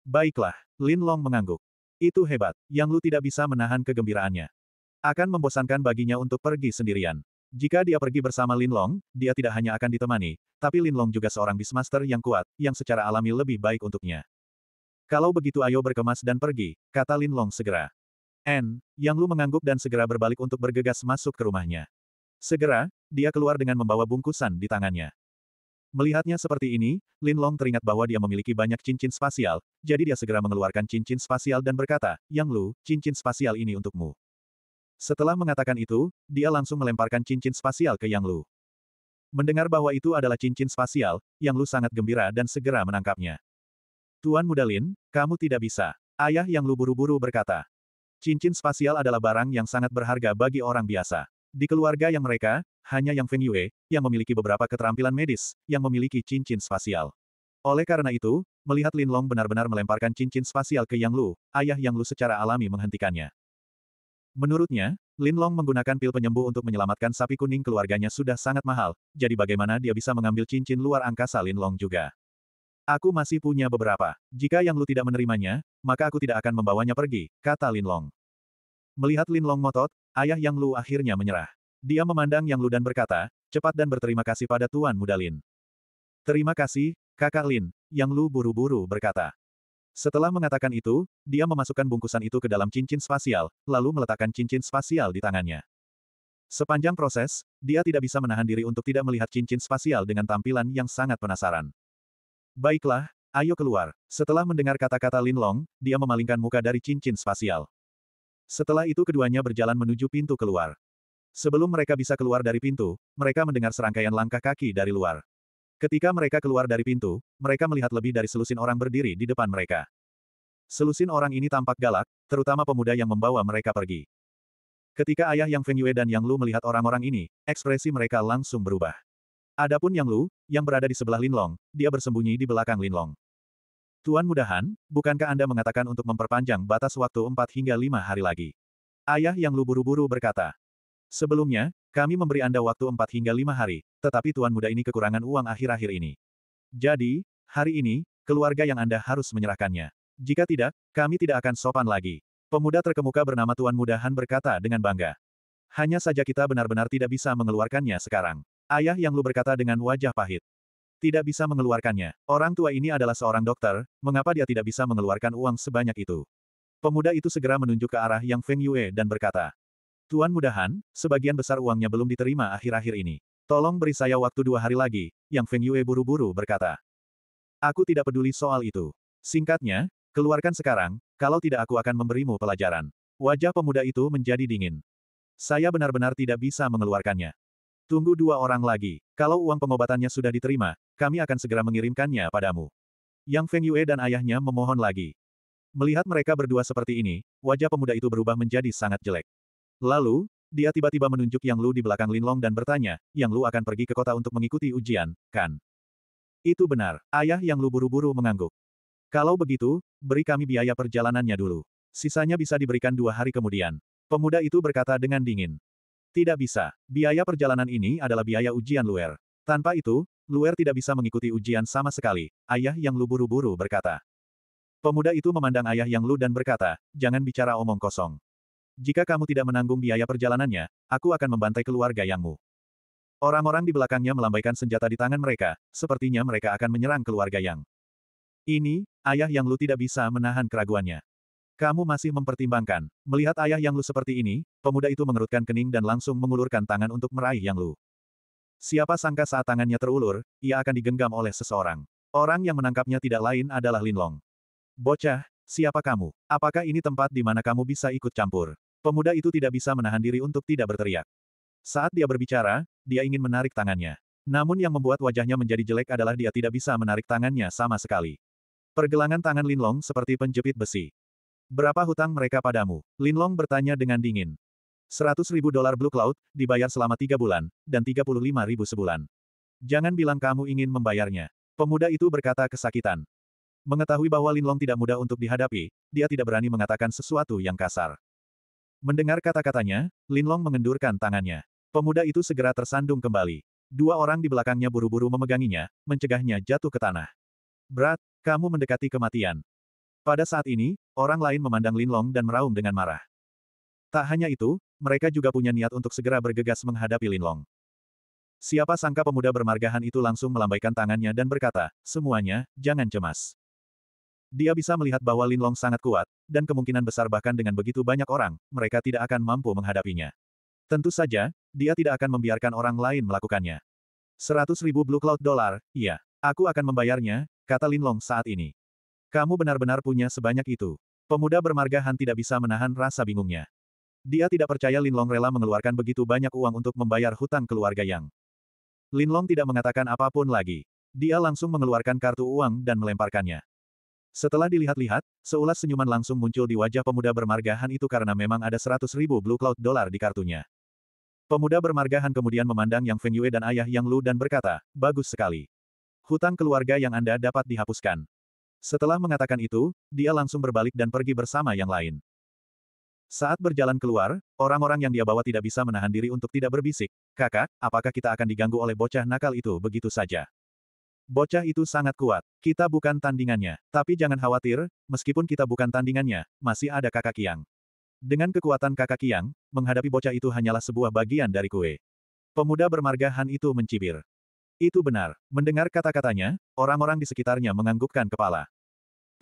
Baiklah, Lin Long mengangguk. Itu hebat, Yang Lu tidak bisa menahan kegembiraannya. Akan membosankan baginya untuk pergi sendirian. Jika dia pergi bersama Lin Long, dia tidak hanya akan ditemani, tapi Lin Long juga seorang bismaster yang kuat, yang secara alami lebih baik untuknya. Kalau begitu ayo berkemas dan pergi, kata Lin Long segera. N, Yang Lu mengangguk dan segera berbalik untuk bergegas masuk ke rumahnya. Segera, dia keluar dengan membawa bungkusan di tangannya. Melihatnya seperti ini, Lin Long teringat bahwa dia memiliki banyak cincin spasial, jadi dia segera mengeluarkan cincin spasial dan berkata, Yang Lu, cincin spasial ini untukmu. Setelah mengatakan itu, dia langsung melemparkan cincin spasial ke Yang Lu. Mendengar bahwa itu adalah cincin spasial, Yang Lu sangat gembira dan segera menangkapnya. Tuan Muda Lin, kamu tidak bisa. Ayah yang luburu-buru berkata. Cincin spasial adalah barang yang sangat berharga bagi orang biasa. Di keluarga yang mereka, hanya yang Feng Yue, yang memiliki beberapa keterampilan medis, yang memiliki cincin spasial. Oleh karena itu, melihat Lin Long benar-benar melemparkan cincin spasial ke Yang Lu, ayah Yang Lu secara alami menghentikannya. Menurutnya, Lin Long menggunakan pil penyembuh untuk menyelamatkan sapi kuning keluarganya sudah sangat mahal, jadi bagaimana dia bisa mengambil cincin luar angkasa Lin Long juga. Aku masih punya beberapa. Jika yang lu tidak menerimanya, maka aku tidak akan membawanya pergi, kata Lin Long. Melihat Lin Long ngotot, ayah yang lu akhirnya menyerah. Dia memandang yang lu dan berkata, cepat dan berterima kasih pada Tuan Muda Lin. Terima kasih, kakak Lin, yang lu buru-buru berkata. Setelah mengatakan itu, dia memasukkan bungkusan itu ke dalam cincin spasial, lalu meletakkan cincin spasial di tangannya. Sepanjang proses, dia tidak bisa menahan diri untuk tidak melihat cincin spasial dengan tampilan yang sangat penasaran. Baiklah, ayo keluar. Setelah mendengar kata-kata Lin Long, dia memalingkan muka dari cincin spasial. Setelah itu keduanya berjalan menuju pintu keluar. Sebelum mereka bisa keluar dari pintu, mereka mendengar serangkaian langkah kaki dari luar. Ketika mereka keluar dari pintu, mereka melihat lebih dari selusin orang berdiri di depan mereka. Selusin orang ini tampak galak, terutama pemuda yang membawa mereka pergi. Ketika ayah Yang Feng Yue dan Yang Lu melihat orang-orang ini, ekspresi mereka langsung berubah. Adapun Yang Lu, yang berada di sebelah Linlong, dia bersembunyi di belakang Linlong. Tuan mudahan, bukankah Anda mengatakan untuk memperpanjang batas waktu 4 hingga 5 hari lagi? Ayah Yang Lu buru-buru berkata. Sebelumnya, kami memberi Anda waktu 4 hingga 5 hari, tetapi Tuan muda ini kekurangan uang akhir-akhir ini. Jadi, hari ini, keluarga yang Anda harus menyerahkannya. Jika tidak, kami tidak akan sopan lagi. Pemuda terkemuka bernama Tuan Mudahan berkata dengan bangga. Hanya saja kita benar-benar tidak bisa mengeluarkannya sekarang. Ayah yang Lu berkata dengan wajah pahit. Tidak bisa mengeluarkannya. Orang tua ini adalah seorang dokter, mengapa dia tidak bisa mengeluarkan uang sebanyak itu? Pemuda itu segera menunjuk ke arah Yang Feng Yue dan berkata, Tuan mudahan, sebagian besar uangnya belum diterima akhir-akhir ini. Tolong beri saya waktu dua hari lagi, Yang Feng Yue buru-buru berkata. Aku tidak peduli soal itu. Singkatnya, keluarkan sekarang, kalau tidak aku akan memberimu pelajaran. Wajah pemuda itu menjadi dingin. Saya benar-benar tidak bisa mengeluarkannya. Tunggu dua orang lagi. Kalau uang pengobatannya sudah diterima, kami akan segera mengirimkannya padamu. Yang Feng Yue dan ayahnya memohon lagi. Melihat mereka berdua seperti ini, wajah pemuda itu berubah menjadi sangat jelek. Lalu, dia tiba-tiba menunjuk Yang Lu di belakang Linlong dan bertanya, Yang Lu akan pergi ke kota untuk mengikuti ujian, kan? Itu benar, ayah Yang Lu buru-buru mengangguk. Kalau begitu, beri kami biaya perjalanannya dulu. Sisanya bisa diberikan dua hari kemudian. Pemuda itu berkata dengan dingin. Tidak bisa. Biaya perjalanan ini adalah biaya ujian Luer. Tanpa itu, Luer tidak bisa mengikuti ujian sama sekali, ayah yang Lu buru buru berkata. Pemuda itu memandang ayah yang lu dan berkata, jangan bicara omong kosong. Jika kamu tidak menanggung biaya perjalanannya, aku akan membantai keluarga yangmu. Orang-orang di belakangnya melambaikan senjata di tangan mereka, sepertinya mereka akan menyerang keluarga yang. Ini, ayah yang lu tidak bisa menahan keraguannya. Kamu masih mempertimbangkan. Melihat ayah yang Lu seperti ini, pemuda itu mengerutkan kening dan langsung mengulurkan tangan untuk meraih yang Lu. Siapa sangka saat tangannya terulur, ia akan digenggam oleh seseorang. Orang yang menangkapnya tidak lain adalah Lin Long. Bocah, siapa kamu? Apakah ini tempat di mana kamu bisa ikut campur? Pemuda itu tidak bisa menahan diri untuk tidak berteriak. Saat dia berbicara, dia ingin menarik tangannya. Namun yang membuat wajahnya menjadi jelek adalah dia tidak bisa menarik tangannya sama sekali. Pergelangan tangan Lin Long seperti penjepit besi. Berapa hutang mereka padamu? Linlong bertanya dengan dingin. 100 ribu dolar Blue Cloud, dibayar selama tiga bulan, dan 35 ribu sebulan. Jangan bilang kamu ingin membayarnya. Pemuda itu berkata kesakitan. Mengetahui bahwa Linlong tidak mudah untuk dihadapi, dia tidak berani mengatakan sesuatu yang kasar. Mendengar kata-katanya, Linlong mengendurkan tangannya. Pemuda itu segera tersandung kembali. Dua orang di belakangnya buru-buru memeganginya, mencegahnya jatuh ke tanah. Berat, kamu mendekati kematian. Pada saat ini, orang lain memandang Linlong dan meraung dengan marah. Tak hanya itu, mereka juga punya niat untuk segera bergegas menghadapi Linlong. Siapa sangka pemuda bermargahan itu langsung melambaikan tangannya dan berkata, semuanya, jangan cemas. Dia bisa melihat bahwa Linlong sangat kuat, dan kemungkinan besar bahkan dengan begitu banyak orang, mereka tidak akan mampu menghadapinya. Tentu saja, dia tidak akan membiarkan orang lain melakukannya. Seratus ribu Blue Cloud Dollar, iya. Aku akan membayarnya, kata Linlong saat ini. Kamu benar-benar punya sebanyak itu. Pemuda bermarga Han tidak bisa menahan rasa bingungnya. Dia tidak percaya Linlong rela mengeluarkan begitu banyak uang untuk membayar hutang keluarga Yang. Linlong tidak mengatakan apapun lagi. Dia langsung mengeluarkan kartu uang dan melemparkannya. Setelah dilihat-lihat, seulas senyuman langsung muncul di wajah pemuda bermarga Han itu karena memang ada 100 ribu Blue Cloud dolar di kartunya. Pemuda bermarga Han kemudian memandang Yang Feng Yue dan ayah Yang Lu dan berkata, bagus sekali. Hutang keluarga yang Anda dapat dihapuskan. Setelah mengatakan itu, dia langsung berbalik dan pergi bersama yang lain. Saat berjalan keluar, orang-orang yang dia bawa tidak bisa menahan diri untuk tidak berbisik, kakak, apakah kita akan diganggu oleh bocah nakal itu begitu saja? Bocah itu sangat kuat, kita bukan tandingannya, tapi jangan khawatir, meskipun kita bukan tandingannya, masih ada kakak Kiang. Dengan kekuatan kakak Kiang, menghadapi bocah itu hanyalah sebuah bagian dari kue. Pemuda bermarga Han itu mencibir. Itu benar. Mendengar kata-katanya, orang-orang di sekitarnya menganggukkan kepala.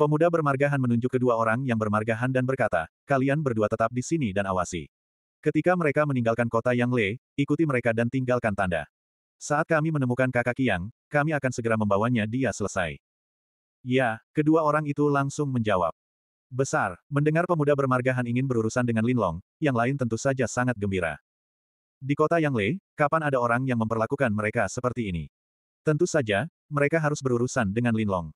Pemuda bermargahan menunjuk kedua orang yang bermargahan dan berkata, kalian berdua tetap di sini dan awasi. Ketika mereka meninggalkan kota yang Le, ikuti mereka dan tinggalkan tanda. Saat kami menemukan kakak Yang, kami akan segera membawanya dia selesai. Ya, kedua orang itu langsung menjawab. Besar, mendengar pemuda bermargahan ingin berurusan dengan Linlong, yang lain tentu saja sangat gembira. Di kota Yang Le, kapan ada orang yang memperlakukan mereka seperti ini? Tentu saja, mereka harus berurusan dengan Linlong.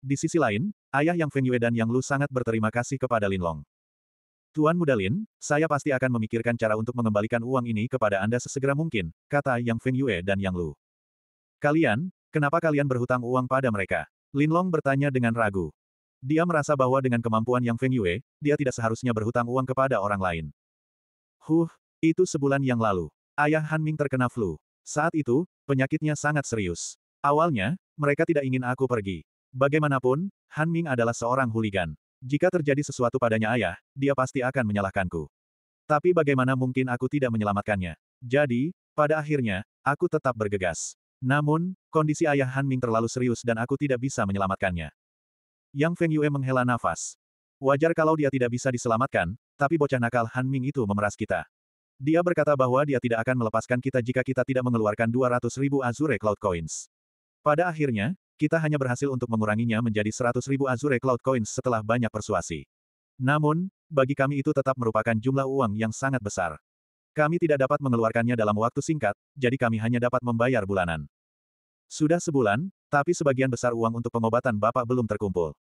Di sisi lain, ayah Yang Feng Yue dan Yang Lu sangat berterima kasih kepada Linlong. Tuan Muda Lin, saya pasti akan memikirkan cara untuk mengembalikan uang ini kepada Anda sesegera mungkin, kata Yang Feng Yue dan Yang Lu. Kalian, kenapa kalian berhutang uang pada mereka? Linlong bertanya dengan ragu. Dia merasa bahwa dengan kemampuan Yang Feng Yue, dia tidak seharusnya berhutang uang kepada orang lain. Huh, itu sebulan yang lalu. Ayah Han Ming terkena flu. Saat itu, penyakitnya sangat serius. Awalnya, mereka tidak ingin aku pergi. Bagaimanapun, Han Ming adalah seorang huligan. Jika terjadi sesuatu padanya ayah, dia pasti akan menyalahkanku. Tapi bagaimana mungkin aku tidak menyelamatkannya? Jadi, pada akhirnya, aku tetap bergegas. Namun, kondisi ayah Han Ming terlalu serius dan aku tidak bisa menyelamatkannya. Yang Feng Yue menghela nafas. Wajar kalau dia tidak bisa diselamatkan, tapi bocah nakal Han Ming itu memeras kita. Dia berkata bahwa dia tidak akan melepaskan kita jika kita tidak mengeluarkan 200 ribu Azure Cloud Coins. Pada akhirnya, kita hanya berhasil untuk menguranginya menjadi 100 ribu Azure Cloud Coins setelah banyak persuasi. Namun, bagi kami itu tetap merupakan jumlah uang yang sangat besar. Kami tidak dapat mengeluarkannya dalam waktu singkat, jadi kami hanya dapat membayar bulanan. Sudah sebulan, tapi sebagian besar uang untuk pengobatan Bapak belum terkumpul.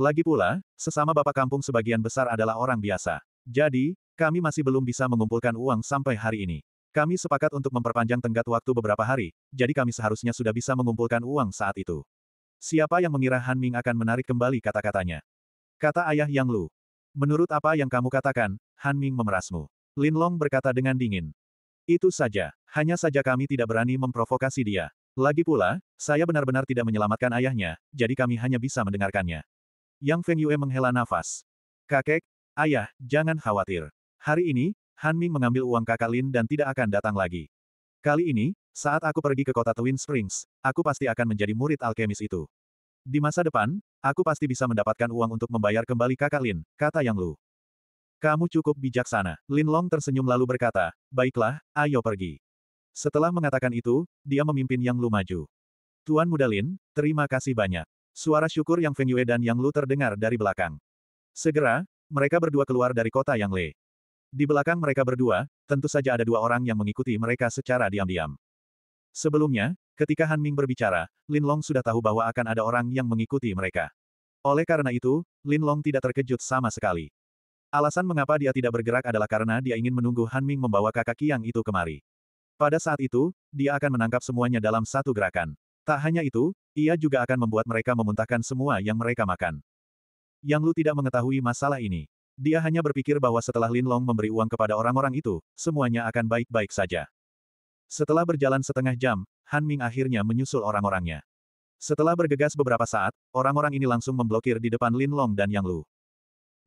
Lagi pula, sesama Bapak kampung sebagian besar adalah orang biasa. Jadi, kami masih belum bisa mengumpulkan uang sampai hari ini. Kami sepakat untuk memperpanjang tenggat waktu beberapa hari, jadi kami seharusnya sudah bisa mengumpulkan uang saat itu. Siapa yang mengira Han Ming akan menarik kembali kata-katanya? Kata ayah Yang Lu. Menurut apa yang kamu katakan, Han Ming memerasmu. Lin Long berkata dengan dingin. Itu saja, hanya saja kami tidak berani memprovokasi dia. Lagi pula, saya benar-benar tidak menyelamatkan ayahnya, jadi kami hanya bisa mendengarkannya. Yang Feng Yue menghela nafas. Kakek, ayah, jangan khawatir. Hari ini, Han Ming mengambil uang kakak Lin dan tidak akan datang lagi. Kali ini, saat aku pergi ke kota Twin Springs, aku pasti akan menjadi murid alkemis itu. Di masa depan, aku pasti bisa mendapatkan uang untuk membayar kembali kakak Lin, kata Yang Lu. Kamu cukup bijaksana. Lin Long tersenyum lalu berkata, baiklah, ayo pergi. Setelah mengatakan itu, dia memimpin Yang Lu maju. Tuan Muda Lin, terima kasih banyak. Suara syukur Yang Feng Yue dan Yang Lu terdengar dari belakang. Segera, mereka berdua keluar dari kota Yang Le. Di belakang mereka berdua, tentu saja ada dua orang yang mengikuti mereka secara diam-diam. Sebelumnya, ketika Han Ming berbicara, Lin Long sudah tahu bahwa akan ada orang yang mengikuti mereka. Oleh karena itu, Lin Long tidak terkejut sama sekali. Alasan mengapa dia tidak bergerak adalah karena dia ingin menunggu Han Ming membawa kakak Kiang itu kemari. Pada saat itu, dia akan menangkap semuanya dalam satu gerakan. Tak hanya itu, ia juga akan membuat mereka memuntahkan semua yang mereka makan. Yang Lu tidak mengetahui masalah ini. Dia hanya berpikir bahwa setelah Lin Long memberi uang kepada orang-orang itu, semuanya akan baik-baik saja. Setelah berjalan setengah jam, Han Ming akhirnya menyusul orang-orangnya. Setelah bergegas beberapa saat, orang-orang ini langsung memblokir di depan Lin Long dan Yang Lu.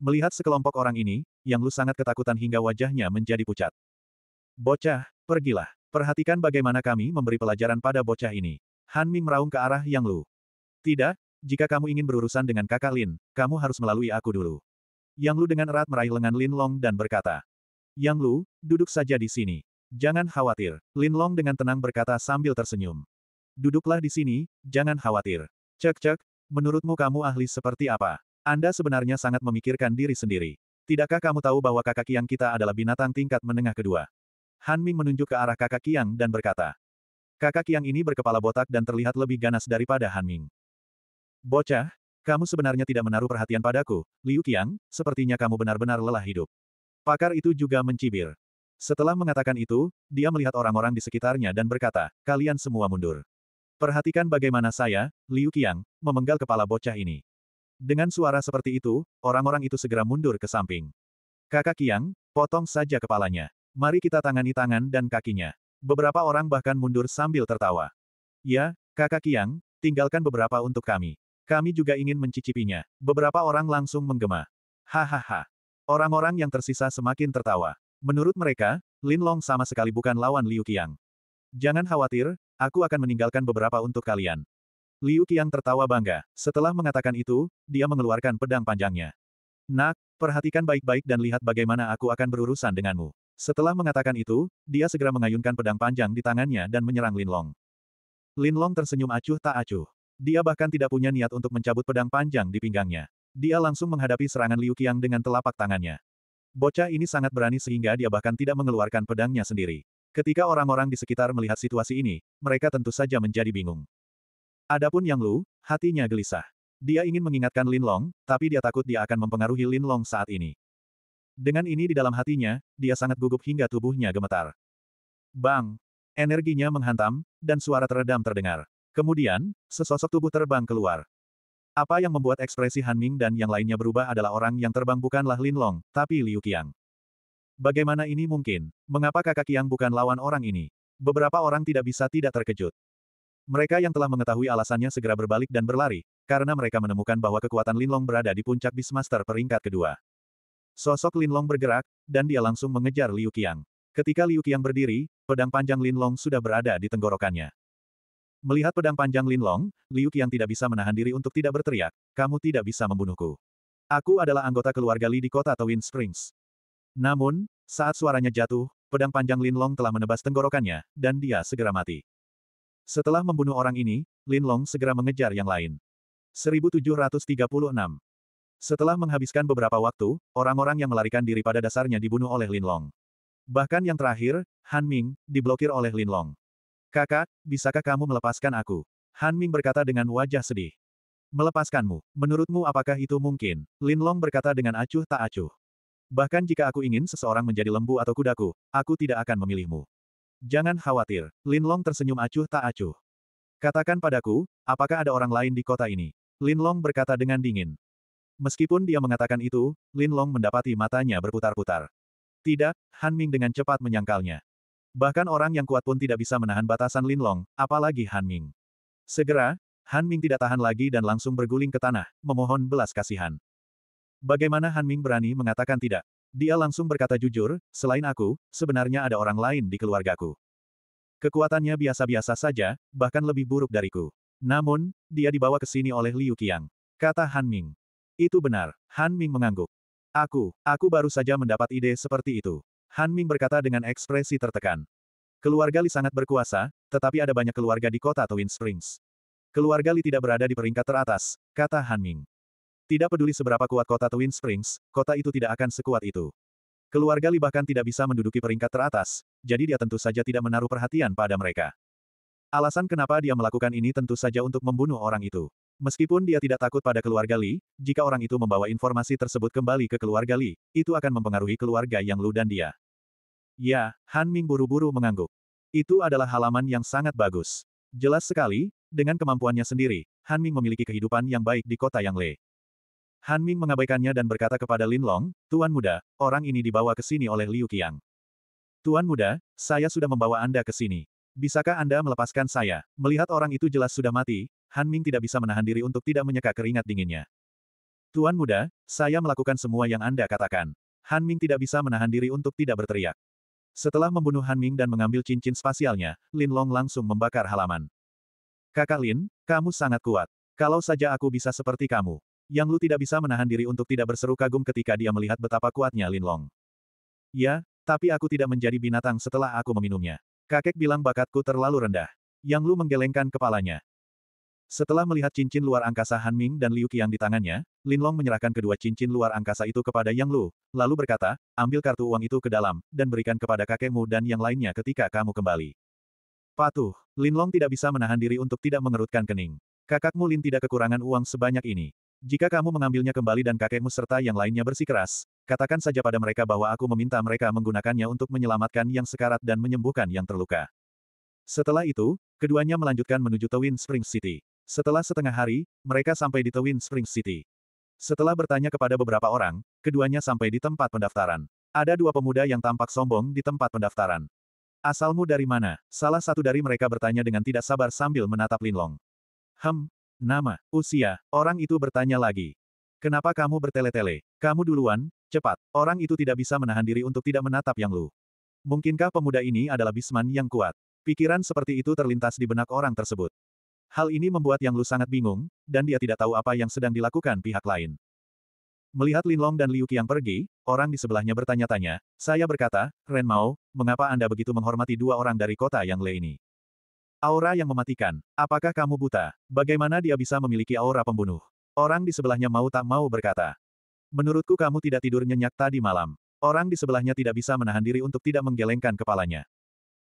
Melihat sekelompok orang ini, Yang Lu sangat ketakutan hingga wajahnya menjadi pucat. Bocah, pergilah. Perhatikan bagaimana kami memberi pelajaran pada bocah ini. Han Ming meraung ke arah Yang Lu. Tidak, jika kamu ingin berurusan dengan kakak Lin, kamu harus melalui aku dulu. Yang Lu dengan erat meraih lengan Lin Long dan berkata, Yang Lu, duduk saja di sini. Jangan khawatir, Lin Long dengan tenang berkata sambil tersenyum. Duduklah di sini, jangan khawatir. Cek-cek, menurutmu kamu ahli seperti apa? Anda sebenarnya sangat memikirkan diri sendiri. Tidakkah kamu tahu bahwa kakak Yang kita adalah binatang tingkat menengah kedua? Han Ming menunjuk ke arah kakak Yang dan berkata. Kakak Yang ini berkepala botak dan terlihat lebih ganas daripada Han Ming. Bocah, kamu sebenarnya tidak menaruh perhatian padaku, Liu Qiang, sepertinya kamu benar-benar lelah hidup. Pakar itu juga mencibir. Setelah mengatakan itu, dia melihat orang-orang di sekitarnya dan berkata, kalian semua mundur. Perhatikan bagaimana saya, Liu Qiang, memenggal kepala bocah ini. Dengan suara seperti itu, orang-orang itu segera mundur ke samping. Kakak Qiang, potong saja kepalanya. Mari kita tangani tangan dan kakinya. Beberapa orang bahkan mundur sambil tertawa. Ya, kakak Qiang, tinggalkan beberapa untuk kami. Kami juga ingin mencicipinya. Beberapa orang langsung menggema. Hahaha. Orang-orang yang tersisa semakin tertawa. Menurut mereka, Lin Long sama sekali bukan lawan Liu Qiang. Jangan khawatir, aku akan meninggalkan beberapa untuk kalian. Liu Qiang tertawa bangga. Setelah mengatakan itu, dia mengeluarkan pedang panjangnya. Nak, perhatikan baik-baik dan lihat bagaimana aku akan berurusan denganmu. Setelah mengatakan itu, dia segera mengayunkan pedang panjang di tangannya dan menyerang Lin Long. Lin Long tersenyum acuh tak acuh. Dia bahkan tidak punya niat untuk mencabut pedang panjang di pinggangnya. Dia langsung menghadapi serangan Liu Qiang dengan telapak tangannya. Bocah ini sangat berani sehingga dia bahkan tidak mengeluarkan pedangnya sendiri. Ketika orang-orang di sekitar melihat situasi ini, mereka tentu saja menjadi bingung. Adapun Yang Lu, hatinya gelisah. Dia ingin mengingatkan Lin Long, tapi dia takut dia akan mempengaruhi Lin Long saat ini. Dengan ini di dalam hatinya, dia sangat gugup hingga tubuhnya gemetar. Bang! Energinya menghantam, dan suara teredam terdengar. Kemudian, sesosok tubuh terbang keluar. Apa yang membuat ekspresi Han Ming dan yang lainnya berubah adalah orang yang terbang bukanlah Lin Long, tapi Liu Qiang. Bagaimana ini mungkin? Mengapa kakak Qiang bukan lawan orang ini? Beberapa orang tidak bisa tidak terkejut. Mereka yang telah mengetahui alasannya segera berbalik dan berlari, karena mereka menemukan bahwa kekuatan Lin Long berada di puncak Bismaster peringkat kedua. Sosok Lin Long bergerak, dan dia langsung mengejar Liu Qiang. Ketika Liu Qiang berdiri, pedang panjang Lin Long sudah berada di tenggorokannya. Melihat pedang panjang Lin Long, Liu Qiang tidak bisa menahan diri untuk tidak berteriak, kamu tidak bisa membunuhku. Aku adalah anggota keluarga Li di kota Twin Springs. Namun, saat suaranya jatuh, pedang panjang Lin Long telah menebas tenggorokannya, dan dia segera mati. Setelah membunuh orang ini, Lin Long segera mengejar yang lain. 1736 Setelah menghabiskan beberapa waktu, orang-orang yang melarikan diri pada dasarnya dibunuh oleh Lin Long. Bahkan yang terakhir, Han Ming, diblokir oleh Lin Long. Kakak, bisakah kamu melepaskan aku? Han Ming berkata dengan wajah sedih. Melepaskanmu, menurutmu apakah itu mungkin? Lin Long berkata dengan acuh tak acuh. Bahkan jika aku ingin seseorang menjadi lembu atau kudaku, aku tidak akan memilihmu. Jangan khawatir, Lin Long tersenyum acuh tak acuh. Katakan padaku, apakah ada orang lain di kota ini? Lin Long berkata dengan dingin. Meskipun dia mengatakan itu, Lin Long mendapati matanya berputar-putar. Tidak, Han Ming dengan cepat menyangkalnya. Bahkan orang yang kuat pun tidak bisa menahan batasan Lin Long, apalagi Han Ming. Segera, Han Ming tidak tahan lagi dan langsung berguling ke tanah, memohon belas kasihan. Bagaimana Han Ming berani mengatakan tidak? Dia langsung berkata jujur, selain aku, sebenarnya ada orang lain di keluargaku. Kekuatannya biasa-biasa saja, bahkan lebih buruk dariku. Namun, dia dibawa ke sini oleh Liu Qiang. Kata Han Ming. Itu benar, Han Ming mengangguk. Aku, aku baru saja mendapat ide seperti itu. Han Ming berkata dengan ekspresi tertekan. Keluarga Li sangat berkuasa, tetapi ada banyak keluarga di kota Twin Springs. Keluarga Li tidak berada di peringkat teratas, kata Han Ming. Tidak peduli seberapa kuat kota Twin Springs, kota itu tidak akan sekuat itu. Keluarga Li bahkan tidak bisa menduduki peringkat teratas, jadi dia tentu saja tidak menaruh perhatian pada mereka. Alasan kenapa dia melakukan ini tentu saja untuk membunuh orang itu. Meskipun dia tidak takut pada keluarga Li, jika orang itu membawa informasi tersebut kembali ke keluarga Li, itu akan mempengaruhi keluarga Yang Lu dan dia. Ya, Han Ming buru-buru mengangguk. Itu adalah halaman yang sangat bagus. Jelas sekali, dengan kemampuannya sendiri, Han Ming memiliki kehidupan yang baik di kota yang Le. Han Ming mengabaikannya dan berkata kepada Lin Long, Tuan Muda, orang ini dibawa ke sini oleh Liu Qiang. Tuan Muda, saya sudah membawa Anda ke sini. Bisakah Anda melepaskan saya? Melihat orang itu jelas sudah mati, Han Ming tidak bisa menahan diri untuk tidak menyeka keringat dinginnya. Tuan muda, saya melakukan semua yang Anda katakan. Han Ming tidak bisa menahan diri untuk tidak berteriak. Setelah membunuh Han Ming dan mengambil cincin spasialnya, Lin Long langsung membakar halaman. Kakak Lin, kamu sangat kuat. Kalau saja aku bisa seperti kamu. Yang Lu tidak bisa menahan diri untuk tidak berseru kagum ketika dia melihat betapa kuatnya Lin Long. Ya, tapi aku tidak menjadi binatang setelah aku meminumnya. Kakek bilang bakatku terlalu rendah. Yang Lu menggelengkan kepalanya. Setelah melihat cincin luar angkasa Han Ming dan Liu Qiang di tangannya, Lin Long menyerahkan kedua cincin luar angkasa itu kepada Yang Lu, lalu berkata, ambil kartu uang itu ke dalam, dan berikan kepada kakekmu dan yang lainnya ketika kamu kembali. Patuh, Lin Long tidak bisa menahan diri untuk tidak mengerutkan kening. Kakakmu Lin tidak kekurangan uang sebanyak ini. Jika kamu mengambilnya kembali dan kakekmu serta yang lainnya bersikeras, katakan saja pada mereka bahwa aku meminta mereka menggunakannya untuk menyelamatkan yang sekarat dan menyembuhkan yang terluka. Setelah itu, keduanya melanjutkan menuju Twin Springs City. Setelah setengah hari, mereka sampai di Twin Springs City. Setelah bertanya kepada beberapa orang, keduanya sampai di tempat pendaftaran. Ada dua pemuda yang tampak sombong di tempat pendaftaran. Asalmu dari mana? Salah satu dari mereka bertanya dengan tidak sabar sambil menatap Linlong. Hem, nama, usia, orang itu bertanya lagi. Kenapa kamu bertele-tele? Kamu duluan, cepat. Orang itu tidak bisa menahan diri untuk tidak menatap Yang Lu. Mungkinkah pemuda ini adalah Bisman yang kuat? Pikiran seperti itu terlintas di benak orang tersebut. Hal ini membuat Yang Lu sangat bingung, dan dia tidak tahu apa yang sedang dilakukan pihak lain. Melihat Lin Long dan Liu Qiang pergi, orang di sebelahnya bertanya-tanya, saya berkata, Ren Mao, mengapa Anda begitu menghormati dua orang dari kota Yang Le ini? Aura yang mematikan, apakah kamu buta? Bagaimana dia bisa memiliki aura pembunuh? Orang di sebelahnya mau tak mau berkata, menurutku kamu tidak tidur nyenyak tadi malam. Orang di sebelahnya tidak bisa menahan diri untuk tidak menggelengkan kepalanya.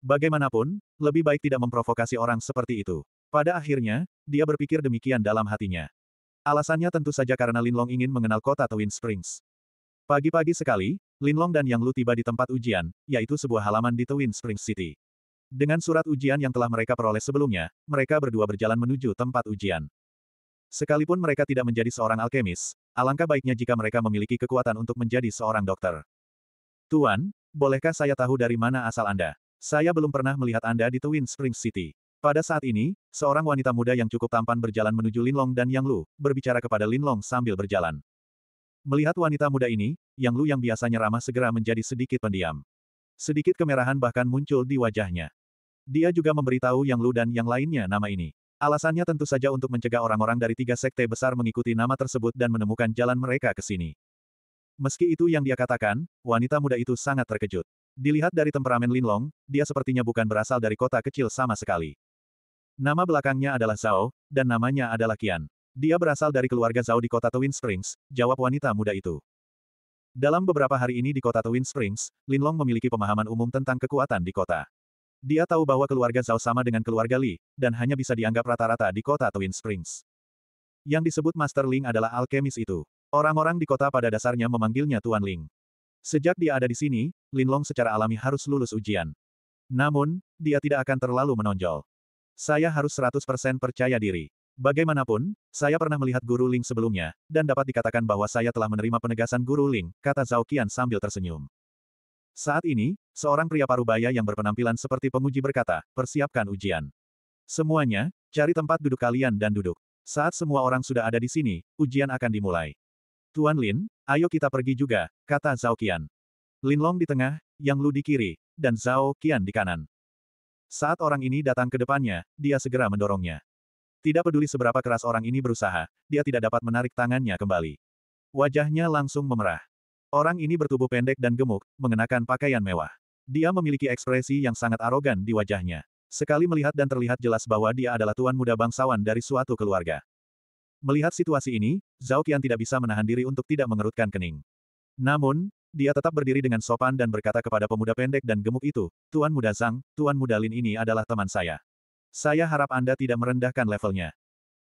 Bagaimanapun, lebih baik tidak memprovokasi orang seperti itu. Pada akhirnya, dia berpikir demikian dalam hatinya. Alasannya tentu saja karena Linlong ingin mengenal kota Twin Springs. Pagi-pagi sekali, Linlong dan Yang Lu tiba di tempat ujian, yaitu sebuah halaman di Twin Springs City. Dengan surat ujian yang telah mereka peroleh sebelumnya, mereka berdua berjalan menuju tempat ujian. Sekalipun mereka tidak menjadi seorang alkemis, alangkah baiknya jika mereka memiliki kekuatan untuk menjadi seorang dokter. Tuan, bolehkah saya tahu dari mana asal Anda? Saya belum pernah melihat Anda di Twin Springs City. Pada saat ini, seorang wanita muda yang cukup tampan berjalan menuju Linlong dan Yang Lu, berbicara kepada Linlong sambil berjalan. Melihat wanita muda ini, Yang Lu yang biasanya ramah segera menjadi sedikit pendiam. Sedikit kemerahan bahkan muncul di wajahnya. Dia juga memberitahu Yang Lu dan yang lainnya nama ini. Alasannya tentu saja untuk mencegah orang-orang dari tiga sekte besar mengikuti nama tersebut dan menemukan jalan mereka ke sini. Meski itu yang dia katakan, wanita muda itu sangat terkejut. Dilihat dari temperamen Linlong, dia sepertinya bukan berasal dari kota kecil sama sekali. Nama belakangnya adalah Zhao, dan namanya adalah Kian. Dia berasal dari keluarga Zhao di kota Twin Springs, jawab wanita muda itu. Dalam beberapa hari ini di kota Twin Springs, Lin Long memiliki pemahaman umum tentang kekuatan di kota. Dia tahu bahwa keluarga Zhao sama dengan keluarga Li, dan hanya bisa dianggap rata-rata di kota Twin Springs. Yang disebut Master Ling adalah alkemis itu. Orang-orang di kota pada dasarnya memanggilnya Tuan Ling. Sejak dia ada di sini, Lin Long secara alami harus lulus ujian. Namun, dia tidak akan terlalu menonjol. Saya harus 100% percaya diri. Bagaimanapun, saya pernah melihat Guru Ling sebelumnya, dan dapat dikatakan bahwa saya telah menerima penegasan Guru Ling, kata Zhao Qian sambil tersenyum. Saat ini, seorang pria parubaya yang berpenampilan seperti penguji berkata, persiapkan ujian. Semuanya, cari tempat duduk kalian dan duduk. Saat semua orang sudah ada di sini, ujian akan dimulai. Tuan Lin, ayo kita pergi juga, kata Zhao Qian. Lin Long di tengah, Yang Lu di kiri, dan Zhao Qian di kanan. Saat orang ini datang ke depannya, dia segera mendorongnya. Tidak peduli seberapa keras orang ini berusaha, dia tidak dapat menarik tangannya kembali. Wajahnya langsung memerah. Orang ini bertubuh pendek dan gemuk, mengenakan pakaian mewah. Dia memiliki ekspresi yang sangat arogan di wajahnya. Sekali melihat dan terlihat jelas bahwa dia adalah tuan muda bangsawan dari suatu keluarga. Melihat situasi ini, Zhao Qian tidak bisa menahan diri untuk tidak mengerutkan kening. Namun, dia tetap berdiri dengan sopan dan berkata kepada pemuda pendek dan gemuk itu, Tuan Muda Zhang, Tuan Muda Lin ini adalah teman saya. Saya harap Anda tidak merendahkan levelnya.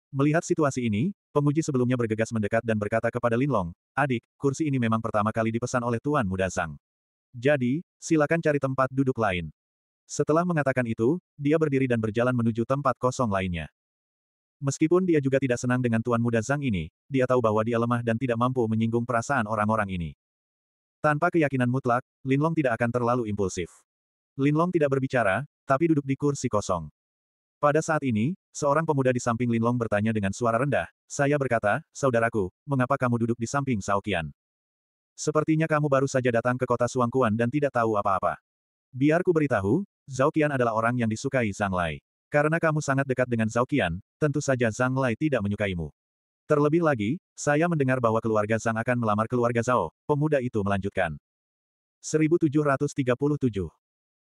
Melihat situasi ini, penguji sebelumnya bergegas mendekat dan berkata kepada Lin Long, adik, kursi ini memang pertama kali dipesan oleh Tuan Muda Zhang. Jadi, silakan cari tempat duduk lain. Setelah mengatakan itu, dia berdiri dan berjalan menuju tempat kosong lainnya. Meskipun dia juga tidak senang dengan Tuan Muda Zhang ini, dia tahu bahwa dia lemah dan tidak mampu menyinggung perasaan orang-orang ini. Tanpa keyakinan mutlak, Linlong tidak akan terlalu impulsif. Linlong tidak berbicara, tapi duduk di kursi kosong. Pada saat ini, seorang pemuda di samping Linlong bertanya dengan suara rendah, saya berkata, saudaraku, mengapa kamu duduk di samping Saokian? Sepertinya kamu baru saja datang ke kota Suangkuan dan tidak tahu apa-apa. Biarku beritahu, Zhao Qian adalah orang yang disukai Zhang Lai. Karena kamu sangat dekat dengan Zhao Qian, tentu saja Zhang Lai tidak menyukaimu. Terlebih lagi, saya mendengar bahwa keluarga Zhang akan melamar keluarga Zhao, pemuda itu melanjutkan. 1737.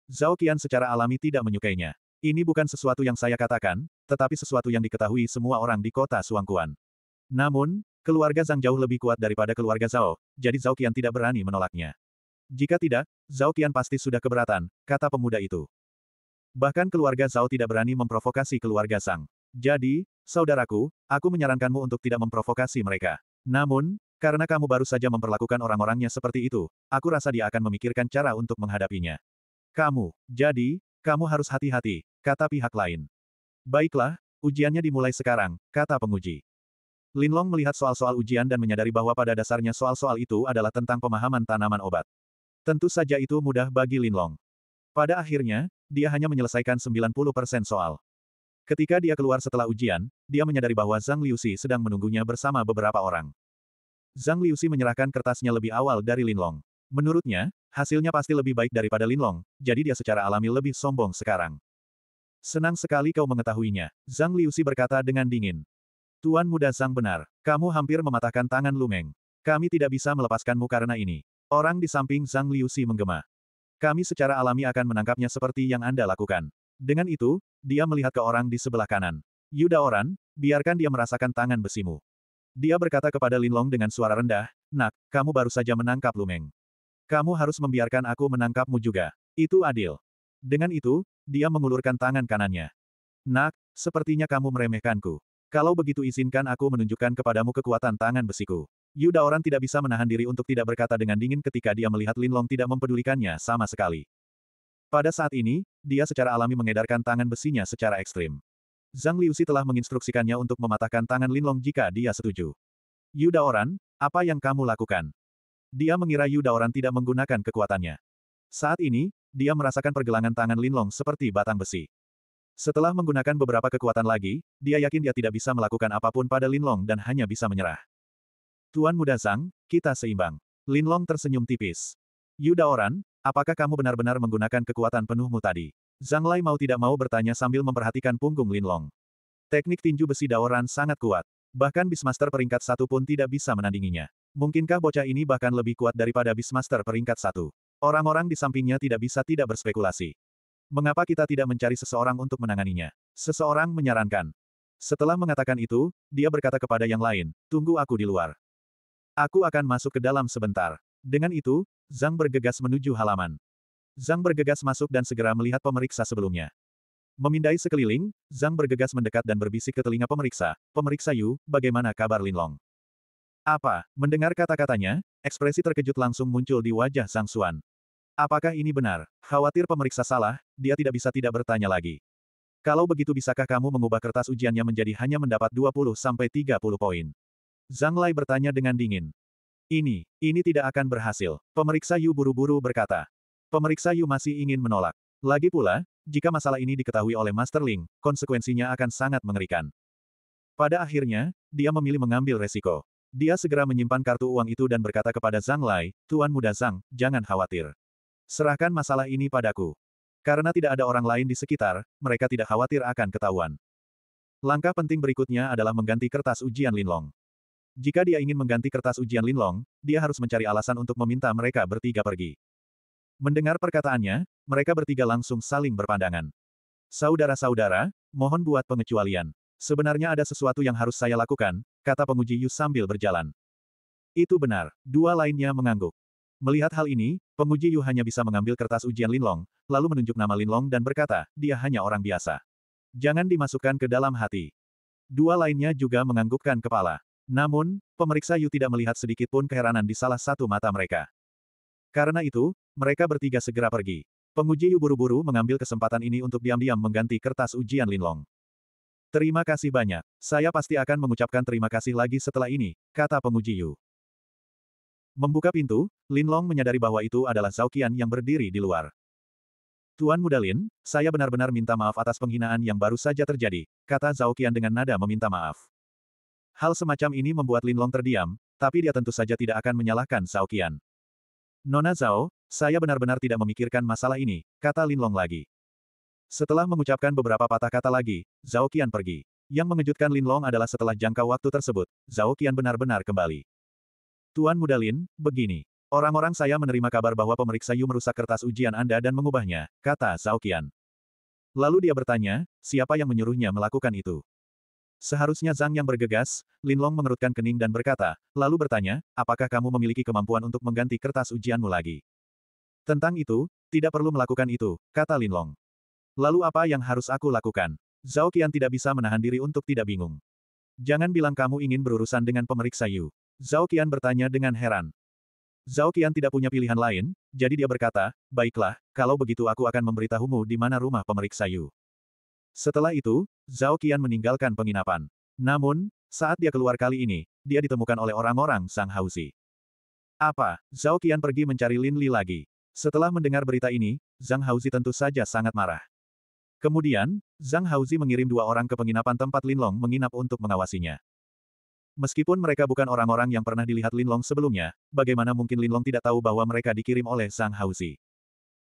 Zhao Qian secara alami tidak menyukainya. Ini bukan sesuatu yang saya katakan, tetapi sesuatu yang diketahui semua orang di kota Suangkuan. Namun, keluarga Zhang jauh lebih kuat daripada keluarga Zhao, jadi Zhao Qian tidak berani menolaknya. Jika tidak, Zhao Qian pasti sudah keberatan, kata pemuda itu. Bahkan keluarga Zhao tidak berani memprovokasi keluarga Zhang. Jadi, saudaraku, aku menyarankanmu untuk tidak memprovokasi mereka. Namun, karena kamu baru saja memperlakukan orang-orangnya seperti itu, aku rasa dia akan memikirkan cara untuk menghadapinya. Kamu, jadi, kamu harus hati-hati, kata pihak lain. Baiklah, ujiannya dimulai sekarang, kata penguji. Linlong melihat soal-soal ujian dan menyadari bahwa pada dasarnya soal-soal itu adalah tentang pemahaman tanaman obat. Tentu saja itu mudah bagi Linlong. Pada akhirnya, dia hanya menyelesaikan 90% soal. Ketika dia keluar setelah ujian, dia menyadari bahwa Zhang Liusi sedang menunggunya bersama beberapa orang. Zhang Liusi menyerahkan kertasnya lebih awal dari Linlong. Menurutnya, hasilnya pasti lebih baik daripada Linlong, jadi dia secara alami lebih sombong sekarang. Senang sekali kau mengetahuinya, Zhang Liusi berkata dengan dingin. Tuan muda Zhang benar, kamu hampir mematahkan tangan Lumeng. Kami tidak bisa melepaskanmu karena ini. Orang di samping Zhang Liusi menggema. Kami secara alami akan menangkapnya seperti yang Anda lakukan. Dengan itu, dia melihat ke orang di sebelah kanan. Yuda Oran, biarkan dia merasakan tangan besimu. Dia berkata kepada Linlong dengan suara rendah, Nak, kamu baru saja menangkap Lumeng. Kamu harus membiarkan aku menangkapmu juga. Itu adil. Dengan itu, dia mengulurkan tangan kanannya. Nak, sepertinya kamu meremehkanku. Kalau begitu izinkan aku menunjukkan kepadamu kekuatan tangan besiku. Yuda Oran tidak bisa menahan diri untuk tidak berkata dengan dingin ketika dia melihat Linlong tidak mempedulikannya sama sekali. Pada saat ini, dia secara alami mengedarkan tangan besinya secara ekstrim. Zhang Liusi telah menginstruksikannya untuk mematahkan tangan Linlong jika dia setuju. Yuda Oran, apa yang kamu lakukan? Dia mengira Yuda Oran tidak menggunakan kekuatannya. Saat ini, dia merasakan pergelangan tangan Linlong seperti batang besi. Setelah menggunakan beberapa kekuatan lagi, dia yakin dia tidak bisa melakukan apapun pada Linlong dan hanya bisa menyerah. Tuan Muda Zhang, kita seimbang. Linlong tersenyum tipis. Yuda Oran, Apakah kamu benar-benar menggunakan kekuatan penuhmu tadi? Zhang Lai mau tidak mau bertanya sambil memperhatikan punggung Lin Long. Teknik tinju besi Daoran sangat kuat. Bahkan Bismaster peringkat satu pun tidak bisa menandinginya. Mungkinkah bocah ini bahkan lebih kuat daripada Bismaster peringkat satu? Orang-orang di sampingnya tidak bisa tidak berspekulasi. Mengapa kita tidak mencari seseorang untuk menanganinya? Seseorang menyarankan. Setelah mengatakan itu, dia berkata kepada yang lain, tunggu aku di luar. Aku akan masuk ke dalam sebentar. Dengan itu, Zhang bergegas menuju halaman. Zhang bergegas masuk dan segera melihat pemeriksa sebelumnya. Memindai sekeliling, Zhang bergegas mendekat dan berbisik ke telinga pemeriksa, pemeriksa Yu, bagaimana kabar Linlong? Apa? Mendengar kata-katanya, ekspresi terkejut langsung muncul di wajah Zhang Xuan. Apakah ini benar? Khawatir pemeriksa salah, dia tidak bisa tidak bertanya lagi. Kalau begitu bisakah kamu mengubah kertas ujiannya menjadi hanya mendapat 20-30 poin? Zhang Lai bertanya dengan dingin. Ini, ini tidak akan berhasil, pemeriksa Yu buru-buru berkata. Pemeriksa Yu masih ingin menolak. Lagi pula, jika masalah ini diketahui oleh Master Ling, konsekuensinya akan sangat mengerikan. Pada akhirnya, dia memilih mengambil resiko. Dia segera menyimpan kartu uang itu dan berkata kepada Zhang Lai, Tuan Muda Zhang, jangan khawatir. Serahkan masalah ini padaku. Karena tidak ada orang lain di sekitar, mereka tidak khawatir akan ketahuan. Langkah penting berikutnya adalah mengganti kertas ujian Linlong. Jika dia ingin mengganti kertas ujian Linlong, dia harus mencari alasan untuk meminta mereka bertiga pergi. Mendengar perkataannya, mereka bertiga langsung saling berpandangan. Saudara-saudara, mohon buat pengecualian. Sebenarnya ada sesuatu yang harus saya lakukan, kata penguji Yu sambil berjalan. Itu benar, dua lainnya mengangguk. Melihat hal ini, penguji Yu hanya bisa mengambil kertas ujian Linlong, lalu menunjuk nama Linlong dan berkata, dia hanya orang biasa. Jangan dimasukkan ke dalam hati. Dua lainnya juga menganggukkan kepala. Namun, pemeriksa Yu tidak melihat sedikit pun keheranan di salah satu mata mereka. Karena itu, mereka bertiga segera pergi. Penguji Yu buru-buru mengambil kesempatan ini untuk diam-diam mengganti kertas ujian Linlong. Terima kasih banyak. Saya pasti akan mengucapkan terima kasih lagi setelah ini, kata penguji Yu. Membuka pintu, Linlong menyadari bahwa itu adalah Zhao Qian yang berdiri di luar. Tuan Muda Lin, saya benar-benar minta maaf atas penghinaan yang baru saja terjadi, kata Zhao Qian dengan nada meminta maaf. Hal semacam ini membuat Linlong terdiam, tapi dia tentu saja tidak akan menyalahkan Zhao Qian. Nona Zhao, saya benar-benar tidak memikirkan masalah ini, kata Linlong lagi. Setelah mengucapkan beberapa patah kata lagi, Zhao Qian pergi. Yang mengejutkan Linlong adalah setelah jangka waktu tersebut, Zhao Qian benar-benar kembali. Tuan Muda Lin, begini. Orang-orang saya menerima kabar bahwa pemeriksa Yu merusak kertas ujian Anda dan mengubahnya, kata Zhao Qian. Lalu dia bertanya, siapa yang menyuruhnya melakukan itu? Seharusnya Zhang yang bergegas, Linlong mengerutkan kening dan berkata, lalu bertanya, apakah kamu memiliki kemampuan untuk mengganti kertas ujianmu lagi? Tentang itu, tidak perlu melakukan itu, kata Linlong. Lalu apa yang harus aku lakukan? Zhao Qian tidak bisa menahan diri untuk tidak bingung. Jangan bilang kamu ingin berurusan dengan pemeriksa Yu. Zhao Qian bertanya dengan heran. Zhao Qian tidak punya pilihan lain, jadi dia berkata, baiklah, kalau begitu aku akan memberitahumu di mana rumah pemeriksa Yu. Setelah itu, Zhao Qian meninggalkan penginapan. Namun, saat dia keluar kali ini, dia ditemukan oleh orang-orang Sang Hauzi. Apa? Zhao Qian pergi mencari Lin Li lagi. Setelah mendengar berita ini, Zhang Hauzi tentu saja sangat marah. Kemudian, Zhang Hauzi mengirim dua orang ke penginapan tempat Lin Long menginap untuk mengawasinya. Meskipun mereka bukan orang-orang yang pernah dilihat Lin Long sebelumnya, bagaimana mungkin Lin Long tidak tahu bahwa mereka dikirim oleh Zhang Hauzi?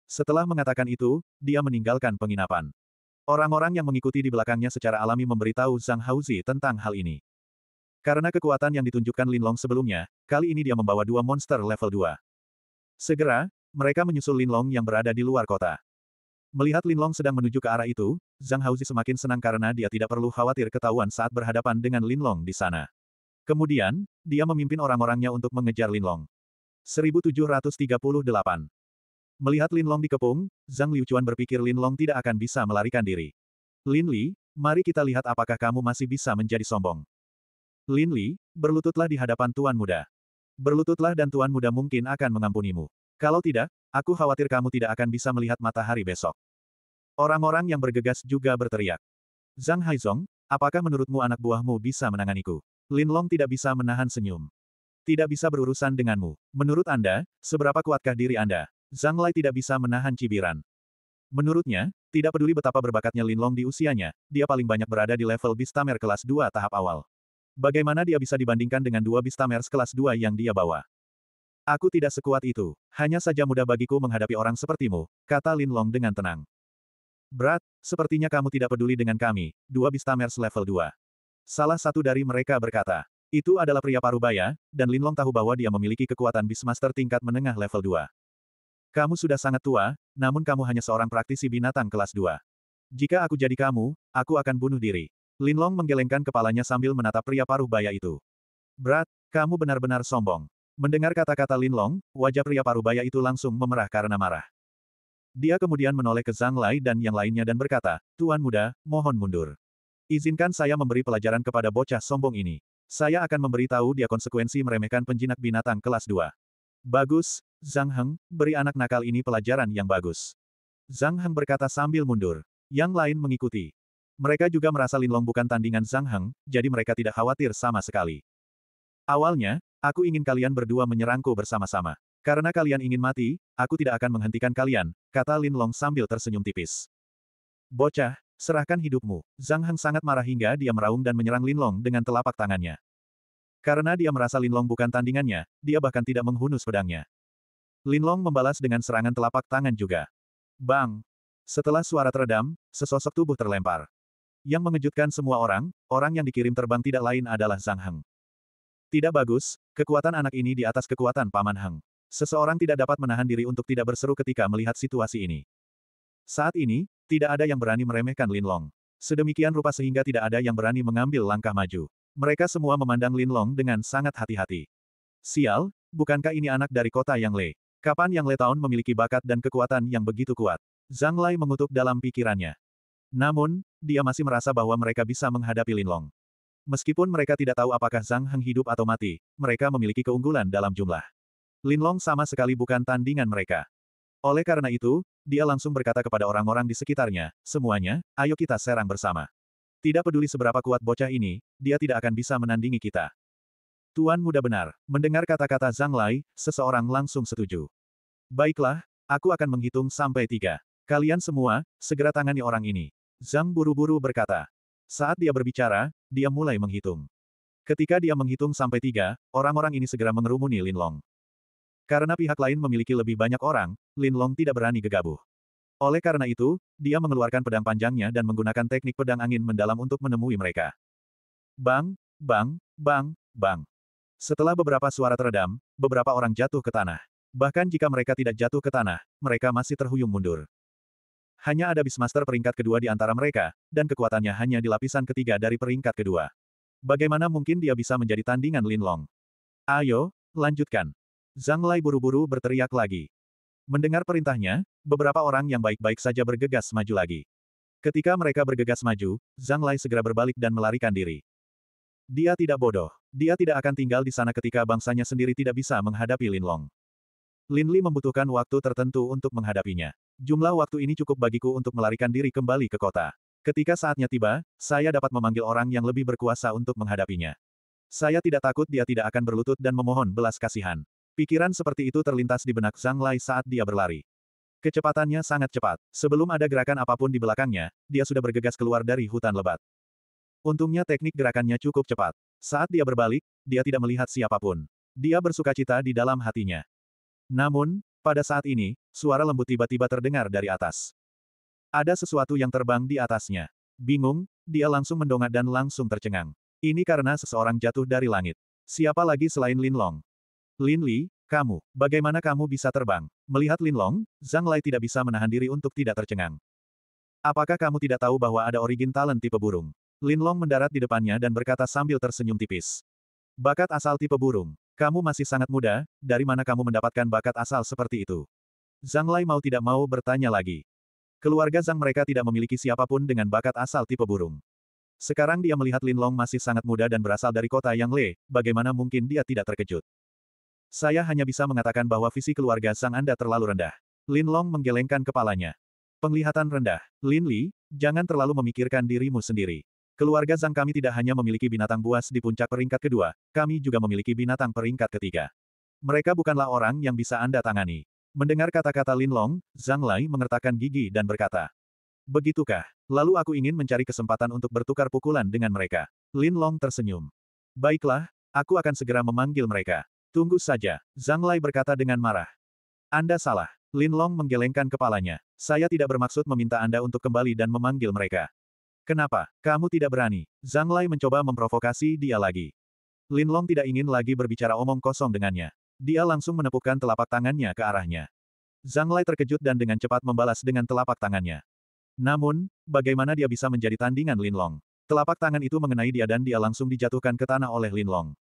Setelah mengatakan itu, dia meninggalkan penginapan. Orang-orang yang mengikuti di belakangnya secara alami memberitahu Zhang Haozi tentang hal ini. Karena kekuatan yang ditunjukkan Linlong sebelumnya, kali ini dia membawa dua monster level 2. Segera, mereka menyusul Linlong yang berada di luar kota. Melihat Linlong sedang menuju ke arah itu, Zhang Haozi semakin senang karena dia tidak perlu khawatir ketahuan saat berhadapan dengan Linlong di sana. Kemudian, dia memimpin orang-orangnya untuk mengejar Linlong. 1738 Melihat Lin Long dikepung, Zhang Liuquan berpikir Lin Long tidak akan bisa melarikan diri. Lin Li, mari kita lihat apakah kamu masih bisa menjadi sombong. Lin Li, berlututlah di hadapan Tuan Muda. Berlututlah dan Tuan Muda mungkin akan mengampunimu. Kalau tidak, aku khawatir kamu tidak akan bisa melihat matahari besok. Orang-orang yang bergegas juga berteriak. Zhang Haizong, apakah menurutmu anak buahmu bisa menanganiku? Lin Long tidak bisa menahan senyum. Tidak bisa berurusan denganmu. Menurut Anda, seberapa kuatkah diri Anda? Zhang Lai tidak bisa menahan cibiran. Menurutnya, tidak peduli betapa berbakatnya Lin Long di usianya, dia paling banyak berada di level Bistamer kelas 2 tahap awal. Bagaimana dia bisa dibandingkan dengan dua Bistamers kelas 2 yang dia bawa? Aku tidak sekuat itu, hanya saja mudah bagiku menghadapi orang sepertimu, kata Lin Long dengan tenang. Berat, sepertinya kamu tidak peduli dengan kami, dua Bistamers level 2. Salah satu dari mereka berkata, itu adalah pria parubaya, dan Lin Long tahu bahwa dia memiliki kekuatan Bismaster tingkat menengah level 2. Kamu sudah sangat tua, namun kamu hanya seorang praktisi binatang kelas 2. Jika aku jadi kamu, aku akan bunuh diri. Linlong menggelengkan kepalanya sambil menatap pria paruh baya itu. Berat, kamu benar-benar sombong. Mendengar kata-kata Linlong, wajah pria paruh baya itu langsung memerah karena marah. Dia kemudian menoleh ke Zhang Lai dan yang lainnya dan berkata, Tuan muda, mohon mundur. Izinkan saya memberi pelajaran kepada bocah sombong ini. Saya akan memberitahu dia konsekuensi meremehkan penjinak binatang kelas 2. Bagus, Zhang Heng, beri anak nakal ini pelajaran yang bagus. Zhang Heng berkata sambil mundur. Yang lain mengikuti. Mereka juga merasa Linlong bukan tandingan Zhang Heng, jadi mereka tidak khawatir sama sekali. Awalnya, aku ingin kalian berdua menyerangku bersama-sama. Karena kalian ingin mati, aku tidak akan menghentikan kalian, kata Linlong sambil tersenyum tipis. Bocah, serahkan hidupmu. Zhang Heng sangat marah hingga dia meraung dan menyerang Linlong dengan telapak tangannya. Karena dia merasa Linlong bukan tandingannya, dia bahkan tidak menghunus pedangnya. Linlong membalas dengan serangan telapak tangan juga. Bang! Setelah suara teredam, sesosok tubuh terlempar. Yang mengejutkan semua orang, orang yang dikirim terbang tidak lain adalah Zhang Heng. Tidak bagus, kekuatan anak ini di atas kekuatan Paman Heng. Seseorang tidak dapat menahan diri untuk tidak berseru ketika melihat situasi ini. Saat ini, tidak ada yang berani meremehkan Linlong. Sedemikian rupa sehingga tidak ada yang berani mengambil langkah maju. Mereka semua memandang Lin Long dengan sangat hati-hati. Sial, bukankah ini anak dari kota Yang Le? Kapan Yang Le Town memiliki bakat dan kekuatan yang begitu kuat? Zhang Lai mengutuk dalam pikirannya. Namun, dia masih merasa bahwa mereka bisa menghadapi Lin Long. Meskipun mereka tidak tahu apakah Zhang Heng hidup atau mati, mereka memiliki keunggulan dalam jumlah. Lin Long sama sekali bukan tandingan mereka. Oleh karena itu, dia langsung berkata kepada orang-orang di sekitarnya, semuanya, ayo kita serang bersama. Tidak peduli seberapa kuat bocah ini, dia tidak akan bisa menandingi kita. Tuan muda benar. Mendengar kata-kata Zhang Lai, seseorang langsung setuju. Baiklah, aku akan menghitung sampai tiga. Kalian semua, segera tangani orang ini. Zhang buru-buru berkata. Saat dia berbicara, dia mulai menghitung. Ketika dia menghitung sampai tiga, orang-orang ini segera mengerumuni Lin Long. Karena pihak lain memiliki lebih banyak orang, Lin Long tidak berani gegabah. Oleh karena itu, dia mengeluarkan pedang panjangnya dan menggunakan teknik pedang angin mendalam untuk menemui mereka. Bang, bang, bang, bang. Setelah beberapa suara teredam, beberapa orang jatuh ke tanah. Bahkan jika mereka tidak jatuh ke tanah, mereka masih terhuyung mundur. Hanya ada Bismaster peringkat kedua di antara mereka, dan kekuatannya hanya di lapisan ketiga dari peringkat kedua. Bagaimana mungkin dia bisa menjadi tandingan Linlong? Ayo, lanjutkan. Zhang Lai buru-buru berteriak lagi. Mendengar perintahnya, beberapa orang yang baik-baik saja bergegas maju lagi. Ketika mereka bergegas maju, Zhang Lai segera berbalik dan melarikan diri. Dia tidak bodoh. Dia tidak akan tinggal di sana ketika bangsanya sendiri tidak bisa menghadapi Lin Long. Lin Li membutuhkan waktu tertentu untuk menghadapinya. Jumlah waktu ini cukup bagiku untuk melarikan diri kembali ke kota. Ketika saatnya tiba, saya dapat memanggil orang yang lebih berkuasa untuk menghadapinya. Saya tidak takut dia tidak akan berlutut dan memohon belas kasihan. Pikiran seperti itu terlintas di benak Zhang Lai saat dia berlari. Kecepatannya sangat cepat. Sebelum ada gerakan apapun di belakangnya, dia sudah bergegas keluar dari hutan lebat. Untungnya teknik gerakannya cukup cepat. Saat dia berbalik, dia tidak melihat siapapun. Dia bersuka cita di dalam hatinya. Namun, pada saat ini, suara lembut tiba-tiba terdengar dari atas. Ada sesuatu yang terbang di atasnya. Bingung, dia langsung mendongak dan langsung tercengang. Ini karena seseorang jatuh dari langit. Siapa lagi selain Lin Long? Lin Li, kamu, bagaimana kamu bisa terbang? Melihat Lin Long, Zhang Lai tidak bisa menahan diri untuk tidak tercengang. Apakah kamu tidak tahu bahwa ada origin talent tipe burung? Lin Long mendarat di depannya dan berkata sambil tersenyum tipis. Bakat asal tipe burung. Kamu masih sangat muda, dari mana kamu mendapatkan bakat asal seperti itu? Zhang Lai mau tidak mau bertanya lagi. Keluarga Zhang mereka tidak memiliki siapapun dengan bakat asal tipe burung. Sekarang dia melihat Lin Long masih sangat muda dan berasal dari kota yang Le, bagaimana mungkin dia tidak terkejut. Saya hanya bisa mengatakan bahwa visi keluarga Sang Anda terlalu rendah. Lin Long menggelengkan kepalanya. Penglihatan rendah. Lin Li, jangan terlalu memikirkan dirimu sendiri. Keluarga Zhang kami tidak hanya memiliki binatang buas di puncak peringkat kedua, kami juga memiliki binatang peringkat ketiga. Mereka bukanlah orang yang bisa Anda tangani. Mendengar kata-kata Lin Long, Zhang Lai mengertakkan gigi dan berkata, Begitukah? Lalu aku ingin mencari kesempatan untuk bertukar pukulan dengan mereka. Lin Long tersenyum. Baiklah, aku akan segera memanggil mereka. Tunggu saja, Zhang Lai berkata dengan marah. Anda salah. Lin Long menggelengkan kepalanya. Saya tidak bermaksud meminta Anda untuk kembali dan memanggil mereka. Kenapa? Kamu tidak berani. Zhang Lai mencoba memprovokasi dia lagi. Lin Long tidak ingin lagi berbicara omong kosong dengannya. Dia langsung menepukkan telapak tangannya ke arahnya. Zhang Lai terkejut dan dengan cepat membalas dengan telapak tangannya. Namun, bagaimana dia bisa menjadi tandingan Lin Long? Telapak tangan itu mengenai dia dan dia langsung dijatuhkan ke tanah oleh Lin Long.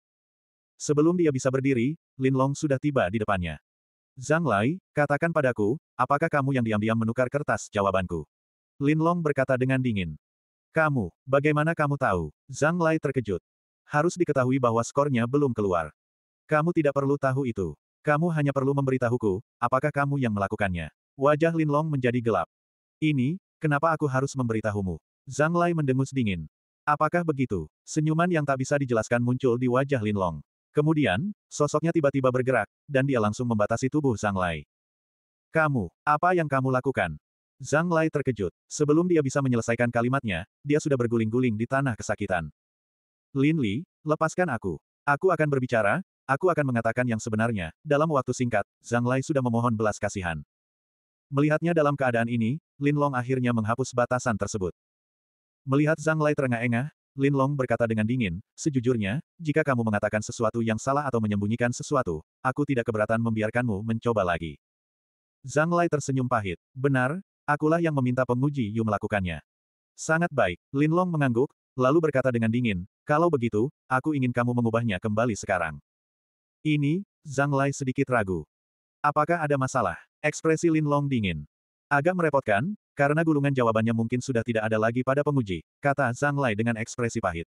Sebelum dia bisa berdiri, Lin Long sudah tiba di depannya. Zhang Lai, katakan padaku, apakah kamu yang diam-diam menukar kertas jawabanku? Lin Long berkata dengan dingin. Kamu, bagaimana kamu tahu? Zhang Lai terkejut. Harus diketahui bahwa skornya belum keluar. Kamu tidak perlu tahu itu. Kamu hanya perlu memberitahuku, apakah kamu yang melakukannya. Wajah Lin Long menjadi gelap. Ini, kenapa aku harus memberitahumu? Zhang Lai mendengus dingin. Apakah begitu? Senyuman yang tak bisa dijelaskan muncul di wajah Lin Long. Kemudian, sosoknya tiba-tiba bergerak, dan dia langsung membatasi tubuh Zhang Lai. Kamu, apa yang kamu lakukan? Zhang Lai terkejut. Sebelum dia bisa menyelesaikan kalimatnya, dia sudah berguling-guling di tanah kesakitan. Lin Li, lepaskan aku. Aku akan berbicara, aku akan mengatakan yang sebenarnya. Dalam waktu singkat, Zhang Lai sudah memohon belas kasihan. Melihatnya dalam keadaan ini, Lin Long akhirnya menghapus batasan tersebut. Melihat Zhang Lai terengah-engah, Lin Long berkata dengan dingin, sejujurnya, jika kamu mengatakan sesuatu yang salah atau menyembunyikan sesuatu, aku tidak keberatan membiarkanmu mencoba lagi. Zhang Lai tersenyum pahit. Benar, akulah yang meminta penguji Yu melakukannya. Sangat baik, Lin Long mengangguk, lalu berkata dengan dingin, kalau begitu, aku ingin kamu mengubahnya kembali sekarang. Ini, Zhang Lai sedikit ragu. Apakah ada masalah? Ekspresi Lin Long dingin. Agak merepotkan, karena gulungan jawabannya mungkin sudah tidak ada lagi pada penguji, kata Zhang Lai dengan ekspresi pahit.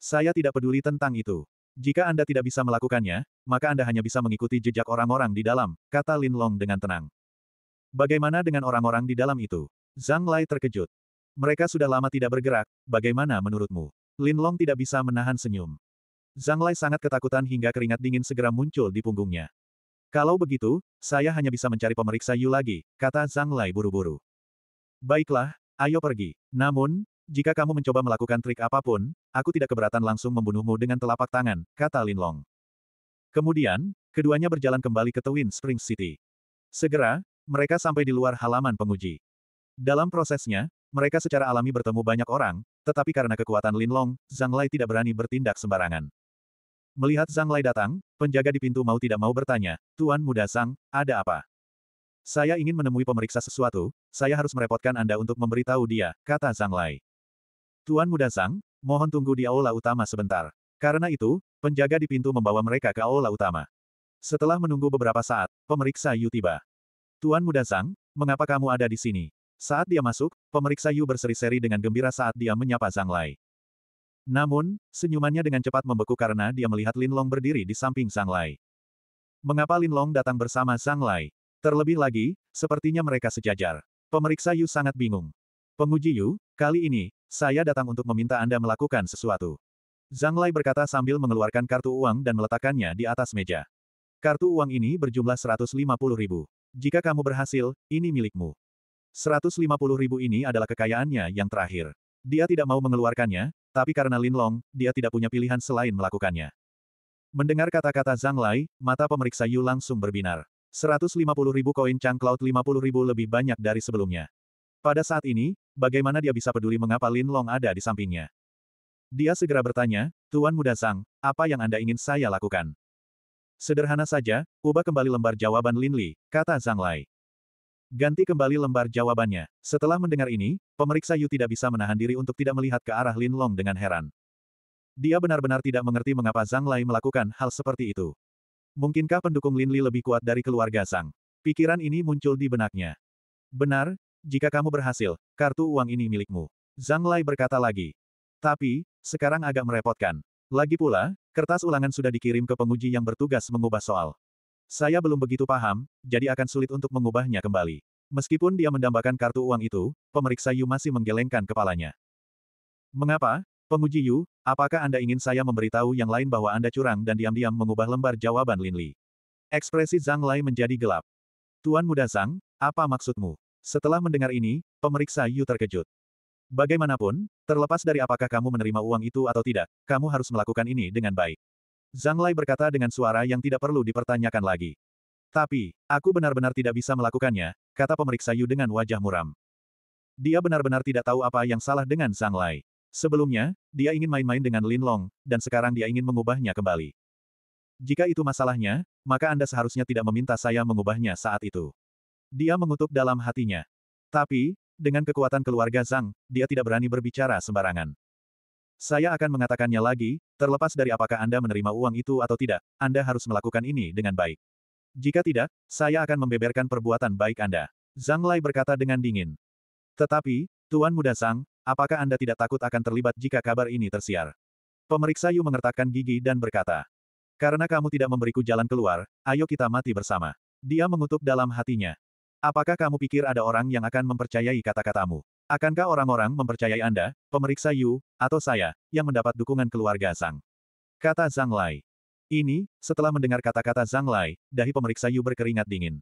Saya tidak peduli tentang itu. Jika Anda tidak bisa melakukannya, maka Anda hanya bisa mengikuti jejak orang-orang di dalam, kata Lin Long dengan tenang. Bagaimana dengan orang-orang di dalam itu? Zhang Lai terkejut. Mereka sudah lama tidak bergerak, bagaimana menurutmu? Lin Long tidak bisa menahan senyum. Zhang Lai sangat ketakutan hingga keringat dingin segera muncul di punggungnya. Kalau begitu, saya hanya bisa mencari pemeriksa Yu lagi, kata Zhang Lai buru-buru. Baiklah, ayo pergi. Namun, jika kamu mencoba melakukan trik apapun, aku tidak keberatan langsung membunuhmu dengan telapak tangan, kata Lin Long. Kemudian, keduanya berjalan kembali ke Twin Springs City. Segera, mereka sampai di luar halaman penguji. Dalam prosesnya, mereka secara alami bertemu banyak orang, tetapi karena kekuatan Lin Long, Zhang Lai tidak berani bertindak sembarangan. Melihat Zhang Lai datang, penjaga di pintu mau tidak mau bertanya, Tuan Muda Zhang, ada apa? Saya ingin menemui pemeriksa sesuatu, saya harus merepotkan Anda untuk memberitahu dia, kata Zhang Lai. Tuan Muda Zhang, mohon tunggu di aula utama sebentar. Karena itu, penjaga di pintu membawa mereka ke aula utama. Setelah menunggu beberapa saat, pemeriksa Yu tiba. Tuan Muda Zhang, mengapa kamu ada di sini? Saat dia masuk, pemeriksa Yu berseri-seri dengan gembira saat dia menyapa Zhang Lai. Namun, senyumannya dengan cepat membeku karena dia melihat Lin Long berdiri di samping Zhang Lai. Mengapa Lin Long datang bersama Zhang Lai? Terlebih lagi, sepertinya mereka sejajar. Pemeriksa Yu sangat bingung. Penguji Yu, kali ini, saya datang untuk meminta Anda melakukan sesuatu. Zhang Lai berkata sambil mengeluarkan kartu uang dan meletakkannya di atas meja. Kartu uang ini berjumlah 150 ribu. Jika kamu berhasil, ini milikmu. 150 ribu ini adalah kekayaannya yang terakhir. Dia tidak mau mengeluarkannya, tapi karena Lin Long, dia tidak punya pilihan selain melakukannya. Mendengar kata-kata Zhang Lai, mata pemeriksa Yu langsung berbinar. 150 ribu koin Cloud 50 ribu lebih banyak dari sebelumnya. Pada saat ini, bagaimana dia bisa peduli mengapa Lin Long ada di sampingnya? Dia segera bertanya, Tuan Muda Zhang, apa yang Anda ingin saya lakukan? Sederhana saja, ubah kembali lembar jawaban Lin Li, kata Zhang Lai. Ganti kembali lembar jawabannya. Setelah mendengar ini, pemeriksa Yu tidak bisa menahan diri untuk tidak melihat ke arah Lin Long dengan heran. Dia benar-benar tidak mengerti mengapa Zhang Lai melakukan hal seperti itu. Mungkinkah pendukung Lin Li lebih kuat dari keluarga Zhang? Pikiran ini muncul di benaknya. Benar, jika kamu berhasil, kartu uang ini milikmu. Zhang Lai berkata lagi. Tapi, sekarang agak merepotkan. Lagi pula, kertas ulangan sudah dikirim ke penguji yang bertugas mengubah soal. Saya belum begitu paham, jadi akan sulit untuk mengubahnya kembali. Meskipun dia mendambakan kartu uang itu, pemeriksa Yu masih menggelengkan kepalanya. Mengapa? Penguji Yu, apakah Anda ingin saya memberitahu yang lain bahwa Anda curang dan diam-diam mengubah lembar jawaban Lin Li? Ekspresi Zhang Lai menjadi gelap. Tuan muda Zhang, apa maksudmu? Setelah mendengar ini, pemeriksa Yu terkejut. Bagaimanapun, terlepas dari apakah kamu menerima uang itu atau tidak, kamu harus melakukan ini dengan baik. Zhang Lai berkata dengan suara yang tidak perlu dipertanyakan lagi. Tapi, aku benar-benar tidak bisa melakukannya, kata pemeriksa Yu dengan wajah muram. Dia benar-benar tidak tahu apa yang salah dengan Zhang Lai. Sebelumnya, dia ingin main-main dengan Lin Long, dan sekarang dia ingin mengubahnya kembali. Jika itu masalahnya, maka Anda seharusnya tidak meminta saya mengubahnya saat itu. Dia mengutuk dalam hatinya. Tapi, dengan kekuatan keluarga Zhang, dia tidak berani berbicara sembarangan. Saya akan mengatakannya lagi, terlepas dari apakah Anda menerima uang itu atau tidak, Anda harus melakukan ini dengan baik. Jika tidak, saya akan membeberkan perbuatan baik Anda. Zhang Lai berkata dengan dingin. Tetapi, Tuan Muda Sang, apakah Anda tidak takut akan terlibat jika kabar ini tersiar? Pemeriksa Yu mengertakkan gigi dan berkata, Karena kamu tidak memberiku jalan keluar, ayo kita mati bersama. Dia mengutuk dalam hatinya. Apakah kamu pikir ada orang yang akan mempercayai kata-katamu? Akankah orang-orang mempercayai Anda, pemeriksa Yu, atau saya, yang mendapat dukungan keluarga Zhang? Kata Zhang Lai. Ini, setelah mendengar kata-kata Zhang Lai, dahi pemeriksa Yu berkeringat dingin.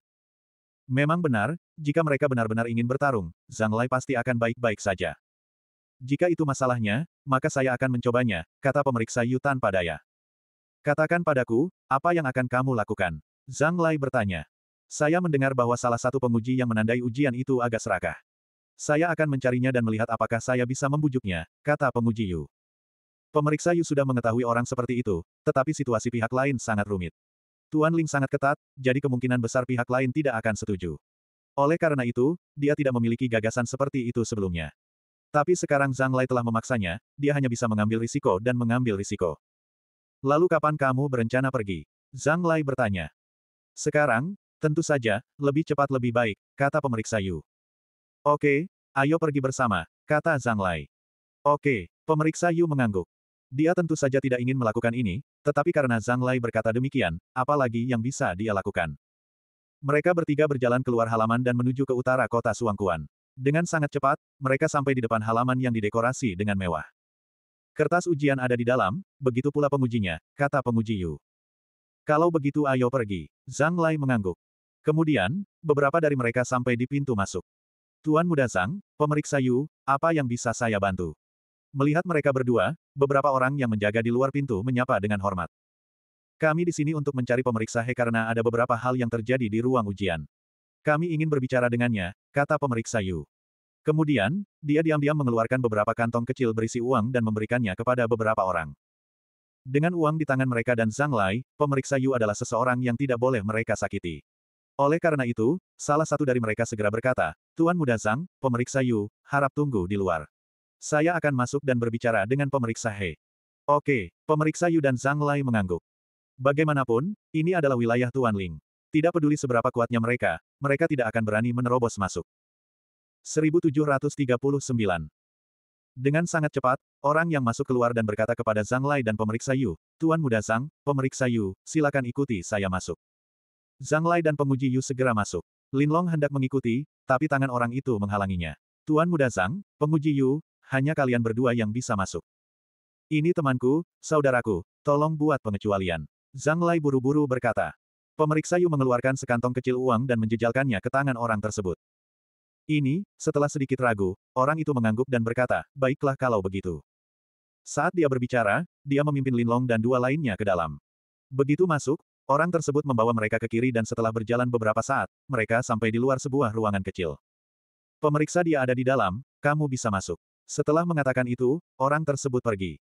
Memang benar, jika mereka benar-benar ingin bertarung, Zhang Lai pasti akan baik-baik saja. Jika itu masalahnya, maka saya akan mencobanya, kata pemeriksa Yu tanpa daya. Katakan padaku, apa yang akan kamu lakukan? Zhang Lai bertanya. Saya mendengar bahwa salah satu penguji yang menandai ujian itu agak serakah. Saya akan mencarinya dan melihat apakah saya bisa membujuknya, kata penguji Yu. Pemeriksa Yu sudah mengetahui orang seperti itu, tetapi situasi pihak lain sangat rumit. Tuan Ling sangat ketat, jadi kemungkinan besar pihak lain tidak akan setuju. Oleh karena itu, dia tidak memiliki gagasan seperti itu sebelumnya. Tapi sekarang Zhang Lai telah memaksanya, dia hanya bisa mengambil risiko dan mengambil risiko. Lalu kapan kamu berencana pergi? Zhang Lai bertanya. Sekarang, tentu saja, lebih cepat lebih baik, kata pemeriksa Yu. Oke, ayo pergi bersama, kata Zhang Lai. Oke, pemeriksa Yu mengangguk. Dia tentu saja tidak ingin melakukan ini, tetapi karena Zhang Lai berkata demikian, apalagi yang bisa dia lakukan. Mereka bertiga berjalan keluar halaman dan menuju ke utara kota Suangkuan. Dengan sangat cepat, mereka sampai di depan halaman yang didekorasi dengan mewah. Kertas ujian ada di dalam, begitu pula pengujinya, kata penguji Yu. Kalau begitu ayo pergi, Zhang Lai mengangguk. Kemudian, beberapa dari mereka sampai di pintu masuk. Tuan Muda Zhang, pemeriksa Yu, apa yang bisa saya bantu? Melihat mereka berdua, beberapa orang yang menjaga di luar pintu menyapa dengan hormat. Kami di sini untuk mencari pemeriksa He karena ada beberapa hal yang terjadi di ruang ujian. Kami ingin berbicara dengannya, kata pemeriksa Yu. Kemudian, dia diam-diam mengeluarkan beberapa kantong kecil berisi uang dan memberikannya kepada beberapa orang. Dengan uang di tangan mereka dan Zhang Lai, pemeriksa Yu adalah seseorang yang tidak boleh mereka sakiti. Oleh karena itu, salah satu dari mereka segera berkata, Tuan Muda Zhang, pemeriksa Yu, harap tunggu di luar. Saya akan masuk dan berbicara dengan pemeriksa He. Oke, pemeriksa Yu dan Zhang Lai mengangguk. Bagaimanapun, ini adalah wilayah Tuan Ling. Tidak peduli seberapa kuatnya mereka, mereka tidak akan berani menerobos masuk. 1739 Dengan sangat cepat, orang yang masuk keluar dan berkata kepada Zhang Lai dan pemeriksa Yu, Tuan Muda Zhang, pemeriksa Yu, silakan ikuti saya masuk. Zhang Lai dan penguji Yu segera masuk. Lin Long hendak mengikuti, tapi tangan orang itu menghalanginya. Tuan muda Zhang, penguji Yu, hanya kalian berdua yang bisa masuk. Ini temanku, saudaraku, tolong buat pengecualian. Zhang Lai buru-buru berkata. Pemeriksa Yu mengeluarkan sekantong kecil uang dan menjejalkannya ke tangan orang tersebut. Ini, setelah sedikit ragu, orang itu mengangguk dan berkata, baiklah kalau begitu. Saat dia berbicara, dia memimpin Lin Long dan dua lainnya ke dalam. Begitu masuk, Orang tersebut membawa mereka ke kiri dan setelah berjalan beberapa saat, mereka sampai di luar sebuah ruangan kecil. Pemeriksa dia ada di dalam, kamu bisa masuk. Setelah mengatakan itu, orang tersebut pergi.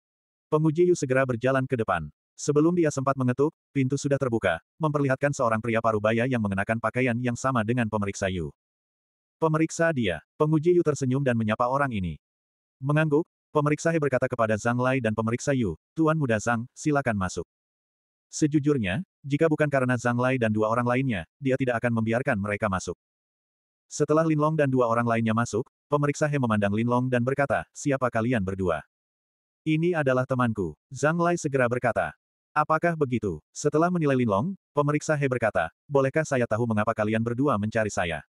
Penguji Yu segera berjalan ke depan. Sebelum dia sempat mengetuk, pintu sudah terbuka, memperlihatkan seorang pria parubaya yang mengenakan pakaian yang sama dengan pemeriksa Yu. Pemeriksa dia. Penguji Yu tersenyum dan menyapa orang ini. Mengangguk, pemeriksa He berkata kepada Zhang Lai dan pemeriksa Yu, Tuan Muda Zhang, silakan masuk. Sejujurnya, jika bukan karena Zhang Lai dan dua orang lainnya, dia tidak akan membiarkan mereka masuk. Setelah Linlong dan dua orang lainnya masuk, pemeriksa He memandang Linlong dan berkata, siapa kalian berdua? Ini adalah temanku. Zhang Lai segera berkata. Apakah begitu? Setelah menilai Linlong, pemeriksa He berkata, bolehkah saya tahu mengapa kalian berdua mencari saya?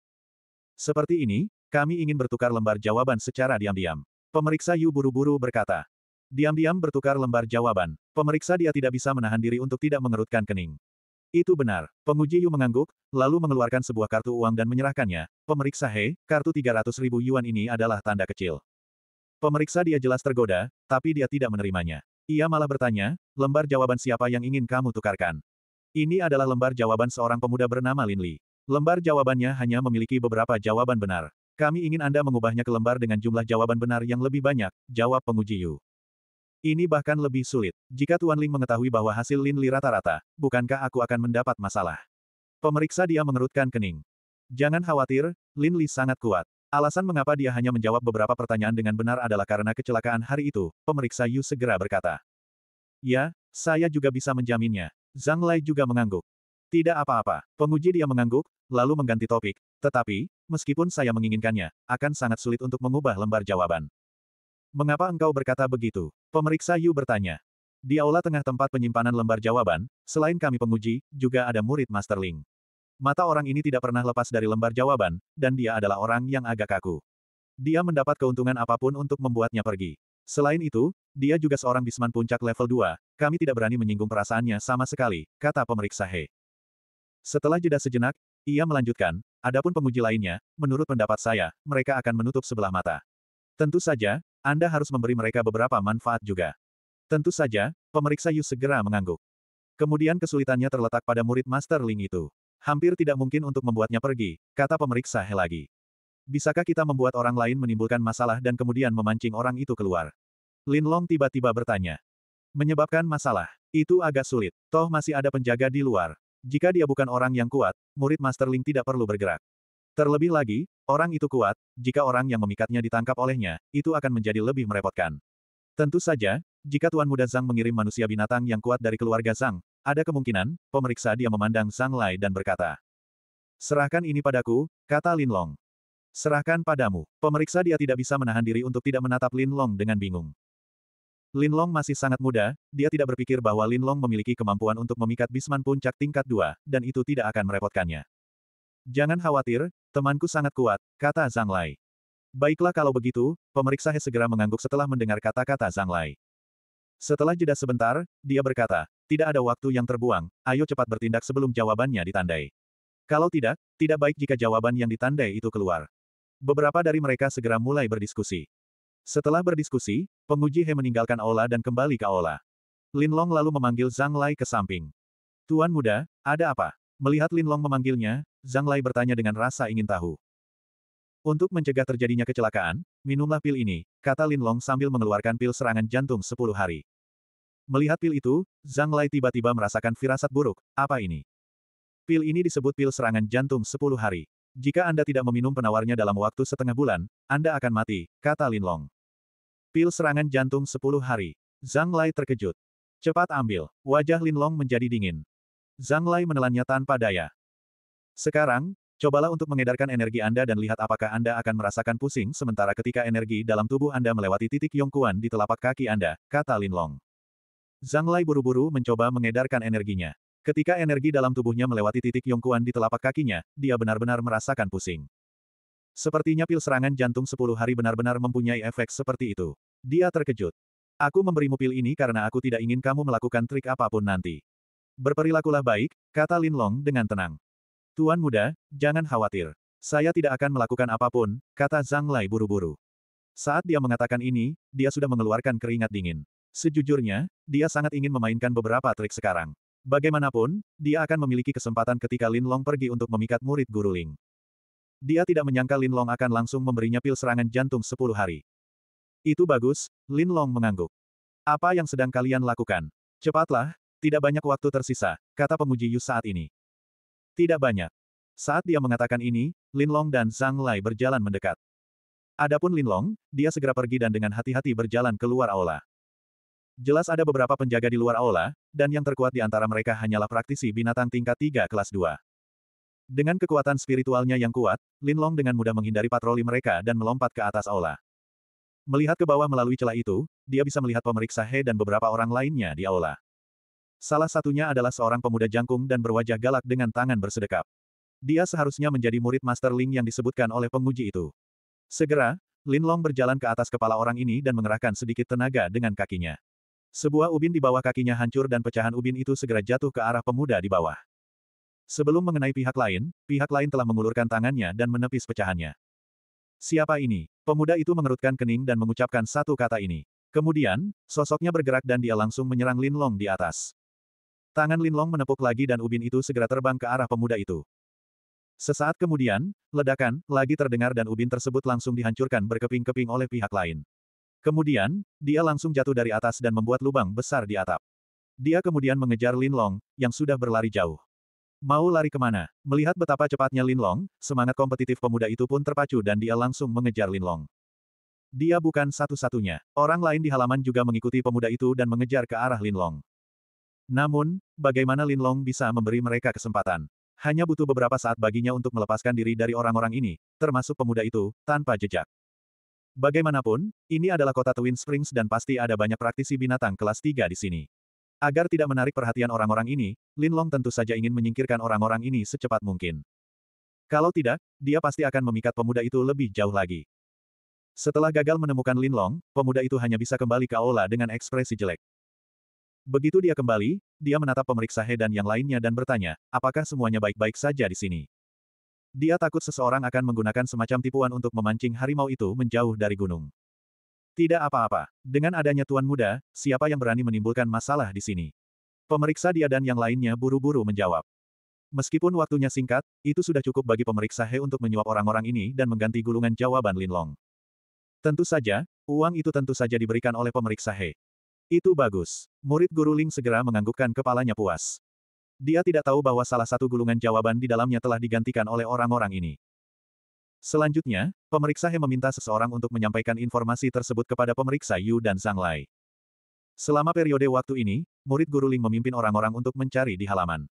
Seperti ini, kami ingin bertukar lembar jawaban secara diam-diam. Pemeriksa Yu buru-buru berkata. Diam-diam bertukar lembar jawaban. Pemeriksa dia tidak bisa menahan diri untuk tidak mengerutkan kening. Itu benar. Penguji Yu mengangguk, lalu mengeluarkan sebuah kartu uang dan menyerahkannya. Pemeriksa He, kartu 300 ribu yuan ini adalah tanda kecil. Pemeriksa dia jelas tergoda, tapi dia tidak menerimanya. Ia malah bertanya, lembar jawaban siapa yang ingin kamu tukarkan? Ini adalah lembar jawaban seorang pemuda bernama Lin Li. Lembar jawabannya hanya memiliki beberapa jawaban benar. Kami ingin Anda mengubahnya ke lembar dengan jumlah jawaban benar yang lebih banyak, jawab penguji Yu. Ini bahkan lebih sulit. Jika Tuan Ling mengetahui bahwa hasil Lin Li rata-rata, bukankah aku akan mendapat masalah? Pemeriksa dia mengerutkan kening. Jangan khawatir, Lin Li sangat kuat. Alasan mengapa dia hanya menjawab beberapa pertanyaan dengan benar adalah karena kecelakaan hari itu, pemeriksa Yu segera berkata. Ya, saya juga bisa menjaminnya. Zhang Lai juga mengangguk. Tidak apa-apa. Penguji dia mengangguk, lalu mengganti topik. Tetapi, meskipun saya menginginkannya, akan sangat sulit untuk mengubah lembar jawaban. Mengapa engkau berkata begitu? Pemeriksa Yu bertanya. Di aula tengah tempat penyimpanan lembar jawaban, selain kami penguji, juga ada murid Master Ling. Mata orang ini tidak pernah lepas dari lembar jawaban, dan dia adalah orang yang agak kaku. Dia mendapat keuntungan apapun untuk membuatnya pergi. Selain itu, dia juga seorang bisman puncak level 2, kami tidak berani menyinggung perasaannya sama sekali, kata pemeriksa He. Setelah jeda sejenak, ia melanjutkan, adapun penguji lainnya, menurut pendapat saya, mereka akan menutup sebelah mata. Tentu saja, anda harus memberi mereka beberapa manfaat juga. Tentu saja, pemeriksa Yu segera mengangguk. Kemudian kesulitannya terletak pada murid Master Ling itu. Hampir tidak mungkin untuk membuatnya pergi, kata pemeriksa He lagi. Bisakah kita membuat orang lain menimbulkan masalah dan kemudian memancing orang itu keluar? Lin Long tiba-tiba bertanya. Menyebabkan masalah, itu agak sulit, toh masih ada penjaga di luar. Jika dia bukan orang yang kuat, murid Master Ling tidak perlu bergerak. Terlebih lagi, orang itu kuat, jika orang yang memikatnya ditangkap olehnya, itu akan menjadi lebih merepotkan. Tentu saja, jika Tuan Muda Zhang mengirim manusia binatang yang kuat dari keluarga Zhang, ada kemungkinan, pemeriksa dia memandang Zhang Lai dan berkata, Serahkan ini padaku, kata Lin Long. Serahkan padamu. Pemeriksa dia tidak bisa menahan diri untuk tidak menatap Lin Long dengan bingung. Lin Long masih sangat muda, dia tidak berpikir bahwa Lin Long memiliki kemampuan untuk memikat Bisman Puncak tingkat 2, dan itu tidak akan merepotkannya. Jangan khawatir, Temanku sangat kuat, kata Zhang Lai. Baiklah kalau begitu, pemeriksa He segera mengangguk setelah mendengar kata-kata Zhang Lai. Setelah jeda sebentar, dia berkata, tidak ada waktu yang terbuang, ayo cepat bertindak sebelum jawabannya ditandai. Kalau tidak, tidak baik jika jawaban yang ditandai itu keluar. Beberapa dari mereka segera mulai berdiskusi. Setelah berdiskusi, penguji He meninggalkan Ola dan kembali ke Ola. Lin Long lalu memanggil Zhang Lai ke samping. Tuan muda, ada apa? Melihat Lin Long memanggilnya, Zhang Lai bertanya dengan rasa ingin tahu. Untuk mencegah terjadinya kecelakaan, minumlah pil ini, kata Lin Long sambil mengeluarkan pil serangan jantung 10 hari. Melihat pil itu, Zhang Lai tiba-tiba merasakan firasat buruk, apa ini? Pil ini disebut pil serangan jantung 10 hari. Jika Anda tidak meminum penawarnya dalam waktu setengah bulan, Anda akan mati, kata Lin Long. Pil serangan jantung 10 hari. Zhang Lai terkejut. Cepat ambil. Wajah Lin Long menjadi dingin. Zhang Lai menelannya tanpa daya. Sekarang, cobalah untuk mengedarkan energi Anda dan lihat apakah Anda akan merasakan pusing sementara ketika energi dalam tubuh Anda melewati titik yongkuan di telapak kaki Anda, kata Lin Long. Zhang Lai buru-buru mencoba mengedarkan energinya. Ketika energi dalam tubuhnya melewati titik yongkuan di telapak kakinya, dia benar-benar merasakan pusing. Sepertinya pil serangan jantung 10 hari benar-benar mempunyai efek seperti itu. Dia terkejut. Aku memberimu pil ini karena aku tidak ingin kamu melakukan trik apapun nanti. Berperilakulah baik, kata Lin Long dengan tenang. Tuan muda, jangan khawatir. Saya tidak akan melakukan apapun, kata Zhang Lai buru-buru. Saat dia mengatakan ini, dia sudah mengeluarkan keringat dingin. Sejujurnya, dia sangat ingin memainkan beberapa trik sekarang. Bagaimanapun, dia akan memiliki kesempatan ketika Lin Long pergi untuk memikat murid Guru Ling. Dia tidak menyangka Lin Long akan langsung memberinya pil serangan jantung 10 hari. Itu bagus, Lin Long mengangguk. Apa yang sedang kalian lakukan? Cepatlah, tidak banyak waktu tersisa, kata pemuji Yu saat ini. Tidak banyak. Saat dia mengatakan ini, Linlong dan Zhang Lai berjalan mendekat. Adapun Linlong, dia segera pergi dan dengan hati-hati berjalan keluar aula. Jelas ada beberapa penjaga di luar aula, dan yang terkuat di antara mereka hanyalah praktisi binatang tingkat 3 kelas 2. Dengan kekuatan spiritualnya yang kuat, Linlong dengan mudah menghindari patroli mereka dan melompat ke atas aula. Melihat ke bawah melalui celah itu, dia bisa melihat pemeriksa He dan beberapa orang lainnya di aula. Salah satunya adalah seorang pemuda jangkung dan berwajah galak dengan tangan bersedekap. Dia seharusnya menjadi murid Master Ling yang disebutkan oleh penguji itu. Segera, Lin Long berjalan ke atas kepala orang ini dan mengerahkan sedikit tenaga dengan kakinya. Sebuah ubin di bawah kakinya hancur dan pecahan ubin itu segera jatuh ke arah pemuda di bawah. Sebelum mengenai pihak lain, pihak lain telah mengulurkan tangannya dan menepis pecahannya. Siapa ini? Pemuda itu mengerutkan kening dan mengucapkan satu kata ini. Kemudian, sosoknya bergerak dan dia langsung menyerang Lin Long di atas. Tangan Linlong menepuk lagi dan ubin itu segera terbang ke arah pemuda itu. Sesaat kemudian, ledakan lagi terdengar dan ubin tersebut langsung dihancurkan berkeping-keping oleh pihak lain. Kemudian, dia langsung jatuh dari atas dan membuat lubang besar di atap. Dia kemudian mengejar Lin Long, yang sudah berlari jauh. Mau lari kemana? Melihat betapa cepatnya Lin Long, semangat kompetitif pemuda itu pun terpacu dan dia langsung mengejar Lin Long. Dia bukan satu-satunya. Orang lain di halaman juga mengikuti pemuda itu dan mengejar ke arah Lin Long. Namun, bagaimana Lin Long bisa memberi mereka kesempatan? Hanya butuh beberapa saat baginya untuk melepaskan diri dari orang-orang ini, termasuk pemuda itu, tanpa jejak. Bagaimanapun, ini adalah kota Twin Springs dan pasti ada banyak praktisi binatang kelas 3 di sini. Agar tidak menarik perhatian orang-orang ini, Lin Long tentu saja ingin menyingkirkan orang-orang ini secepat mungkin. Kalau tidak, dia pasti akan memikat pemuda itu lebih jauh lagi. Setelah gagal menemukan Lin Long, pemuda itu hanya bisa kembali ke aula dengan ekspresi jelek. Begitu dia kembali, dia menatap pemeriksa He dan yang lainnya dan bertanya, apakah semuanya baik-baik saja di sini? Dia takut seseorang akan menggunakan semacam tipuan untuk memancing harimau itu menjauh dari gunung. Tidak apa-apa. Dengan adanya tuan muda, siapa yang berani menimbulkan masalah di sini? Pemeriksa dia dan yang lainnya buru-buru menjawab. Meskipun waktunya singkat, itu sudah cukup bagi pemeriksa He untuk menyuap orang-orang ini dan mengganti gulungan jawaban Linlong. Tentu saja, uang itu tentu saja diberikan oleh pemeriksa He. Itu bagus. Murid Guru Ling segera menganggukkan kepalanya puas. Dia tidak tahu bahwa salah satu gulungan jawaban di dalamnya telah digantikan oleh orang-orang ini. Selanjutnya, pemeriksa He meminta seseorang untuk menyampaikan informasi tersebut kepada pemeriksa Yu dan Zhang Lai. Selama periode waktu ini, murid Guru Ling memimpin orang-orang untuk mencari di halaman.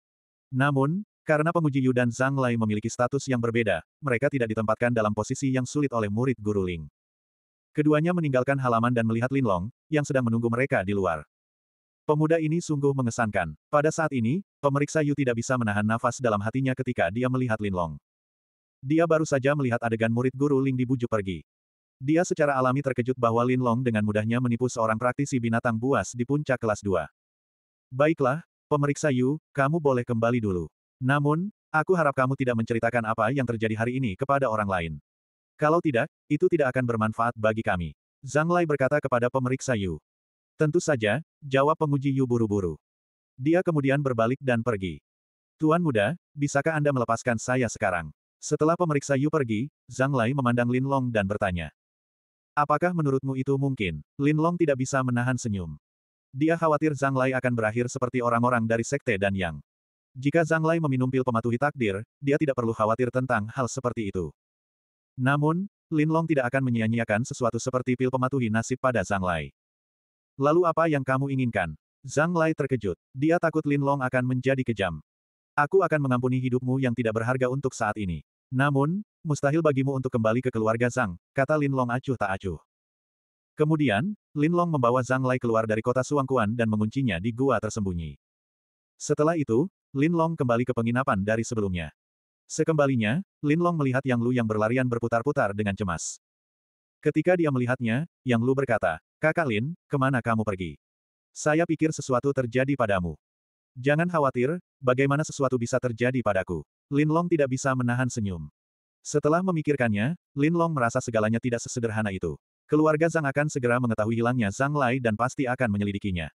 Namun, karena penguji Yu dan Zhang Lai memiliki status yang berbeda, mereka tidak ditempatkan dalam posisi yang sulit oleh murid Guru Ling. Keduanya meninggalkan halaman dan melihat Linlong, yang sedang menunggu mereka di luar. Pemuda ini sungguh mengesankan. Pada saat ini, pemeriksa Yu tidak bisa menahan nafas dalam hatinya ketika dia melihat Linlong. Dia baru saja melihat adegan murid guru Ling dibujuk pergi. Dia secara alami terkejut bahwa Linlong dengan mudahnya menipu seorang praktisi binatang buas di puncak kelas 2. Baiklah, pemeriksa Yu, kamu boleh kembali dulu. Namun, aku harap kamu tidak menceritakan apa yang terjadi hari ini kepada orang lain. Kalau tidak, itu tidak akan bermanfaat bagi kami. Zhang Lai berkata kepada pemeriksa Yu. Tentu saja, jawab penguji Yu buru-buru. Dia kemudian berbalik dan pergi. Tuan muda, bisakah Anda melepaskan saya sekarang? Setelah pemeriksa Yu pergi, Zhang Lai memandang Lin Long dan bertanya. Apakah menurutmu itu mungkin? Lin Long tidak bisa menahan senyum. Dia khawatir Zhang Lai akan berakhir seperti orang-orang dari sekte dan Yang. Jika Zhang Lai meminum pil pematuhi takdir, dia tidak perlu khawatir tentang hal seperti itu. Namun, Lin Long tidak akan menyia-nyiakan sesuatu seperti pil pematuhi nasib pada Zhang Lai. Lalu apa yang kamu inginkan? Zhang Lai terkejut. Dia takut Lin Long akan menjadi kejam. Aku akan mengampuni hidupmu yang tidak berharga untuk saat ini. Namun, mustahil bagimu untuk kembali ke keluarga Zhang, kata Lin Long acuh tak acuh. Kemudian, Lin Long membawa Zhang Lai keluar dari kota Suangkuan dan menguncinya di gua tersembunyi. Setelah itu, Lin Long kembali ke penginapan dari sebelumnya. Sekembalinya, Lin Long melihat Yang Lu yang berlarian berputar-putar dengan cemas. Ketika dia melihatnya, Yang Lu berkata, Kakak Lin, kemana kamu pergi? Saya pikir sesuatu terjadi padamu. Jangan khawatir, bagaimana sesuatu bisa terjadi padaku. Lin Long tidak bisa menahan senyum. Setelah memikirkannya, Lin Long merasa segalanya tidak sesederhana itu. Keluarga Zhang akan segera mengetahui hilangnya Zhang Lai dan pasti akan menyelidikinya.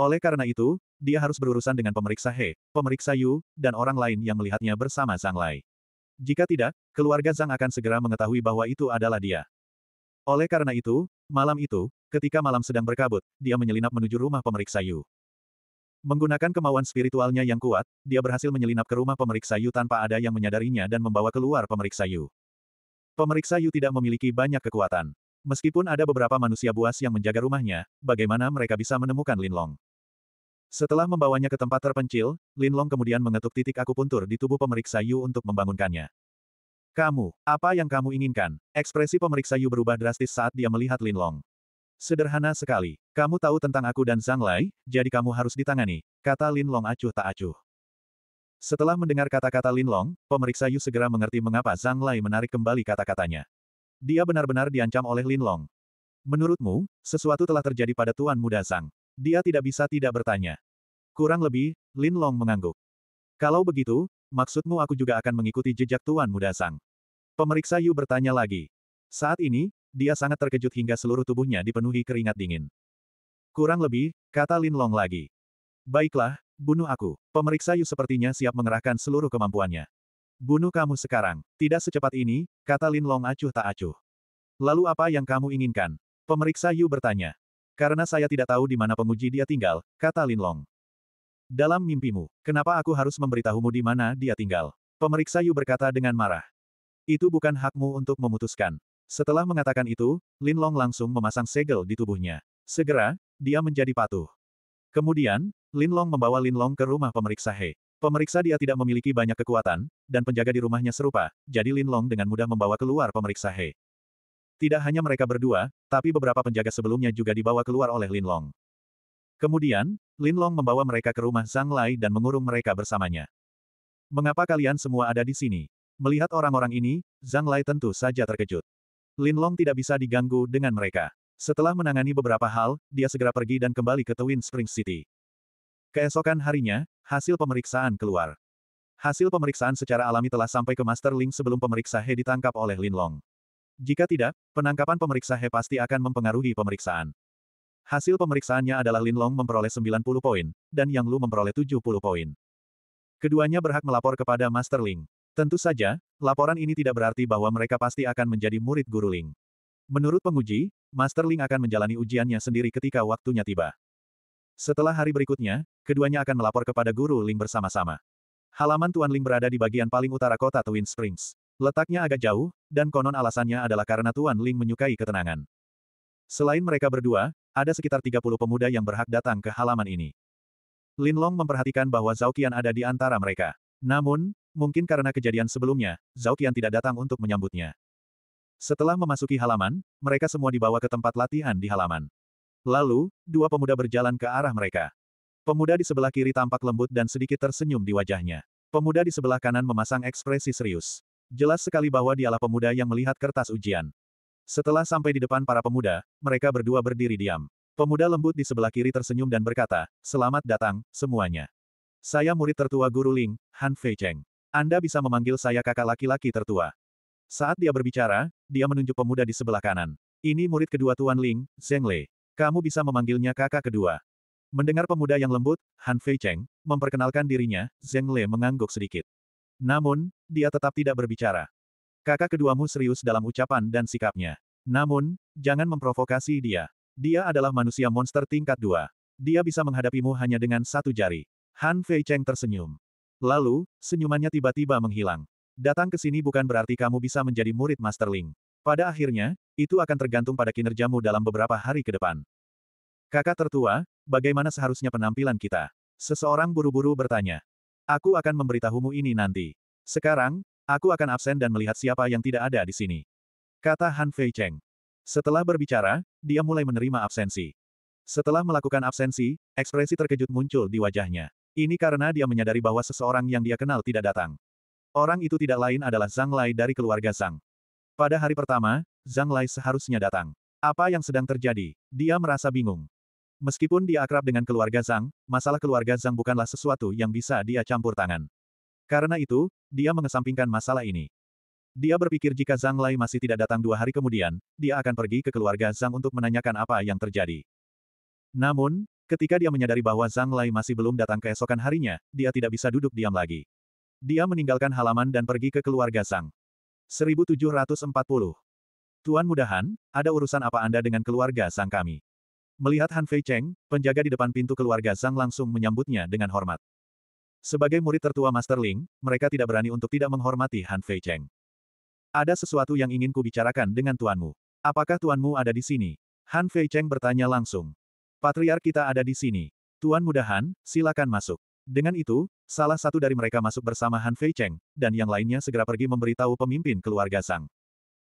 Oleh karena itu, dia harus berurusan dengan pemeriksa He, pemeriksa Yu, dan orang lain yang melihatnya bersama Zhang Lai. Jika tidak, keluarga Zhang akan segera mengetahui bahwa itu adalah dia. Oleh karena itu, malam itu, ketika malam sedang berkabut, dia menyelinap menuju rumah pemeriksa Yu. Menggunakan kemauan spiritualnya yang kuat, dia berhasil menyelinap ke rumah pemeriksa Yu tanpa ada yang menyadarinya dan membawa keluar pemeriksa Yu. Pemeriksa Yu tidak memiliki banyak kekuatan. Meskipun ada beberapa manusia buas yang menjaga rumahnya, bagaimana mereka bisa menemukan Lin Long? Setelah membawanya ke tempat terpencil, Lin Long kemudian mengetuk titik akupuntur di tubuh pemeriksa Yu untuk membangunkannya. Kamu, apa yang kamu inginkan? Ekspresi pemeriksa Yu berubah drastis saat dia melihat Lin Long. Sederhana sekali. Kamu tahu tentang aku dan Zhang Lai, jadi kamu harus ditangani, kata Lin Long acuh tak acuh. Setelah mendengar kata-kata Lin Long, pemeriksa Yu segera mengerti mengapa Zhang Lai menarik kembali kata-katanya. Dia benar-benar diancam oleh Lin Long. Menurutmu, sesuatu telah terjadi pada Tuan Muda Sang. Dia tidak bisa tidak bertanya. Kurang lebih, Lin Long mengangguk. Kalau begitu, maksudmu aku juga akan mengikuti jejak Tuan Muda Sang. Pemeriksa Yu bertanya lagi. Saat ini, dia sangat terkejut hingga seluruh tubuhnya dipenuhi keringat dingin. Kurang lebih, kata Lin Long lagi. Baiklah, bunuh aku. Pemeriksa Yu sepertinya siap mengerahkan seluruh kemampuannya. Bunuh kamu sekarang. Tidak secepat ini, kata Lin Long acuh tak acuh. Lalu apa yang kamu inginkan? Pemeriksa Yu bertanya. Karena saya tidak tahu di mana penguji dia tinggal, kata Lin Long. Dalam mimpimu, kenapa aku harus memberitahumu di mana dia tinggal? Pemeriksa Yu berkata dengan marah. Itu bukan hakmu untuk memutuskan. Setelah mengatakan itu, Lin Long langsung memasang segel di tubuhnya. Segera, dia menjadi patuh. Kemudian, Lin Long membawa Lin Long ke rumah pemeriksa He. Pemeriksa dia tidak memiliki banyak kekuatan, dan penjaga di rumahnya serupa, jadi Lin Long dengan mudah membawa keluar pemeriksa He. Tidak hanya mereka berdua, tapi beberapa penjaga sebelumnya juga dibawa keluar oleh Lin Long. Kemudian, Lin Long membawa mereka ke rumah Zhang Lai dan mengurung mereka bersamanya. Mengapa kalian semua ada di sini? Melihat orang-orang ini, Zhang Lai tentu saja terkejut. Lin Long tidak bisa diganggu dengan mereka. Setelah menangani beberapa hal, dia segera pergi dan kembali ke Twin Springs City. Keesokan harinya, Hasil pemeriksaan keluar. Hasil pemeriksaan secara alami telah sampai ke Master Ling sebelum pemeriksa He ditangkap oleh Lin Long. Jika tidak, penangkapan pemeriksa He pasti akan mempengaruhi pemeriksaan. Hasil pemeriksaannya adalah Lin Long memperoleh 90 poin, dan Yang Lu memperoleh 70 poin. Keduanya berhak melapor kepada Master Ling. Tentu saja, laporan ini tidak berarti bahwa mereka pasti akan menjadi murid Guru Ling. Menurut penguji, Master Ling akan menjalani ujiannya sendiri ketika waktunya tiba. Setelah hari berikutnya, keduanya akan melapor kepada Guru Ling bersama-sama. Halaman Tuan Ling berada di bagian paling utara kota Twin Springs. Letaknya agak jauh, dan konon alasannya adalah karena Tuan Ling menyukai ketenangan. Selain mereka berdua, ada sekitar 30 pemuda yang berhak datang ke halaman ini. Lin Long memperhatikan bahwa Zhao Qian ada di antara mereka. Namun, mungkin karena kejadian sebelumnya, Zhao Qian tidak datang untuk menyambutnya. Setelah memasuki halaman, mereka semua dibawa ke tempat latihan di halaman. Lalu, dua pemuda berjalan ke arah mereka. Pemuda di sebelah kiri tampak lembut dan sedikit tersenyum di wajahnya. Pemuda di sebelah kanan memasang ekspresi serius. Jelas sekali bahwa dialah pemuda yang melihat kertas ujian. Setelah sampai di depan para pemuda, mereka berdua berdiri diam. Pemuda lembut di sebelah kiri tersenyum dan berkata, Selamat datang, semuanya. Saya murid tertua Guru Ling, Han Fei Cheng. Anda bisa memanggil saya kakak laki-laki tertua. Saat dia berbicara, dia menunjuk pemuda di sebelah kanan. Ini murid kedua Tuan Ling, Zheng Lei. Kamu bisa memanggilnya kakak kedua. Mendengar pemuda yang lembut, Han Fei Cheng, memperkenalkan dirinya, Zheng Le mengangguk sedikit. Namun, dia tetap tidak berbicara. Kakak keduamu serius dalam ucapan dan sikapnya. Namun, jangan memprovokasi dia. Dia adalah manusia monster tingkat dua. Dia bisa menghadapimu hanya dengan satu jari. Han Fei Cheng tersenyum. Lalu, senyumannya tiba-tiba menghilang. Datang ke sini bukan berarti kamu bisa menjadi murid Master Ling. Pada akhirnya, itu akan tergantung pada kinerjamu dalam beberapa hari ke depan. Kakak tertua, bagaimana seharusnya penampilan kita? Seseorang buru-buru bertanya. Aku akan memberitahumu ini nanti. Sekarang, aku akan absen dan melihat siapa yang tidak ada di sini. Kata Han Fei Cheng. Setelah berbicara, dia mulai menerima absensi. Setelah melakukan absensi, ekspresi terkejut muncul di wajahnya. Ini karena dia menyadari bahwa seseorang yang dia kenal tidak datang. Orang itu tidak lain adalah Zhang Lai dari keluarga Zhang. Pada hari pertama, Zhang Lai seharusnya datang. Apa yang sedang terjadi? Dia merasa bingung. Meskipun dia akrab dengan keluarga Zhang, masalah keluarga Zhang bukanlah sesuatu yang bisa dia campur tangan. Karena itu, dia mengesampingkan masalah ini. Dia berpikir jika Zhang Lai masih tidak datang dua hari kemudian, dia akan pergi ke keluarga Zhang untuk menanyakan apa yang terjadi. Namun, ketika dia menyadari bahwa Zhang Lai masih belum datang keesokan harinya, dia tidak bisa duduk diam lagi. Dia meninggalkan halaman dan pergi ke keluarga Zhang. 1740. Tuan mudahan, ada urusan apa Anda dengan keluarga Sang kami? Melihat Han Fei Cheng, penjaga di depan pintu keluarga Sang langsung menyambutnya dengan hormat. Sebagai murid tertua Master Ling, mereka tidak berani untuk tidak menghormati Han Fei Cheng. Ada sesuatu yang ingin kubicarakan dengan tuanmu. Apakah tuanmu ada di sini? Han Fei Cheng bertanya langsung. Patriark kita ada di sini. Tuan mudahan, silakan masuk. Dengan itu, salah satu dari mereka masuk bersama Han Fei Cheng, dan yang lainnya segera pergi memberitahu pemimpin keluarga Zhang.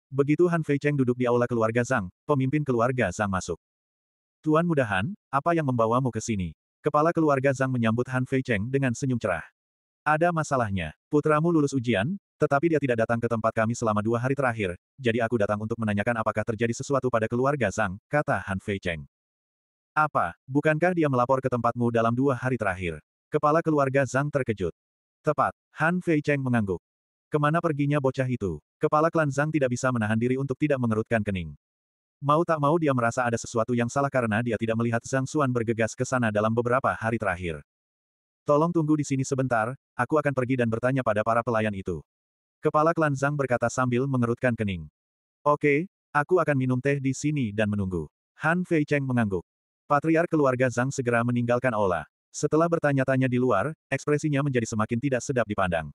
Begitu Han Fei Cheng duduk di aula keluarga Zhang, pemimpin keluarga Zhang masuk. Tuan Mudahan, apa yang membawamu ke sini? Kepala keluarga Zhang menyambut Han Fei Cheng dengan senyum cerah. Ada masalahnya, putramu lulus ujian, tetapi dia tidak datang ke tempat kami selama dua hari terakhir, jadi aku datang untuk menanyakan apakah terjadi sesuatu pada keluarga Zhang, kata Han Fei Cheng. Apa, bukankah dia melapor ke tempatmu dalam dua hari terakhir? Kepala keluarga Zhang terkejut. Tepat, Han Fei Cheng mengangguk. Kemana perginya bocah itu? Kepala klan Zhang tidak bisa menahan diri untuk tidak mengerutkan kening. Mau tak mau dia merasa ada sesuatu yang salah karena dia tidak melihat Zhang Xuan bergegas ke sana dalam beberapa hari terakhir. Tolong tunggu di sini sebentar, aku akan pergi dan bertanya pada para pelayan itu. Kepala klan Zhang berkata sambil mengerutkan kening. Oke, aku akan minum teh di sini dan menunggu. Han Fei Cheng mengangguk. Patriar keluarga Zhang segera meninggalkan olah. Setelah bertanya-tanya di luar, ekspresinya menjadi semakin tidak sedap dipandang.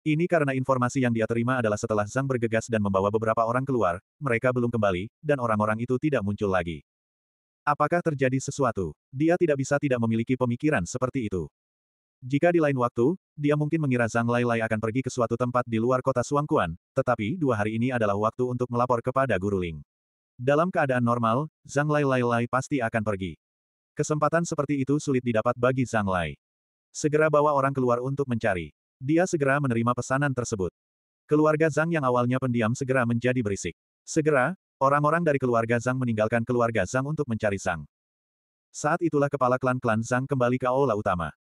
Ini karena informasi yang dia terima adalah setelah Zhang bergegas dan membawa beberapa orang keluar, mereka belum kembali, dan orang-orang itu tidak muncul lagi. Apakah terjadi sesuatu? Dia tidak bisa tidak memiliki pemikiran seperti itu. Jika di lain waktu, dia mungkin mengira Zhang Lai Lai akan pergi ke suatu tempat di luar kota Suangkuan, tetapi dua hari ini adalah waktu untuk melapor kepada Guru Ling. Dalam keadaan normal, Zhang Lai Lai pasti akan pergi. Kesempatan seperti itu sulit didapat bagi Zhang Lai. Segera bawa orang keluar untuk mencari. Dia segera menerima pesanan tersebut. Keluarga Zhang yang awalnya pendiam segera menjadi berisik. Segera, orang-orang dari keluarga Zhang meninggalkan keluarga Zhang untuk mencari Zhang. Saat itulah kepala klan-klan Zhang kembali ke aula utama.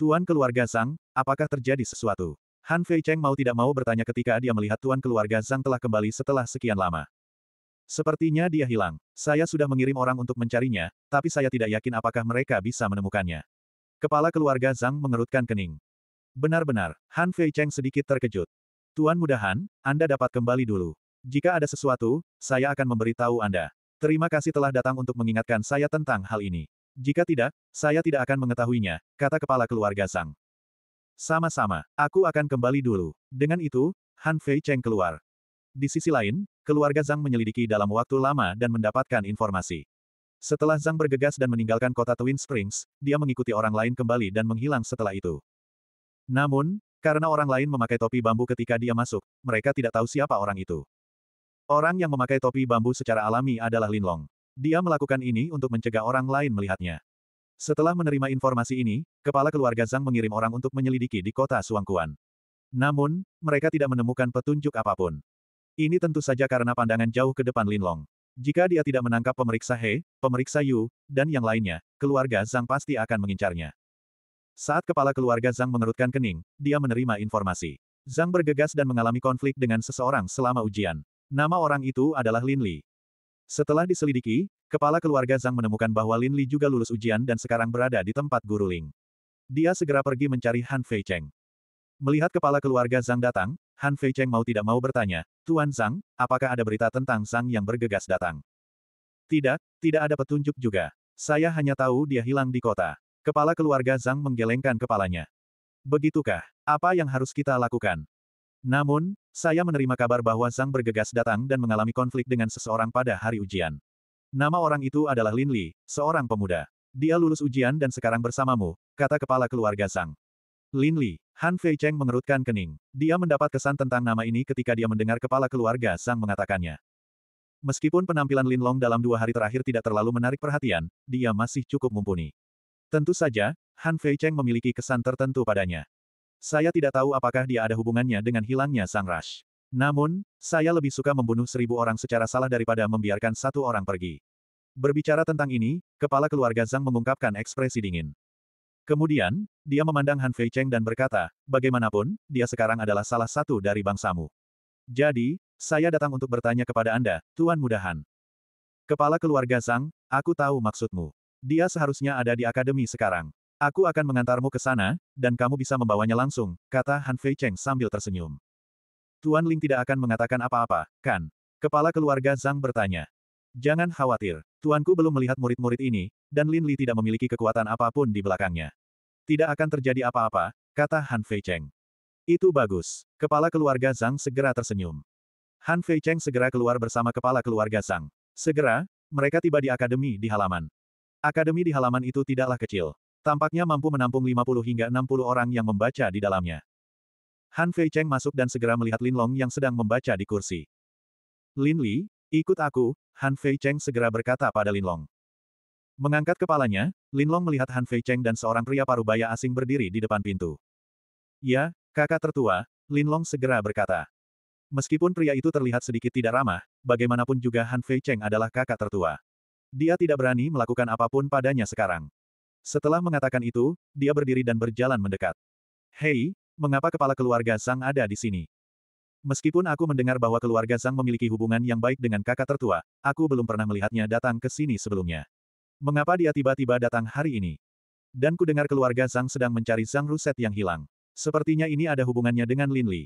Tuan keluarga Zhang, apakah terjadi sesuatu? Han Fei Cheng mau tidak mau bertanya ketika dia melihat tuan keluarga Zhang telah kembali setelah sekian lama. Sepertinya dia hilang. Saya sudah mengirim orang untuk mencarinya, tapi saya tidak yakin apakah mereka bisa menemukannya. Kepala keluarga Zhang mengerutkan kening. Benar-benar, Han Fei Cheng sedikit terkejut. Tuan mudahan, Anda dapat kembali dulu. Jika ada sesuatu, saya akan memberitahu Anda. Terima kasih telah datang untuk mengingatkan saya tentang hal ini. Jika tidak, saya tidak akan mengetahuinya, kata kepala keluarga Zhang. Sama-sama, aku akan kembali dulu. Dengan itu, Han Fei Cheng keluar. Di sisi lain, keluarga Zhang menyelidiki dalam waktu lama dan mendapatkan informasi. Setelah Zhang bergegas dan meninggalkan kota Twin Springs, dia mengikuti orang lain kembali dan menghilang setelah itu. Namun, karena orang lain memakai topi bambu ketika dia masuk, mereka tidak tahu siapa orang itu. Orang yang memakai topi bambu secara alami adalah Lin Long. Dia melakukan ini untuk mencegah orang lain melihatnya. Setelah menerima informasi ini, kepala keluarga Zhang mengirim orang untuk menyelidiki di kota Suangkuan. Namun, mereka tidak menemukan petunjuk apapun. Ini tentu saja karena pandangan jauh ke depan Linlong. Jika dia tidak menangkap pemeriksa He, pemeriksa Yu, dan yang lainnya, keluarga Zhang pasti akan mengincarnya. Saat kepala keluarga Zhang mengerutkan kening, dia menerima informasi. Zhang bergegas dan mengalami konflik dengan seseorang selama ujian. Nama orang itu adalah Lin Li. Setelah diselidiki, kepala keluarga Zhang menemukan bahwa Lin Li juga lulus ujian dan sekarang berada di tempat guru Ling. Dia segera pergi mencari Han Fei Cheng. Melihat kepala keluarga Zhang datang, Han Fei Cheng mau tidak mau bertanya, Tuan Zhang, apakah ada berita tentang Zhang yang bergegas datang? Tidak, tidak ada petunjuk juga. Saya hanya tahu dia hilang di kota. Kepala keluarga Zhang menggelengkan kepalanya. Begitukah? Apa yang harus kita lakukan? Namun, saya menerima kabar bahwa Zhang bergegas datang dan mengalami konflik dengan seseorang pada hari ujian. Nama orang itu adalah Lin Li, seorang pemuda. Dia lulus ujian dan sekarang bersamamu, kata kepala keluarga Zhang. Lin Li, Han Fei Cheng mengerutkan kening. Dia mendapat kesan tentang nama ini ketika dia mendengar kepala keluarga Sang mengatakannya. Meskipun penampilan Lin Long dalam dua hari terakhir tidak terlalu menarik perhatian, dia masih cukup mumpuni. Tentu saja, Han Fei Cheng memiliki kesan tertentu padanya. Saya tidak tahu apakah dia ada hubungannya dengan hilangnya Sang Rush. Namun, saya lebih suka membunuh seribu orang secara salah daripada membiarkan satu orang pergi. Berbicara tentang ini, kepala keluarga Zhang mengungkapkan ekspresi dingin. Kemudian, dia memandang Han Fei Cheng dan berkata, bagaimanapun, dia sekarang adalah salah satu dari bangsamu. Jadi, saya datang untuk bertanya kepada Anda, Tuan Mudahan. Kepala keluarga Zhang, aku tahu maksudmu. Dia seharusnya ada di akademi sekarang. Aku akan mengantarmu ke sana, dan kamu bisa membawanya langsung, kata Han Fei Cheng sambil tersenyum. Tuan Ling tidak akan mengatakan apa-apa, kan? Kepala keluarga Zhang bertanya. Jangan khawatir. Tuanku belum melihat murid-murid ini, dan Lin Li tidak memiliki kekuatan apapun di belakangnya. Tidak akan terjadi apa-apa, kata Han Fei Cheng. Itu bagus. Kepala keluarga Zhang segera tersenyum. Han Fei Cheng segera keluar bersama kepala keluarga Zhang. Segera, mereka tiba di akademi di halaman. Akademi di halaman itu tidaklah kecil. Tampaknya mampu menampung 50 hingga 60 orang yang membaca di dalamnya. Han Fei Cheng masuk dan segera melihat Lin Long yang sedang membaca di kursi. Lin Li, Ikut aku, Han Fei Cheng segera berkata pada Lin Long. Mengangkat kepalanya, Lin Long melihat Han Fei Cheng dan seorang pria parubaya asing berdiri di depan pintu. Ya, kakak tertua, Lin Long segera berkata. Meskipun pria itu terlihat sedikit tidak ramah, bagaimanapun juga Han Fei Cheng adalah kakak tertua. Dia tidak berani melakukan apapun padanya sekarang. Setelah mengatakan itu, dia berdiri dan berjalan mendekat. Hei, mengapa kepala keluarga Sang ada di sini? Meskipun aku mendengar bahwa keluarga Zhang memiliki hubungan yang baik dengan kakak tertua, aku belum pernah melihatnya datang ke sini sebelumnya. Mengapa dia tiba-tiba datang hari ini? Dan ku dengar keluarga Zhang sedang mencari Zhang Ruset yang hilang. Sepertinya ini ada hubungannya dengan Lin Li.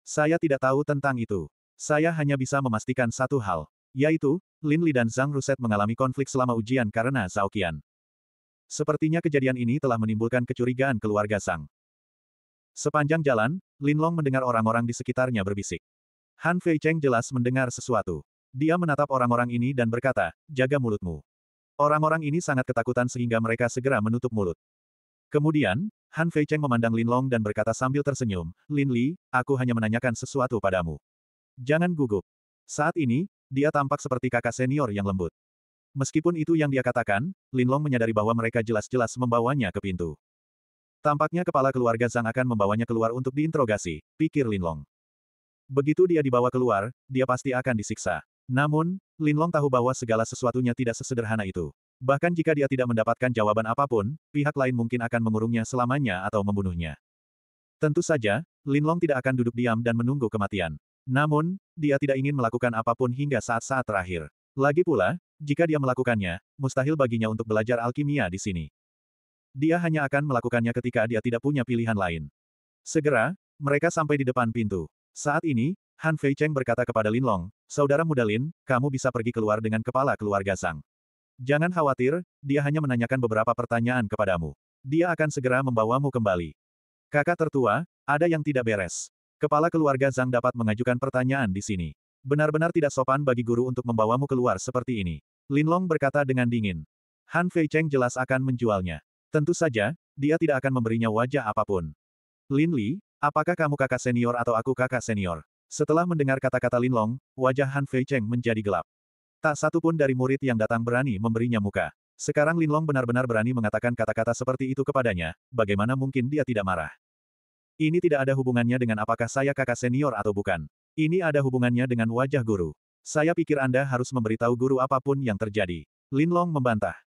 Saya tidak tahu tentang itu. Saya hanya bisa memastikan satu hal, yaitu, Lin Li dan Zhang Ruset mengalami konflik selama ujian karena Zhao Qian. Sepertinya kejadian ini telah menimbulkan kecurigaan keluarga Zhang. Sepanjang jalan, Lin Long mendengar orang-orang di sekitarnya berbisik. Han Fei Cheng jelas mendengar sesuatu. Dia menatap orang-orang ini dan berkata, jaga mulutmu. Orang-orang ini sangat ketakutan sehingga mereka segera menutup mulut. Kemudian, Han Fei Cheng memandang Lin Long dan berkata sambil tersenyum, Lin Li, aku hanya menanyakan sesuatu padamu. Jangan gugup. Saat ini, dia tampak seperti kakak senior yang lembut. Meskipun itu yang dia katakan, Lin Long menyadari bahwa mereka jelas-jelas membawanya ke pintu. Tampaknya kepala keluarga Zhang akan membawanya keluar untuk diinterogasi, pikir Lin Long. Begitu dia dibawa keluar, dia pasti akan disiksa. Namun, Lin Long tahu bahwa segala sesuatunya tidak sesederhana itu. Bahkan jika dia tidak mendapatkan jawaban apapun, pihak lain mungkin akan mengurungnya selamanya atau membunuhnya. Tentu saja, Lin Long tidak akan duduk diam dan menunggu kematian. Namun, dia tidak ingin melakukan apapun hingga saat-saat terakhir. Lagi pula, jika dia melakukannya, mustahil baginya untuk belajar alkimia di sini. Dia hanya akan melakukannya ketika dia tidak punya pilihan lain. Segera, mereka sampai di depan pintu. Saat ini, Han Fei Cheng berkata kepada Lin Long, Saudara muda Lin, kamu bisa pergi keluar dengan kepala keluarga Zhang. Jangan khawatir, dia hanya menanyakan beberapa pertanyaan kepadamu. Dia akan segera membawamu kembali. Kakak tertua, ada yang tidak beres. Kepala keluarga Zhang dapat mengajukan pertanyaan di sini. Benar-benar tidak sopan bagi guru untuk membawamu keluar seperti ini. Lin Long berkata dengan dingin. Han Fei Cheng jelas akan menjualnya. Tentu saja, dia tidak akan memberinya wajah apapun. Lin Li, apakah kamu kakak senior atau aku kakak senior? Setelah mendengar kata-kata Lin Long, wajah Han Fei Cheng menjadi gelap. Tak satu pun dari murid yang datang berani memberinya muka. Sekarang Lin Long benar-benar berani mengatakan kata-kata seperti itu kepadanya, bagaimana mungkin dia tidak marah? Ini tidak ada hubungannya dengan apakah saya kakak senior atau bukan. Ini ada hubungannya dengan wajah guru. Saya pikir Anda harus memberitahu guru apapun yang terjadi. Lin Long membantah.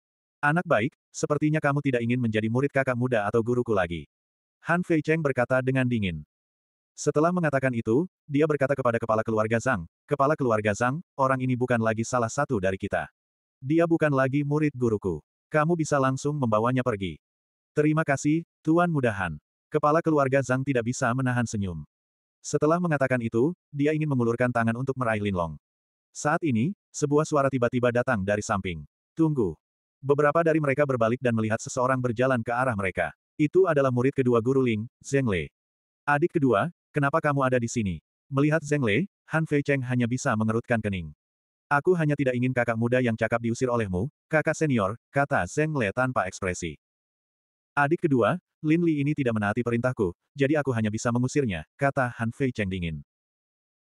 Anak baik, sepertinya kamu tidak ingin menjadi murid kakak muda atau guruku lagi. Han Fei Cheng berkata dengan dingin. Setelah mengatakan itu, dia berkata kepada kepala keluarga Zhang, Kepala keluarga Zhang, orang ini bukan lagi salah satu dari kita. Dia bukan lagi murid guruku. Kamu bisa langsung membawanya pergi. Terima kasih, Tuan Mudahan. Kepala keluarga Zhang tidak bisa menahan senyum. Setelah mengatakan itu, dia ingin mengulurkan tangan untuk meraih Linlong. Saat ini, sebuah suara tiba-tiba datang dari samping. Tunggu. Beberapa dari mereka berbalik dan melihat seseorang berjalan ke arah mereka. Itu adalah murid kedua Guru Ling, Zheng Lei. Adik kedua, kenapa kamu ada di sini? Melihat Zheng Lei, Han Fei Cheng hanya bisa mengerutkan kening. Aku hanya tidak ingin kakak muda yang cakap diusir olehmu, kakak senior, kata Zheng Lei tanpa ekspresi. Adik kedua, Lin Li ini tidak menaati perintahku, jadi aku hanya bisa mengusirnya, kata Han Fei Cheng dingin.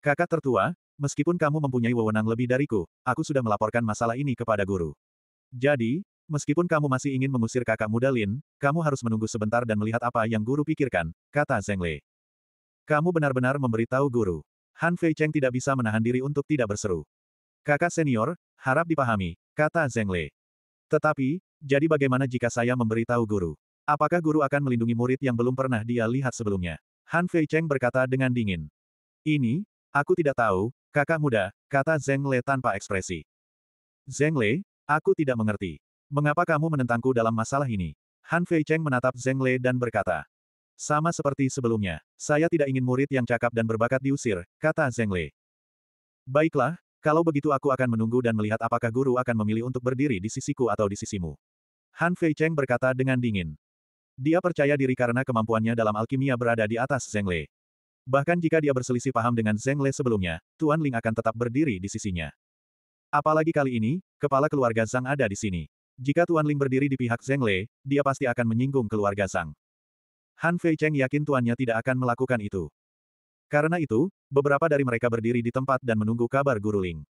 Kakak tertua, meskipun kamu mempunyai wewenang lebih dariku, aku sudah melaporkan masalah ini kepada guru. Jadi, meskipun kamu masih ingin mengusir kakak muda Lin, kamu harus menunggu sebentar dan melihat apa yang guru pikirkan, kata Zheng Lei. Kamu benar-benar memberitahu guru. Han Fei Cheng tidak bisa menahan diri untuk tidak berseru. Kakak senior, harap dipahami, kata Zheng Lei. Tetapi, jadi bagaimana jika saya memberitahu guru? Apakah guru akan melindungi murid yang belum pernah dia lihat sebelumnya? Han Fei Cheng berkata dengan dingin. Ini, aku tidak tahu, kakak muda, kata Zheng Lei tanpa ekspresi. Zheng Le, Aku tidak mengerti. Mengapa kamu menentangku dalam masalah ini? Han Fei Cheng menatap Zheng Lei dan berkata. Sama seperti sebelumnya, saya tidak ingin murid yang cakap dan berbakat diusir, kata Zheng Lei. Baiklah, kalau begitu aku akan menunggu dan melihat apakah guru akan memilih untuk berdiri di sisiku atau di sisimu. Han Fei Cheng berkata dengan dingin. Dia percaya diri karena kemampuannya dalam alkimia berada di atas Zheng Lei. Bahkan jika dia berselisih paham dengan Zheng Lei sebelumnya, Tuan Ling akan tetap berdiri di sisinya. Apalagi kali ini, kepala keluarga Zhang ada di sini. Jika Tuan Ling berdiri di pihak Zheng Le, dia pasti akan menyinggung keluarga Zhang. Han Fei Cheng yakin tuannya tidak akan melakukan itu. Karena itu, beberapa dari mereka berdiri di tempat dan menunggu kabar Guru Ling.